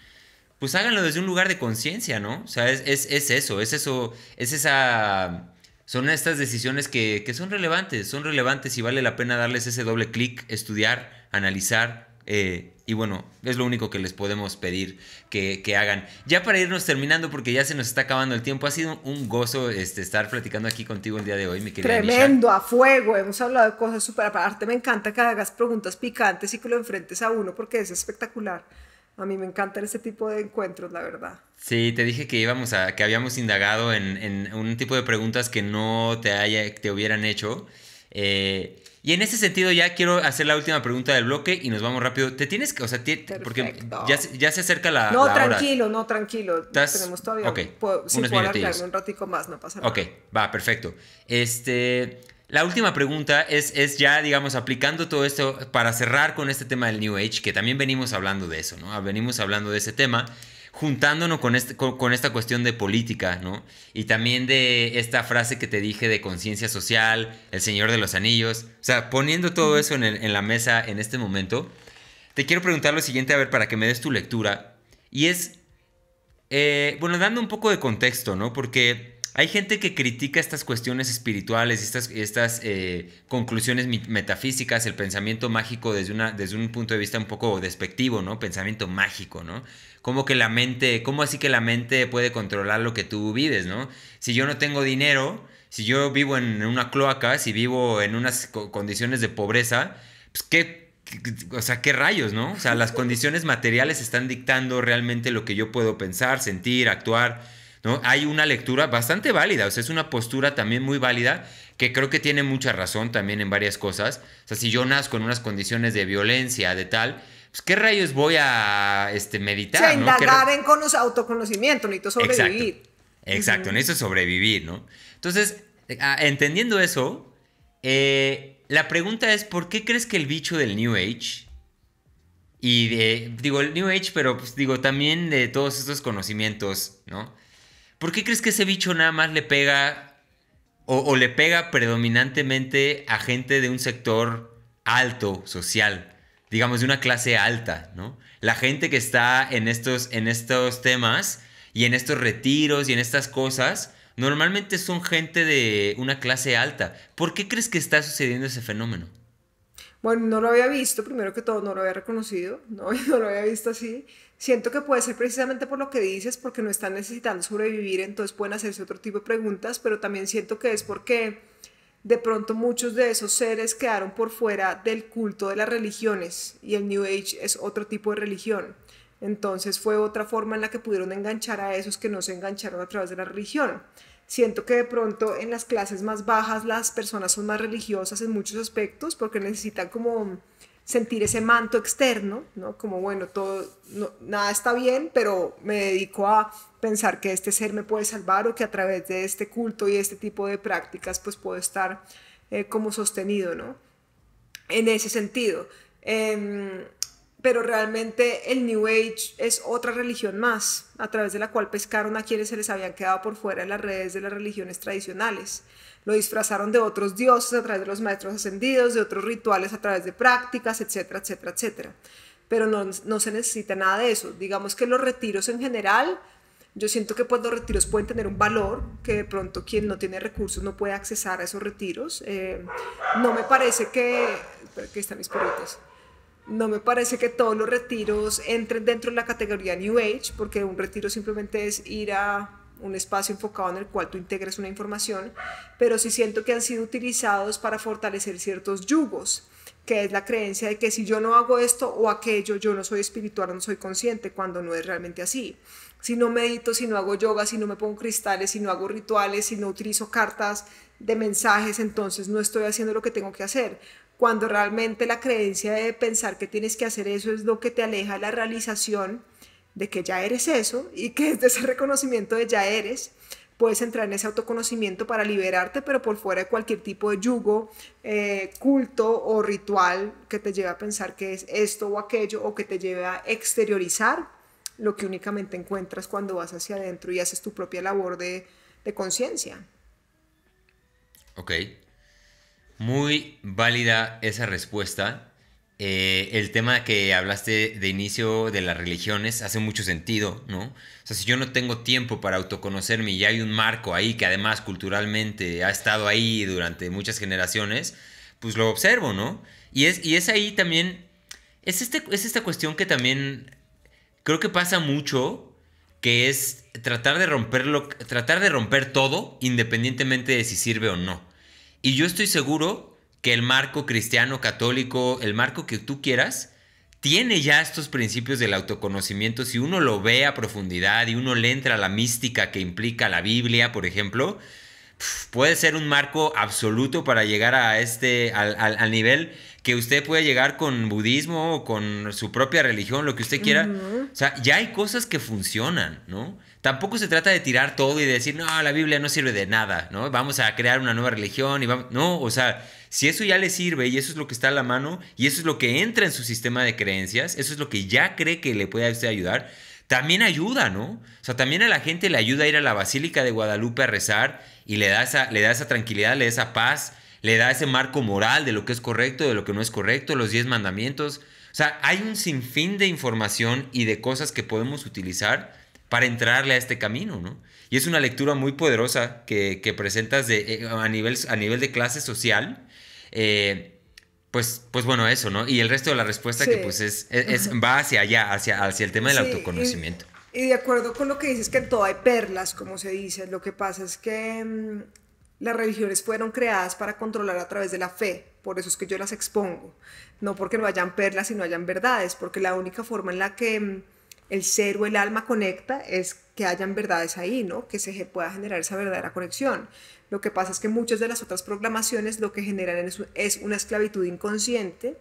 pues háganlo desde un lugar de conciencia, ¿no? O sea, es, eso, es eso, es esa... Son estas decisiones que, que son relevantes, son relevantes y vale la pena darles ese doble clic, estudiar, analizar, eh, y bueno, es lo único que les podemos pedir que, que, hagan. Ya para irnos terminando, porque ya se nos está acabando el tiempo, ha sido un gozo este, estar platicando aquí contigo el día de hoy, mi querida. Tremendo, a fuego. Hemos hablado de cosas súper aparte. Me encanta que hagas preguntas picantes y que lo enfrentes a uno, porque es espectacular. A mí me encantan este tipo de encuentros, la verdad. Sí, te dije que íbamos a, que habíamos indagado en, en un tipo de preguntas que no te, haya, te hubieran hecho. Eh, y en ese sentido ya quiero hacer la última pregunta del bloque y nos vamos rápido. Te tienes que, o sea, porque ya, se acerca la... No, tranquilo, no, tranquilo. Tenemos todavía puedo un ratico más, no pasa nada. Ok, va, perfecto. Este, la última pregunta es, es ya, digamos, aplicando todo esto para cerrar con este tema del New Age, que también venimos hablando de eso, ¿no? Venimos hablando de ese tema juntándonos con, este, con, esta cuestión de política, ¿no? Y también de esta frase que te dije de conciencia social, el Señor de los Anillos, o sea, poniendo todo eso en, la mesa en este momento, te quiero preguntar lo siguiente, a ver, para que me des tu lectura, y es, eh, bueno, dando un poco de contexto, ¿no? Porque hay gente que critica estas cuestiones espirituales, estas, estas eh, conclusiones metafísicas, el pensamiento mágico desde, una, desde un punto de vista un poco despectivo, ¿no? Pensamiento mágico, ¿no? cómo que la mente, cómo así que la mente puede controlar lo que tú vives, ¿no? Si yo no tengo dinero, si yo vivo en una cloaca, si vivo en unas condiciones de pobreza, pues qué, o sea, qué rayos, ¿no? O sea, las condiciones materiales están dictando realmente lo que yo puedo pensar, sentir, actuar, ¿no? Hay una lectura bastante válida, o sea, es una postura también muy válida que creo que tiene mucha razón también en varias cosas. O sea, si yo nazco en unas condiciones de violencia, de tal, pues, ¿qué rayos voy a este, meditar? O sea, indagar en con los autoconocimiento, necesito sobrevivir. Exacto, Exacto necesito sobrevivir, ¿no? Entonces, entendiendo eso, eh, la pregunta es, ¿por qué crees que el bicho del New Age, y de, digo el New Age, pero pues, digo también de todos estos conocimientos, ¿no? ¿Por qué crees que ese bicho nada más le pega o, o le pega predominantemente a gente de un sector alto, social? digamos, de una clase alta, ¿no? La gente que está en estos, en estos temas y en estos retiros y en estas cosas, normalmente son gente de una clase alta. ¿Por qué crees que está sucediendo ese fenómeno? Bueno, no lo había visto, primero que todo, no lo había reconocido, no, no lo había visto así. Siento que puede ser precisamente por lo que dices, porque no están necesitando sobrevivir, entonces pueden hacerse otro tipo de preguntas, pero también siento que es porque de pronto muchos de esos seres quedaron por fuera del culto de las religiones y el New Age es otro tipo de religión. Entonces fue otra forma en la que pudieron enganchar a esos que no se engancharon a través de la religión. Siento que de pronto en las clases más bajas las personas son más religiosas en muchos aspectos porque necesitan como sentir ese manto externo, ¿no? Como bueno, todo, nada está bien, pero me dedico a pensar que este ser me puede salvar o que a través de este culto y este tipo de prácticas pues puedo estar eh, como sostenido, ¿no? En ese sentido. Em, pero realmente el New Age es otra religión más, a través de la cual pescaron a quienes se les habían quedado por fuera en las redes de las religiones tradicionales. Lo disfrazaron de otros dioses a través de los maestros ascendidos, de otros rituales a través de prácticas, etcétera, etcétera, etcétera. Pero no, se necesita nada de eso. Digamos que los retiros en general, yo siento que pues los retiros pueden tener un valor que de pronto quien no tiene recursos no puede accesar a esos retiros. Eh, no me parece que... Aquí están mis perritos no me parece que todos los retiros entren dentro de la categoría New Age, porque un retiro simplemente es ir a un espacio enfocado en el cual tú integras una información, pero sí siento que han sido utilizados para fortalecer ciertos yugos, que es la creencia de que si yo no hago esto o aquello, yo no soy espiritual, no soy consciente, cuando no es realmente así. Si no medito, si no hago yoga, si no me pongo cristales, si no hago rituales, si no utilizo cartas de mensajes, entonces no estoy haciendo lo que tengo que hacer. Cuando realmente la creencia de pensar que tienes que hacer eso es lo que te aleja de la realización de que ya eres eso y que desde ese reconocimiento de ya eres, puedes entrar en ese autoconocimiento para liberarte, pero por fuera de cualquier tipo de yugo, eh, culto o ritual que te lleve a pensar que es esto o aquello o que te lleve a exteriorizar lo que únicamente encuentras cuando vas hacia adentro y haces tu propia labor de, de conciencia. Ok. Muy válida esa respuesta. Eh, el tema que hablaste de inicio de las religiones hace mucho sentido, ¿no? O sea, si yo no tengo tiempo para autoconocerme y hay un marco ahí que además culturalmente ha estado ahí durante muchas generaciones, pues lo observo, ¿no? Y es, y es ahí también, es, este, es esta cuestión que también creo que pasa mucho, que es tratar de, romperlo, tratar de romper todo independientemente de si sirve o no. Y yo estoy seguro que el marco cristiano, católico, el marco que tú quieras, tiene ya estos principios del autoconocimiento, si uno lo ve a profundidad y uno le entra a la mística que implica la Biblia, por ejemplo, puede ser un marco absoluto para llegar a este, al, nivel que usted puede llegar con budismo o con su propia religión, lo que usted quiera. O sea, ya hay cosas que funcionan, ¿no? tampoco se trata de tirar todo y decir, no, la Biblia no sirve de nada, ¿no? Vamos a crear una nueva religión y vamos... No, o sea, si eso ya le sirve y eso es lo que está a la mano y eso es lo que entra en su sistema de creencias, eso es lo que ya cree que le puede usted ayudar, también ayuda, ¿no? O sea, también a la gente le ayuda a ir a la Basílica de Guadalupe a rezar y le da esa, le da esa tranquilidad, le da esa paz, le da ese marco moral de lo que es correcto, de lo que no es correcto, los diez mandamientos. O sea, hay un sinfín de información y de cosas que podemos utilizar para entrarle a este camino, ¿no? Y es una lectura muy poderosa que, presentas de, eh, a, nivel, a nivel de clase social. Eh, pues, pues bueno, eso, ¿no? Y el resto de la respuesta que pues es, va hacia allá, hacia, hacia el tema del autoconocimiento. Y, de acuerdo con lo que dices, que todo hay perlas, como se dice, lo que pasa es que mm, las religiones fueron creadas para controlar a través de la fe, por eso es que yo las expongo, no porque no hayan perlas y no hayan verdades, porque la única forma en la que... Mm, el ser o el alma conecta es que hayan verdades ahí, ¿no? Que se pueda generar esa verdadera conexión. Lo que pasa es que muchas de las otras programaciones lo que generan es, es una esclavitud inconsciente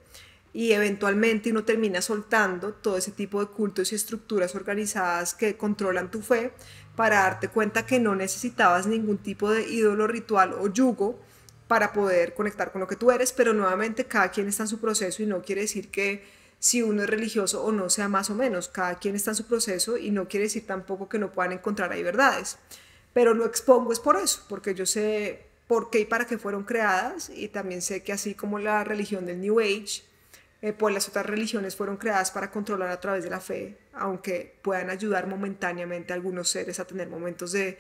y eventualmente uno termina soltando todo ese tipo de cultos y estructuras organizadas que controlan tu fe para darte cuenta que no necesitabas ningún tipo de ídolo ritual o yugo para poder conectar con lo que tú eres, pero nuevamente cada quien está en su proceso y no quiere decir que si uno es religioso o no sea más o menos. Cada quien está en su proceso y no quiere decir tampoco que no puedan encontrar ahí verdades. Pero lo expongo es por eso, porque yo sé por qué y para qué fueron creadas y también sé que así como la religión del New Age, eh, pues las otras religiones fueron creadas para controlar a través de la fe, aunque puedan ayudar momentáneamente a algunos seres a tener momentos de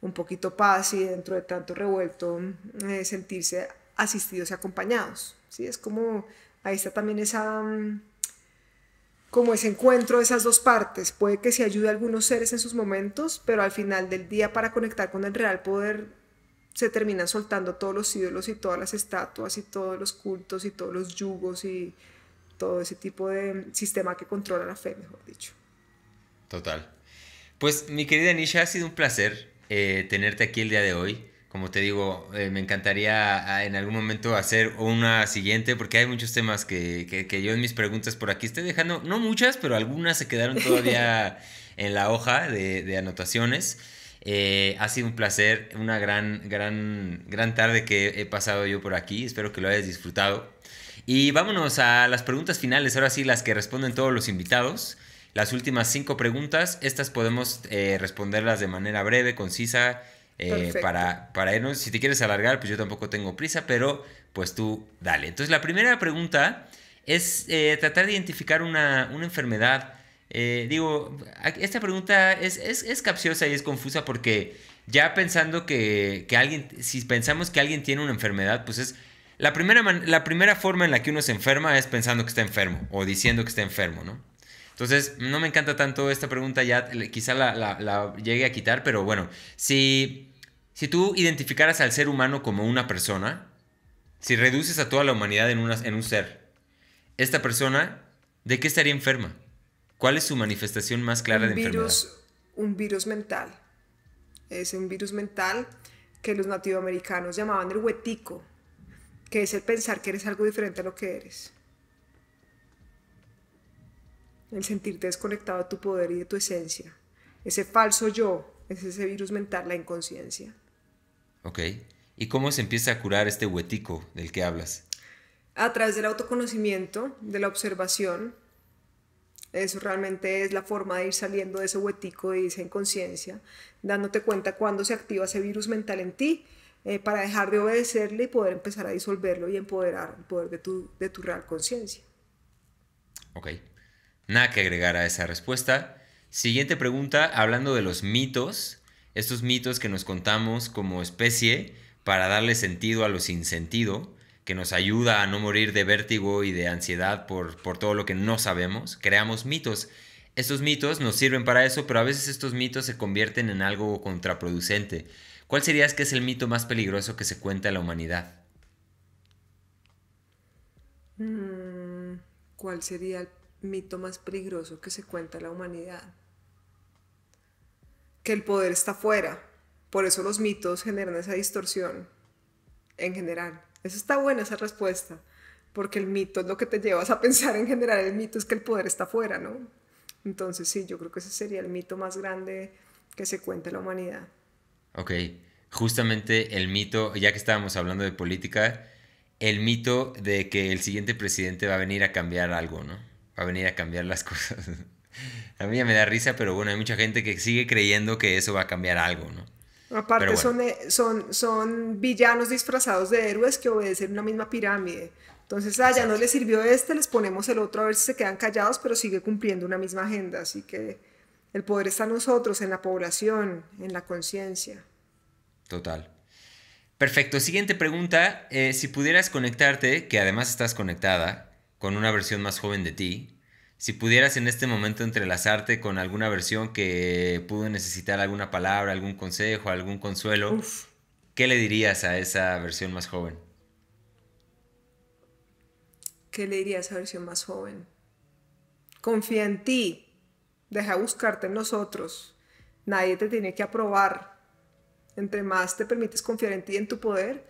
un poquito paz y dentro de tanto revuelto eh, sentirse asistidos y acompañados. ¿sí? Es como, ahí está también esa... Mm, como ese encuentro de esas dos partes. Puede que se ayude a algunos seres en sus momentos, pero al final del día para conectar con el real poder se terminan soltando todos los ídolos y todas las estatuas y todos los cultos y todos los yugos y todo ese tipo de sistema que controla la fe, mejor dicho. Total. Pues mi querida Nisha, ha sido un placer eh, tenerte aquí el día de hoy como te digo, eh, me encantaría ah, en algún momento hacer una siguiente, porque hay muchos temas que, yo en mis preguntas por aquí estoy dejando, no muchas, pero algunas se quedaron todavía en la hoja de, anotaciones. Eh, ha sido un placer, una gran, gran, gran tarde que he pasado yo por aquí. Espero que lo hayas disfrutado. Y vámonos a las preguntas finales, ahora sí, las que responden todos los invitados. Las últimas cinco preguntas, estas podemos eh, responderlas de manera breve, concisa eh, para, para si te quieres alargar, pues yo tampoco tengo prisa, pero pues tú dale. Entonces la primera pregunta es eh, tratar de identificar una, enfermedad. Eh, digo, esta pregunta es, capciosa y es confusa porque ya pensando que, alguien, si pensamos que alguien tiene una enfermedad, pues es... La primera, la primera forma en la que uno se enferma es pensando que está enfermo o diciendo que está enfermo, ¿no? Entonces, no me encanta tanto esta pregunta, ya quizá la, la, la llegue a quitar, pero bueno, si si tú identificaras al ser humano como una persona, si reduces a toda la humanidad en, un ser, esta persona, ¿de qué estaría enferma? ¿Cuál es su manifestación más clara de enfermedad? Un virus mental. Es un virus mental que los nativoamericanos llamaban el huetico, que es el pensar que eres algo diferente a lo que eres. El sentirte desconectado de tu poder y de tu esencia. Ese falso yo, es ese virus mental, la inconsciencia. ¿Y cómo se empieza a curar este huetico del que hablas? A través del autoconocimiento, de la observación. Eso realmente es la forma de ir saliendo de ese huetico, de esa inconsciencia, dándote cuenta cuando se activa ese virus mental en ti eh, para dejar de obedecerle y poder empezar a disolverlo y empoderar el poder de tu, de tu real conciencia. Ok. Nada que agregar a esa respuesta. Siguiente pregunta, hablando de los mitos, estos mitos que nos contamos como especie para darle sentido a lo sin sentido, que nos ayuda a no morir de vértigo y de ansiedad por, todo lo que no sabemos, creamos mitos. Estos mitos nos sirven para eso, pero a veces estos mitos se convierten en algo contraproducente. ¿Cuál sería que es el mito más peligroso que se cuenta a la humanidad? Mm, ¿Cuál sería el mito más peligroso que se cuenta a la humanidad? que el poder está fuera. Por eso los mitos generan esa distorsión en general. Eso está buena esa respuesta, porque el mito es lo que te llevas a pensar en general. El mito es que el poder está fuera, ¿no? Entonces sí, yo creo que ese sería el mito más grande que se cuenta en la humanidad. Ok, justamente el mito, ya que estábamos hablando de política, el mito de que el siguiente presidente va a venir a cambiar algo, ¿no? Va a venir a cambiar las cosas. a mí ya me da risa, pero bueno, hay mucha gente que sigue creyendo que eso va a cambiar algo, ¿no? Aparte eh, son, son, villanos disfrazados de héroes que obedecen una misma pirámide. Entonces, ah, ya no les sirvió este, les ponemos el otro a ver si se quedan callados, pero sigue cumpliendo una misma agenda. Así que el poder está en nosotros, en la población, en la conciencia. Total. Perfecto. Siguiente pregunta. Eh, si pudieras conectarte, que además estás conectada, con una versión más joven de ti, si pudieras en este momento entrelazarte con alguna versión que pudo necesitar alguna palabra, algún consejo, algún consuelo, ¿qué le dirías a esa versión más joven? ¿Qué le dirías a esa versión más joven? Confía en ti, deja buscarte en nosotros, nadie te tiene que aprobar. Entre más te permites confiar en ti y en tu poder,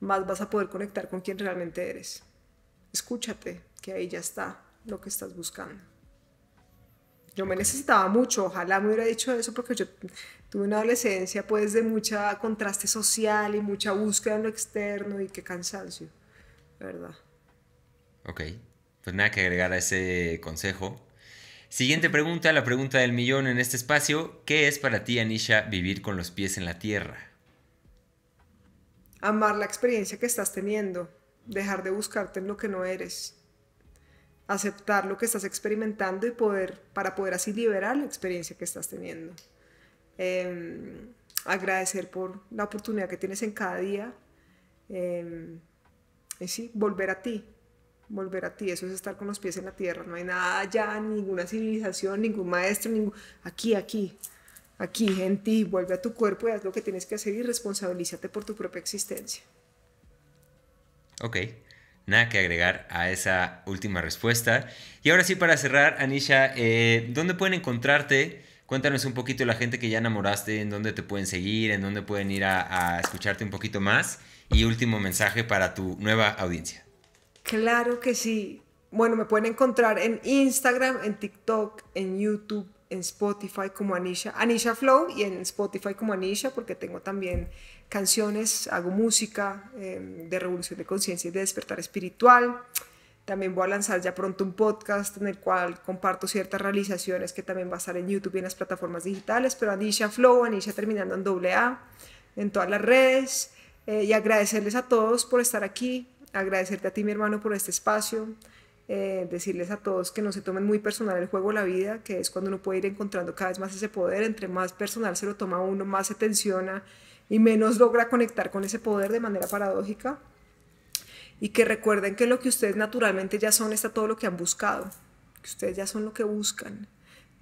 más vas a poder conectar con quien realmente eres. Escúchate, que ahí ya está lo que estás buscando. Yo me necesitaba mucho, ojalá me hubiera dicho eso porque yo tuve una adolescencia pues de mucha contraste social y mucha búsqueda en lo externo y qué cansancio, ¿verdad? Ok, pues nada que agregar a ese consejo. Siguiente pregunta, la pregunta del millón en este espacio. ¿Qué es para ti, Anisha, vivir con los pies en la tierra? Amar la experiencia que estás teniendo, dejar de buscarte en lo que no eres aceptar lo que estás experimentando y poder, para poder así liberar la experiencia que estás teniendo. Em, agradecer por la oportunidad que tienes en cada día. Eh, y sí, volver a ti, volver a ti, eso es estar con los pies en la tierra, no hay nada allá, ninguna civilización, ningún maestro, ningún... aquí, aquí, aquí, en ti, vuelve a tu cuerpo y haz lo que tienes que hacer y responsabilízate por tu propia existencia. Ok nada que agregar a esa última respuesta. Y ahora sí, para cerrar, Anisha, eh, ¿dónde pueden encontrarte? Cuéntanos un poquito la gente que ya enamoraste, en dónde te pueden seguir, en dónde pueden ir a, a escucharte un poquito más. Y último mensaje para tu nueva audiencia. Claro que sí. Bueno, me pueden encontrar en Instagram, en TikTok, en YouTube, en Spotify como Anisha, Anisha Flow y en Spotify como Anisha, porque tengo también canciones, hago música em, de revolución de conciencia y de despertar espiritual. También voy a lanzar ya pronto un podcast en el cual comparto ciertas realizaciones que también va a estar en YouTube y en las plataformas digitales, pero Anisha Flow, Anisha terminando en doble A, en todas las redes. Eh, y agradecerles a todos por estar aquí, agradecerte a ti mi hermano por este espacio, eh, decirles a todos que no se tomen muy personal el juego de la vida, que es cuando uno puede ir encontrando cada vez más ese poder, entre más personal se lo toma uno, más se tensiona y menos logra conectar con ese poder de manera paradójica. Y que recuerden que lo que ustedes naturalmente ya son está todo lo que han buscado, ustedes ya son lo que buscan.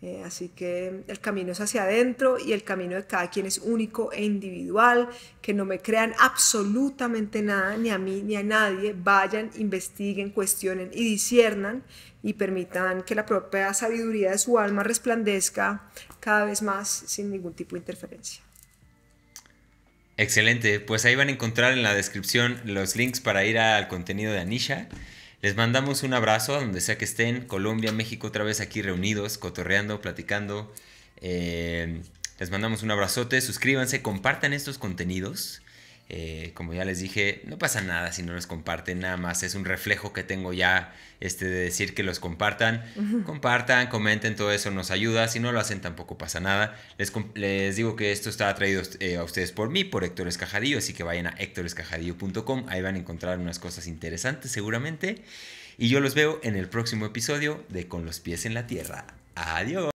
Eh, así que el camino es hacia adentro y el camino de cada quien es único e individual, que no me crean absolutamente nada, ni a mí ni a nadie. Vayan, investiguen, cuestionen y disciernan y permitan que la propia sabiduría de su alma resplandezca cada vez más sin ningún tipo de interferencia. Excelente, pues ahí van a encontrar en la descripción los links para ir al contenido de Anisha. Les mandamos un abrazo a donde sea que estén, Colombia, México, otra vez aquí reunidos, cotorreando, platicando. Eh, les mandamos un abrazote, suscríbanse, compartan estos contenidos. Eh, como ya les dije, no pasa nada si no los comparten, nada más es un reflejo que tengo ya este, de decir que los compartan. Compartan, comenten, todo eso nos ayuda. Si no lo hacen tampoco pasa nada. Les, digo que esto está traído eh, a ustedes por mí, por Héctor Escajadillo, así que vayan a héctorescajadillo.com, ahí van a encontrar unas cosas interesantes seguramente. Y yo los veo en el próximo episodio de Con los pies en la tierra. Adiós.